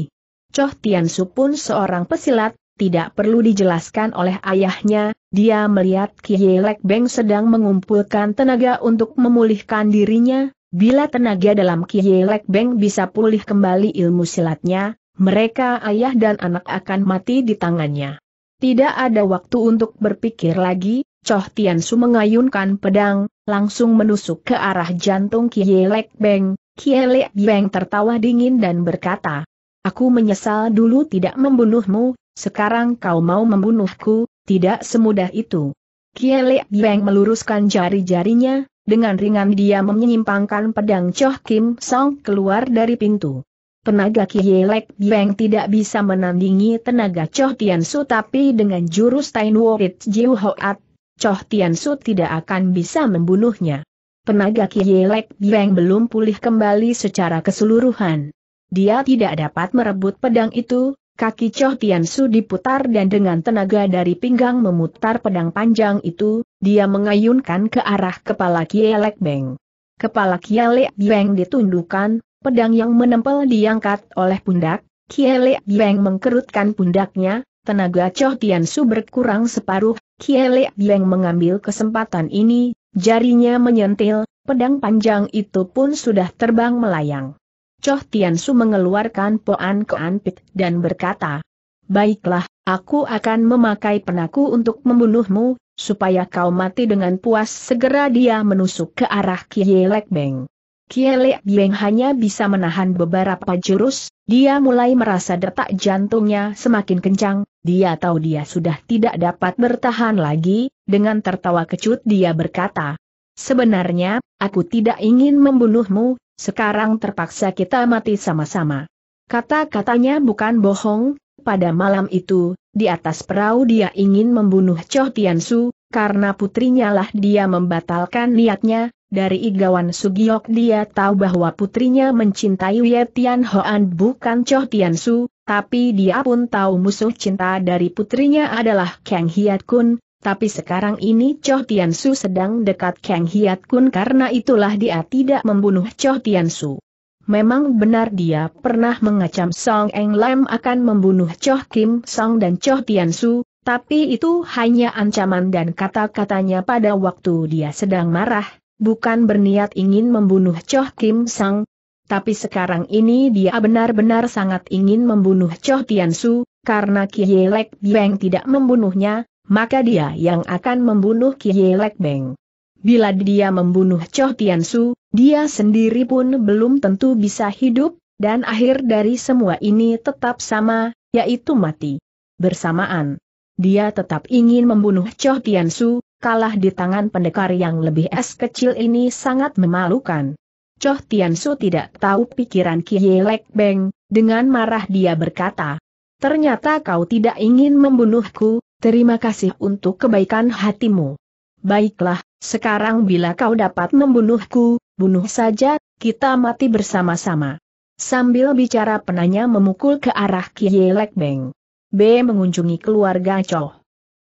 Choh Tiansu pun seorang pesilat, tidak perlu dijelaskan oleh ayahnya, dia melihat Kielek Beng sedang mengumpulkan tenaga untuk memulihkan dirinya, bila tenaga dalam Kielek Beng bisa pulih kembali ilmu silatnya, mereka ayah dan anak akan mati di tangannya. Tidak ada waktu untuk berpikir lagi, Choh Tiansu mengayunkan pedang, langsung menusuk ke arah jantung Kielek Beng. Kielek Beng tertawa dingin dan berkata, Aku menyesal dulu tidak membunuhmu, sekarang kau mau membunuhku, tidak semudah itu. Kielek Beng meluruskan jari-jarinya, dengan ringan dia menyimpangkan pedang Choh Kim Song keluar dari pintu. Tenaga Kielek Beng tidak bisa menandingi tenaga Choh Tian Su tapi dengan jurus Tain Worit Jiu Hoat Choh Tian Su tidak akan bisa membunuhnya. Penaga Kielek Beng belum pulih kembali secara keseluruhan. Dia tidak dapat merebut pedang itu, kaki Choh Tian Su diputar dan dengan tenaga dari pinggang memutar pedang panjang itu, dia mengayunkan ke arah kepala Kielek Beng. Kepala Kielek Beng ditundukkan, pedang yang menempel diangkat oleh pundak, Kielek Beng mengkerutkan pundaknya, tenaga Choh Tian Su berkurang separuh, Kiele Bieng mengambil kesempatan ini, jarinya menyentil, pedang panjang itu pun sudah terbang melayang. Choh Su mengeluarkan poan keanpit dan berkata, Baiklah, aku akan memakai penaku untuk membunuhmu, supaya kau mati dengan puas segera dia menusuk ke arah Kielek Beng. Kiele Bieng hanya bisa menahan beberapa jurus, dia mulai merasa detak jantungnya semakin kencang, dia tahu dia sudah tidak dapat bertahan lagi, dengan tertawa kecut dia berkata, Sebenarnya, aku tidak ingin membunuhmu, sekarang terpaksa kita mati sama-sama. Kata-katanya bukan bohong, pada malam itu, di atas perahu dia ingin membunuh Choh Su, karena putrinya lah dia membatalkan niatnya, dari igawan Sugiok dia tahu bahwa putrinya mencintai Wei Tian Hoan bukan Choh Tian Su, tapi dia pun tahu musuh cinta dari putrinya adalah Kang Hiat Kun, tapi sekarang ini Choh Tian Su sedang dekat Kang Hiat Kun karena itulah dia tidak membunuh Choh Tian Su. Memang benar dia pernah mengacam Song Eng Lam akan membunuh Choh Kim Song dan Choh Tian Su, tapi itu hanya ancaman dan kata-katanya pada waktu dia sedang marah, bukan berniat ingin membunuh Choh Kim Sang, tapi sekarang ini dia benar-benar sangat ingin membunuh Choh Tian Su, karena Kielek Beng tidak membunuhnya, maka dia yang akan membunuh Kielek Beng. Bila dia membunuh Choh Tian Su, dia sendiri pun belum tentu bisa hidup, dan akhir dari semua ini tetap sama, yaitu mati. Bersamaan. Dia tetap ingin membunuh Choh Tian Su, kalah di tangan pendekar yang lebih es kecil ini sangat memalukan. Choh Tiansu tidak tahu pikiran Kie Lek Beng, dengan marah dia berkata, Ternyata kau tidak ingin membunuhku, terima kasih untuk kebaikan hatimu. Baiklah, sekarang bila kau dapat membunuhku, bunuh saja, kita mati bersama-sama. Sambil bicara penanya memukul ke arah Kie Lek Beng. B mengunjungi keluarga Choh.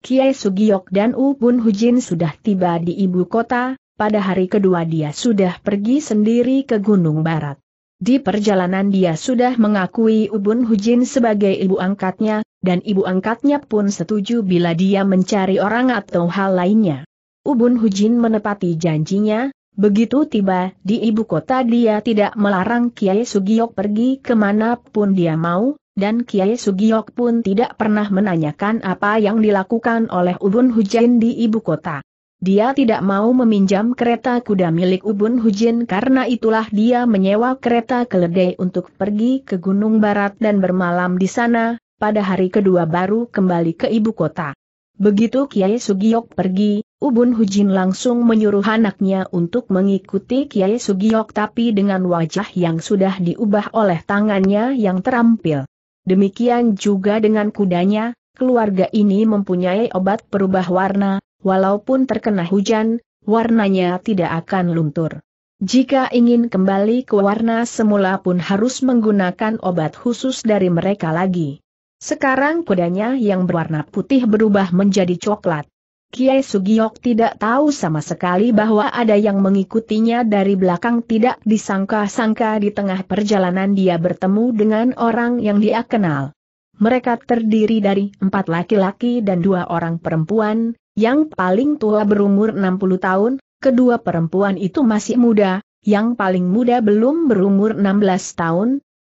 Kiai Sugiyok dan Ubun Hujin sudah tiba di ibu kota, pada hari kedua dia sudah pergi sendiri ke Gunung Barat. Di perjalanan dia sudah mengakui Ubun Hujin sebagai ibu angkatnya, dan ibu angkatnya pun setuju bila dia mencari orang atau hal lainnya. Ubun Hujin menepati janjinya, begitu tiba di ibu kota dia tidak melarang Kiai Sugiyok pergi kemanapun dia mau, dan Kiai Sugiok pun tidak pernah menanyakan apa yang dilakukan oleh Ubun Hujin di ibu kota. Dia tidak mau meminjam kereta kuda milik Ubun Hujin karena itulah dia menyewa kereta keledai untuk pergi ke Gunung Barat dan bermalam di sana, pada hari kedua baru kembali ke ibu kota. Begitu Kiai Sugiok pergi, Ubun Hujin langsung menyuruh anaknya untuk mengikuti Kiai Sugiok tapi dengan wajah yang sudah diubah oleh tangannya yang terampil. Demikian juga dengan kudanya, keluarga ini mempunyai obat perubah warna, walaupun terkena hujan, warnanya tidak akan luntur. Jika ingin kembali ke warna semula pun harus menggunakan obat khusus dari mereka lagi. Sekarang kudanya yang berwarna putih berubah menjadi coklat. Kiai Sugiok tidak tahu sama sekali bahwa ada yang mengikutinya dari belakang tidak disangka-sangka di tengah perjalanan dia bertemu dengan orang yang dia kenal. Mereka terdiri dari empat laki-laki dan dua orang perempuan, yang paling tua berumur 60 tahun, kedua perempuan itu masih muda, yang paling muda belum berumur 16 tahun.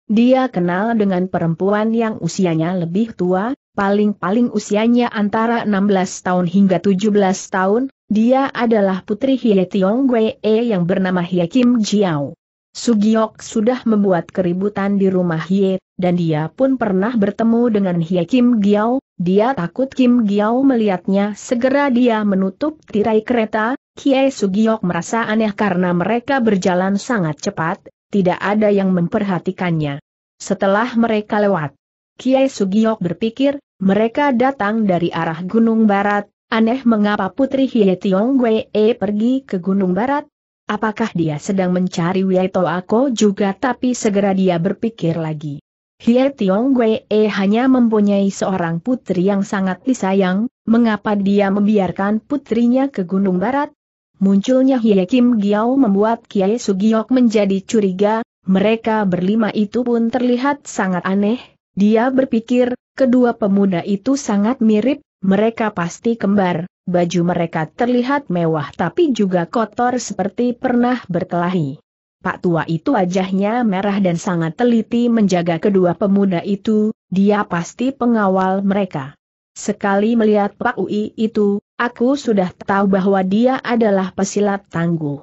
Dia kenal dengan perempuan yang usianya lebih tua, paling-paling usianya antara 16 tahun hingga 17 tahun, dia adalah putri Hye Tiong Wee yang bernama Hye Kim Jiao. Sugiok sudah membuat keributan di rumah Hye, dan dia pun pernah bertemu dengan Hye Kim Giao, dia takut Kim Giao melihatnya segera dia menutup tirai kereta, Kie Sugiok merasa aneh karena mereka berjalan sangat cepat, tidak ada yang memperhatikannya. Setelah mereka lewat, Kie Sugiok berpikir, mereka datang dari arah Gunung Barat, aneh mengapa Putri Hie Tiong Wee pergi ke Gunung Barat? Apakah dia sedang mencari Wei Ako juga tapi segera dia berpikir lagi. Hie Tiong Wee hanya mempunyai seorang putri yang sangat disayang, mengapa dia membiarkan putrinya ke Gunung Barat? Munculnya Hie Kim Giao membuat Kiai Sugiok menjadi curiga, mereka berlima itu pun terlihat sangat aneh, dia berpikir, Kedua pemuda itu sangat mirip, mereka pasti kembar, baju mereka terlihat mewah tapi juga kotor seperti pernah berkelahi. Pak tua itu wajahnya merah dan sangat teliti menjaga kedua pemuda itu, dia pasti pengawal mereka. Sekali melihat Pak Ui itu, aku sudah tahu bahwa dia adalah pesilat tangguh.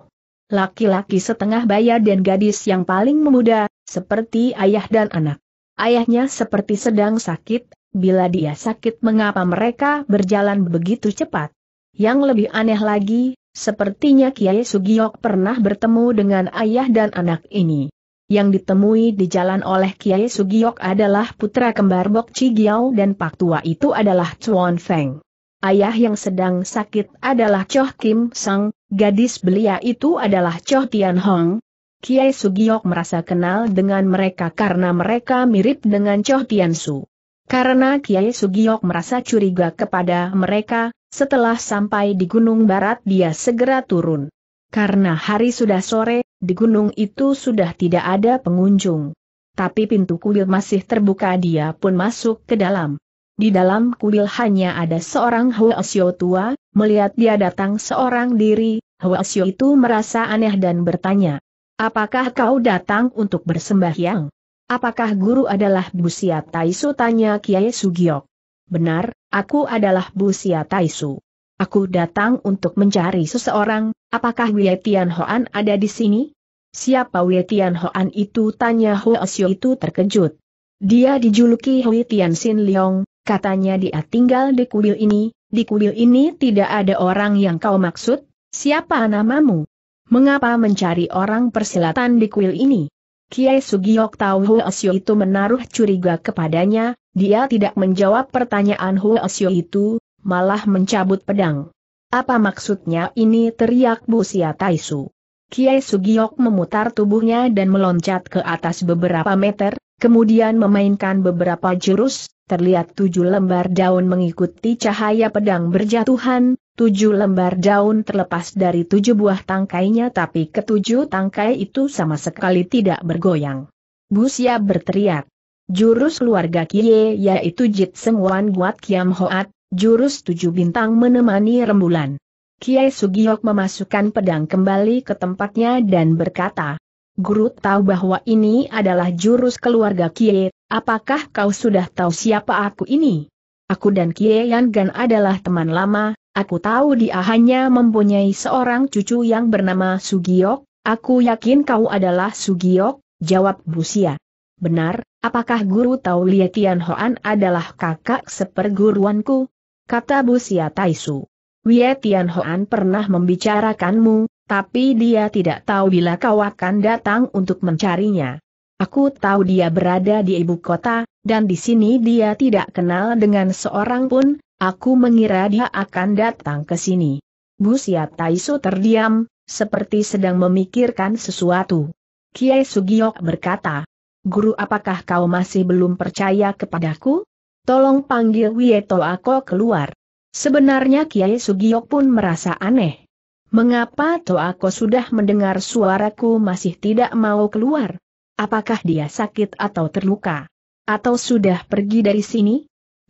Laki-laki setengah bayar dan gadis yang paling memuda, seperti ayah dan anak. Ayahnya seperti sedang sakit, bila dia sakit mengapa mereka berjalan begitu cepat? Yang lebih aneh lagi, sepertinya Kiai Sugiok pernah bertemu dengan ayah dan anak ini. Yang ditemui di jalan oleh Kiai Sugiok adalah putra kembar Bok Cigiao dan Pak Tua itu adalah Chuan Feng. Ayah yang sedang sakit adalah Choh Kim Sang, gadis belia itu adalah Choh Tian Hong, Kiai Sugiok merasa kenal dengan mereka karena mereka mirip dengan Choh Tian Karena Kiai Sugiok merasa curiga kepada mereka, setelah sampai di Gunung Barat dia segera turun. Karena hari sudah sore, di gunung itu sudah tidak ada pengunjung. Tapi pintu kuil masih terbuka dia pun masuk ke dalam. Di dalam kuil hanya ada seorang Huasyo tua, melihat dia datang seorang diri, Huasyo itu merasa aneh dan bertanya, Apakah kau datang untuk bersembahyang? Apakah guru adalah Busia Taisu? Tanya Kiai Sugiok. Benar, aku adalah Busia Taisu. Aku datang untuk mencari seseorang, apakah Wei Tian Hoan ada di sini? Siapa Wei Tian Hoan itu? Tanya Hua Xiu itu terkejut. Dia dijuluki Hui Tian Xin Leong, katanya dia tinggal di kuil ini, di kuil ini tidak ada orang yang kau maksud, siapa namamu? Mengapa mencari orang persilatan di kuil ini? Kiai Sugiok tahu Hu Xiu itu menaruh curiga kepadanya, dia tidak menjawab pertanyaan Hu Xiu itu, malah mencabut pedang. Apa maksudnya ini teriak Bu Sia Taisu? Kiai Sugiok memutar tubuhnya dan meloncat ke atas beberapa meter, kemudian memainkan beberapa jurus, terlihat tujuh lembar daun mengikuti cahaya pedang berjatuhan, tujuh lembar daun terlepas dari tujuh buah tangkainya tapi ketujuh tangkai itu sama sekali tidak bergoyang. Busia berteriak. Jurus keluarga Kie yaitu Jit Wan Guat Kiam Hoat, jurus tujuh bintang menemani rembulan. Kiai Sugiok memasukkan pedang kembali ke tempatnya dan berkata, Guru tahu bahwa ini adalah jurus keluarga Kie, apakah kau sudah tahu siapa aku ini? Aku dan Kie Yan Gan adalah teman lama, Aku tahu dia hanya mempunyai seorang cucu yang bernama Sugiok, aku yakin kau adalah Sugiok, jawab Busia. Benar, apakah guru tahu Lia Tian Hoan adalah kakak seperguruanku? Kata Busia Taisu. Lia Tian Hoan pernah membicarakanmu, tapi dia tidak tahu bila kau akan datang untuk mencarinya. Aku tahu dia berada di ibu kota, dan di sini dia tidak kenal dengan seorang pun, Aku mengira dia akan datang ke sini. Bu Busia Taiso terdiam, seperti sedang memikirkan sesuatu. Kiai Sugiok berkata, Guru apakah kau masih belum percaya kepadaku? Tolong panggil Wieto Ako keluar. Sebenarnya Kiai Sugiok pun merasa aneh. Mengapa Toako sudah mendengar suaraku masih tidak mau keluar? Apakah dia sakit atau terluka? Atau sudah pergi dari sini?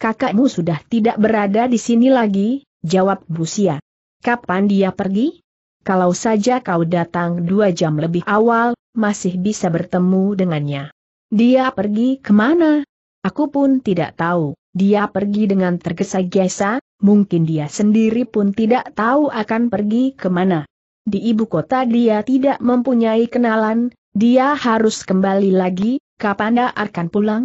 kakakmu sudah tidak berada di sini lagi, jawab Busia. Kapan dia pergi? Kalau saja kau datang dua jam lebih awal, masih bisa bertemu dengannya. Dia pergi kemana? Aku pun tidak tahu. Dia pergi dengan tergesa-gesa, mungkin dia sendiri pun tidak tahu akan pergi kemana. Di ibu kota dia tidak mempunyai kenalan, dia harus kembali lagi, kapan dia akan pulang?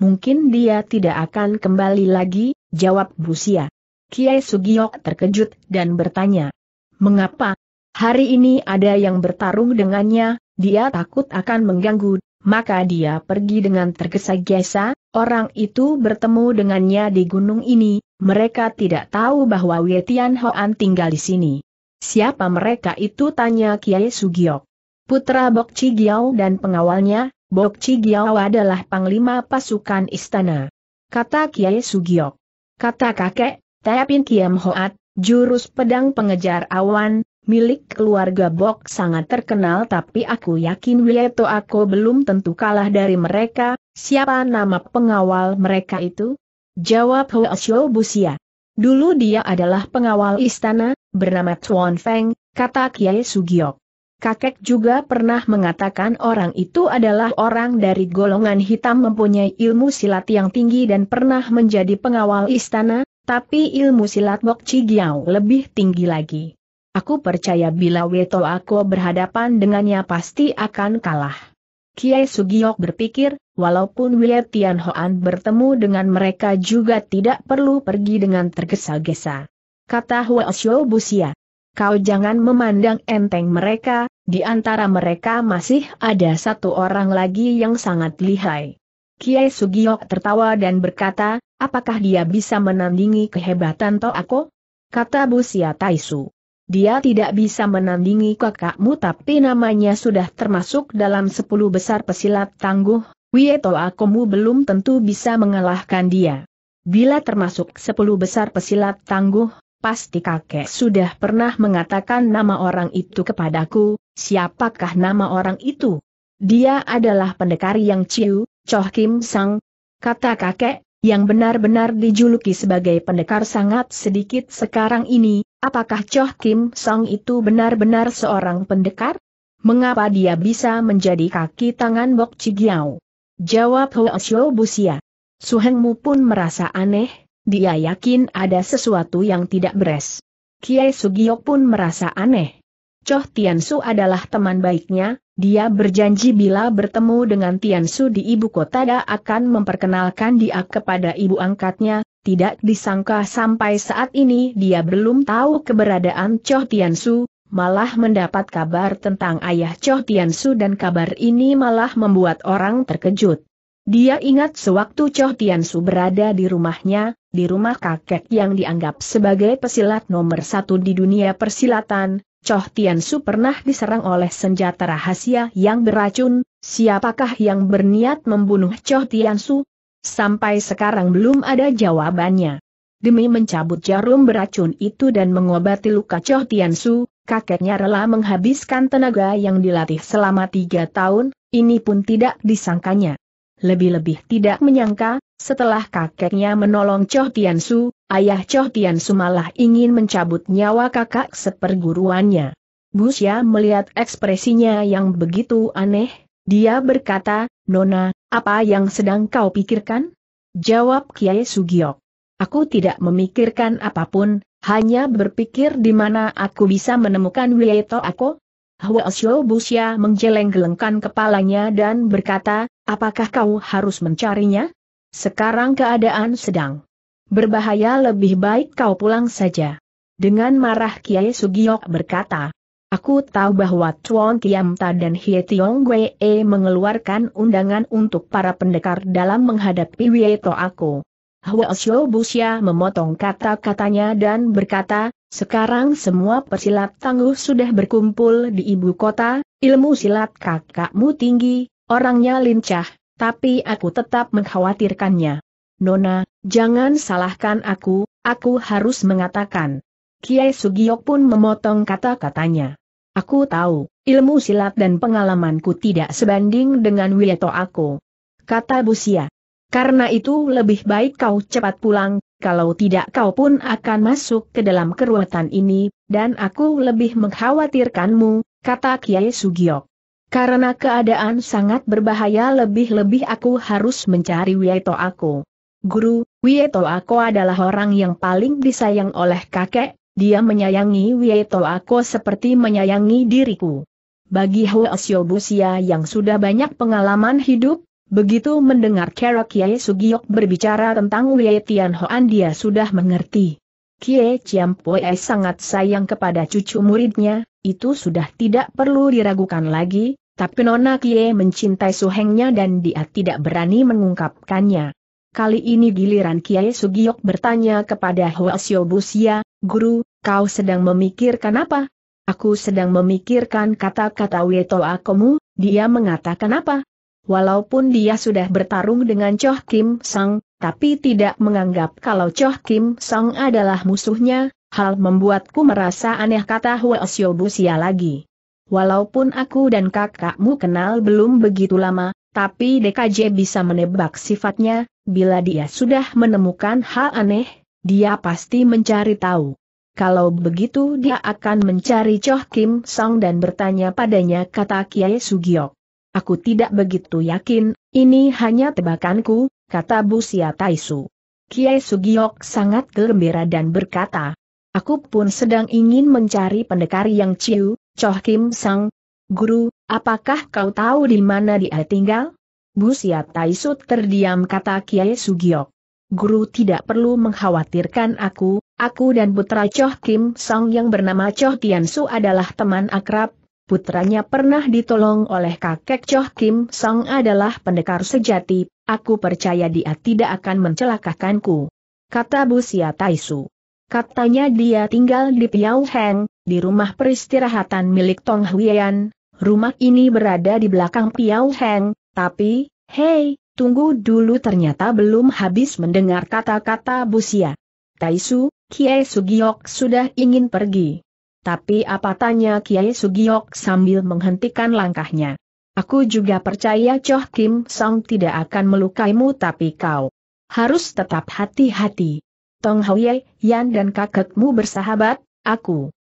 Mungkin dia tidak akan kembali lagi, jawab Busia. Kiai Sugiok terkejut dan bertanya. Mengapa? Hari ini ada yang bertarung dengannya, dia takut akan mengganggu, maka dia pergi dengan tergesa-gesa, orang itu bertemu dengannya di gunung ini, mereka tidak tahu bahwa Wetian Hoan tinggal di sini. Siapa mereka itu tanya Kiai Sugiok. Putra Bok Giao dan pengawalnya, Bok Cigiao adalah panglima pasukan istana. Kata Kiai Sugiok. Kata kakek, Teapin Kiam Hoat, jurus pedang pengejar awan, milik keluarga Bok sangat terkenal tapi aku yakin Wieto aku belum tentu kalah dari mereka, siapa nama pengawal mereka itu? Jawab Shou Busia. Dulu dia adalah pengawal istana, bernama Chuan Feng, kata Kiai Sugiok. Kakek juga pernah mengatakan orang itu adalah orang dari golongan hitam mempunyai ilmu silat yang tinggi dan pernah menjadi pengawal istana, tapi ilmu silat Bok Chigiao lebih tinggi lagi. Aku percaya bila Weto aku berhadapan dengannya pasti akan kalah. Kiai Sugiok berpikir, walaupun William Tianhoan bertemu dengan mereka juga tidak perlu pergi dengan tergesa-gesa. Kata Huo Xiao Busia kau jangan memandang enteng mereka, di antara mereka masih ada satu orang lagi yang sangat lihai. Kiai Sugiok tertawa dan berkata, apakah dia bisa menandingi kehebatan Toako? Kata Busia Taisu. Dia tidak bisa menandingi kakakmu tapi namanya sudah termasuk dalam sepuluh besar pesilat tangguh, Wieto Akomu belum tentu bisa mengalahkan dia. Bila termasuk sepuluh besar pesilat tangguh, pasti kakek sudah pernah mengatakan nama orang itu kepadaku, siapakah nama orang itu? Dia adalah pendekar yang ciu, Choh Kim Sang. Kata kakek, yang benar-benar dijuluki sebagai pendekar sangat sedikit sekarang ini, apakah Choh Kim Sang itu benar-benar seorang pendekar? Mengapa dia bisa menjadi kaki tangan Bok Cigiao? Jawab Hoa Xiao Busia. Suhengmu pun merasa aneh, dia yakin ada sesuatu yang tidak beres. Kiai Sugiyok pun merasa aneh. Choh Tiansu adalah teman baiknya, dia berjanji bila bertemu dengan Tiansu di ibu kota dia akan memperkenalkan dia kepada ibu angkatnya, tidak disangka sampai saat ini dia belum tahu keberadaan Choh Tiansu, malah mendapat kabar tentang ayah Choh Tiansu dan kabar ini malah membuat orang terkejut. Dia ingat sewaktu Choh Tiansu berada di rumahnya, di rumah kakek yang dianggap sebagai pesilat nomor satu di dunia persilatan, Choh Tian Su pernah diserang oleh senjata rahasia yang beracun, siapakah yang berniat membunuh Choh Tian Su? Sampai sekarang belum ada jawabannya. Demi mencabut jarum beracun itu dan mengobati luka Choh Tian Su, kakeknya rela menghabiskan tenaga yang dilatih selama tiga tahun, ini pun tidak disangkanya. Lebih-lebih tidak menyangka, setelah kakeknya menolong Choh Su, ayah Choh Su malah ingin mencabut nyawa kakak seperguruannya. Busya melihat ekspresinya yang begitu aneh, dia berkata, Nona, apa yang sedang kau pikirkan? Jawab Kiai Sugiok. Aku tidak memikirkan apapun, hanya berpikir di mana aku bisa menemukan Wieto aku. Hwa Xiao Busya menjeleng-gelengkan kepalanya dan berkata, apakah kau harus mencarinya? Sekarang keadaan sedang berbahaya lebih baik kau pulang saja. Dengan marah Kiai Sugiok berkata, Aku tahu bahwa Chuan Kiamta dan Hie Tiong Wee mengeluarkan undangan untuk para pendekar dalam menghadapi Wieto aku. Hua Xiao Busya memotong kata-katanya dan berkata, sekarang semua persilat tangguh sudah berkumpul di ibu kota, ilmu silat kakakmu tinggi, orangnya lincah, tapi aku tetap mengkhawatirkannya. Nona, jangan salahkan aku, aku harus mengatakan. Kiai Sugiyok pun memotong kata-katanya. Aku tahu, ilmu silat dan pengalamanku tidak sebanding dengan Wiyato aku. Kata Busia. Karena itu lebih baik kau cepat pulang, kalau tidak kau pun akan masuk ke dalam keruwetan ini, dan aku lebih mengkhawatirkanmu, kata Kiai Sugiyok. Karena keadaan sangat berbahaya lebih-lebih aku harus mencari Wieto aku. Guru, Wieto aku adalah orang yang paling disayang oleh kakek, dia menyayangi Wieto aku seperti menyayangi diriku. Bagi Hoesyo Busia yang sudah banyak pengalaman hidup, begitu mendengar Kera Kiai Sugiok berbicara tentang Wietian Hoan dia sudah mengerti. Kie Poe sangat sayang kepada cucu muridnya, itu sudah tidak perlu diragukan lagi, tapi Nona Kie mencintai suhengnya dan dia tidak berani mengungkapkannya. Kali ini giliran Kiai Sugiyok bertanya kepada Hoasyo Busia, Guru, kau sedang memikirkan apa? Aku sedang memikirkan kata-kata Weto Akomu, dia mengatakan apa? Walaupun dia sudah bertarung dengan Choh Kim Sang, tapi tidak menganggap kalau Choh Kim Song adalah musuhnya, hal membuatku merasa aneh kata Hwa Sia lagi. Walaupun aku dan kakakmu kenal belum begitu lama, tapi DKJ bisa menebak sifatnya, bila dia sudah menemukan hal aneh, dia pasti mencari tahu. Kalau begitu dia akan mencari Choh Kim Song dan bertanya padanya kata Kiai Sugiok. Aku tidak begitu yakin, ini hanya tebakanku, kata Busia Taisu. Kiai Sugiok sangat gembira dan berkata, Aku pun sedang ingin mencari pendekar yang ciu, Choh Kim Sang. Guru, apakah kau tahu di mana dia tinggal? Busia Taisu terdiam kata Kiai Sugiok. Guru tidak perlu mengkhawatirkan aku, aku dan putra Choh Kim Sang yang bernama Choh Su adalah teman akrab. Putranya pernah ditolong oleh kakek Choh Kim Sang adalah pendekar sejati, Aku percaya dia tidak akan mencelakakanku. Kata Busia Taisu. Katanya dia tinggal di Piau Heng, di rumah peristirahatan milik Tong Huyan. Rumah ini berada di belakang Piau Heng, tapi, hei, tunggu dulu ternyata belum habis mendengar kata-kata Busia. Taisu, Kiai Sugiok sudah ingin pergi. Tapi apa tanya Kiai Sugiok sambil menghentikan langkahnya. Aku juga percaya Choh Kim Song tidak akan melukaimu tapi kau harus tetap hati-hati. Tong Hauye, Yan dan kakekmu bersahabat, aku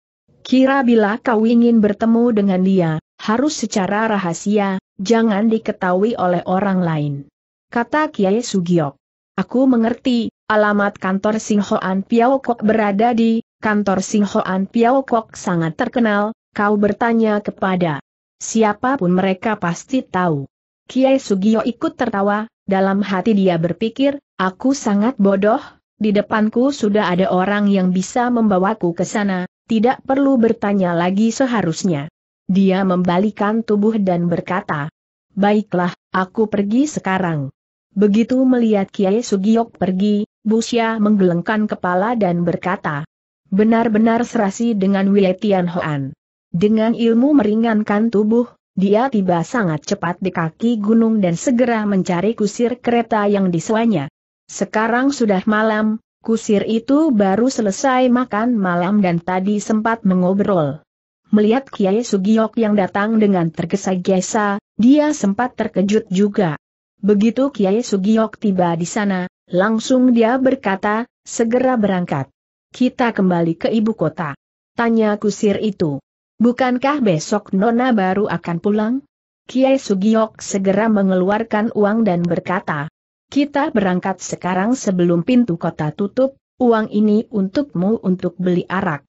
kira bila kau ingin bertemu dengan dia, harus secara rahasia, jangan diketahui oleh orang lain. Kata Kiai Sugiok. Aku mengerti, alamat kantor Singhoan Piao Kok berada di, kantor Singhoan Piao Kok sangat terkenal, kau bertanya kepada Siapapun mereka pasti tahu. Kiai Sugio ikut tertawa, dalam hati dia berpikir, aku sangat bodoh, di depanku sudah ada orang yang bisa membawaku ke sana, tidak perlu bertanya lagi seharusnya. Dia membalikan tubuh dan berkata, Baiklah, aku pergi sekarang. Begitu melihat Kiai Sugiok pergi, Busya menggelengkan kepala dan berkata, Benar-benar serasi dengan Wei Hoan. Dengan ilmu meringankan tubuh, dia tiba sangat cepat di kaki gunung dan segera mencari kusir kereta yang disewanya. Sekarang sudah malam, kusir itu baru selesai makan malam dan tadi sempat mengobrol. Melihat Kiai Sugiyok yang datang dengan tergesa-gesa, dia sempat terkejut juga. Begitu Kiai Sugiyok tiba di sana, langsung dia berkata, segera berangkat. Kita kembali ke ibu kota. Tanya kusir itu. Bukankah besok Nona baru akan pulang? Kiai Sugiok segera mengeluarkan uang dan berkata, kita berangkat sekarang sebelum pintu kota tutup, uang ini untukmu untuk beli arak.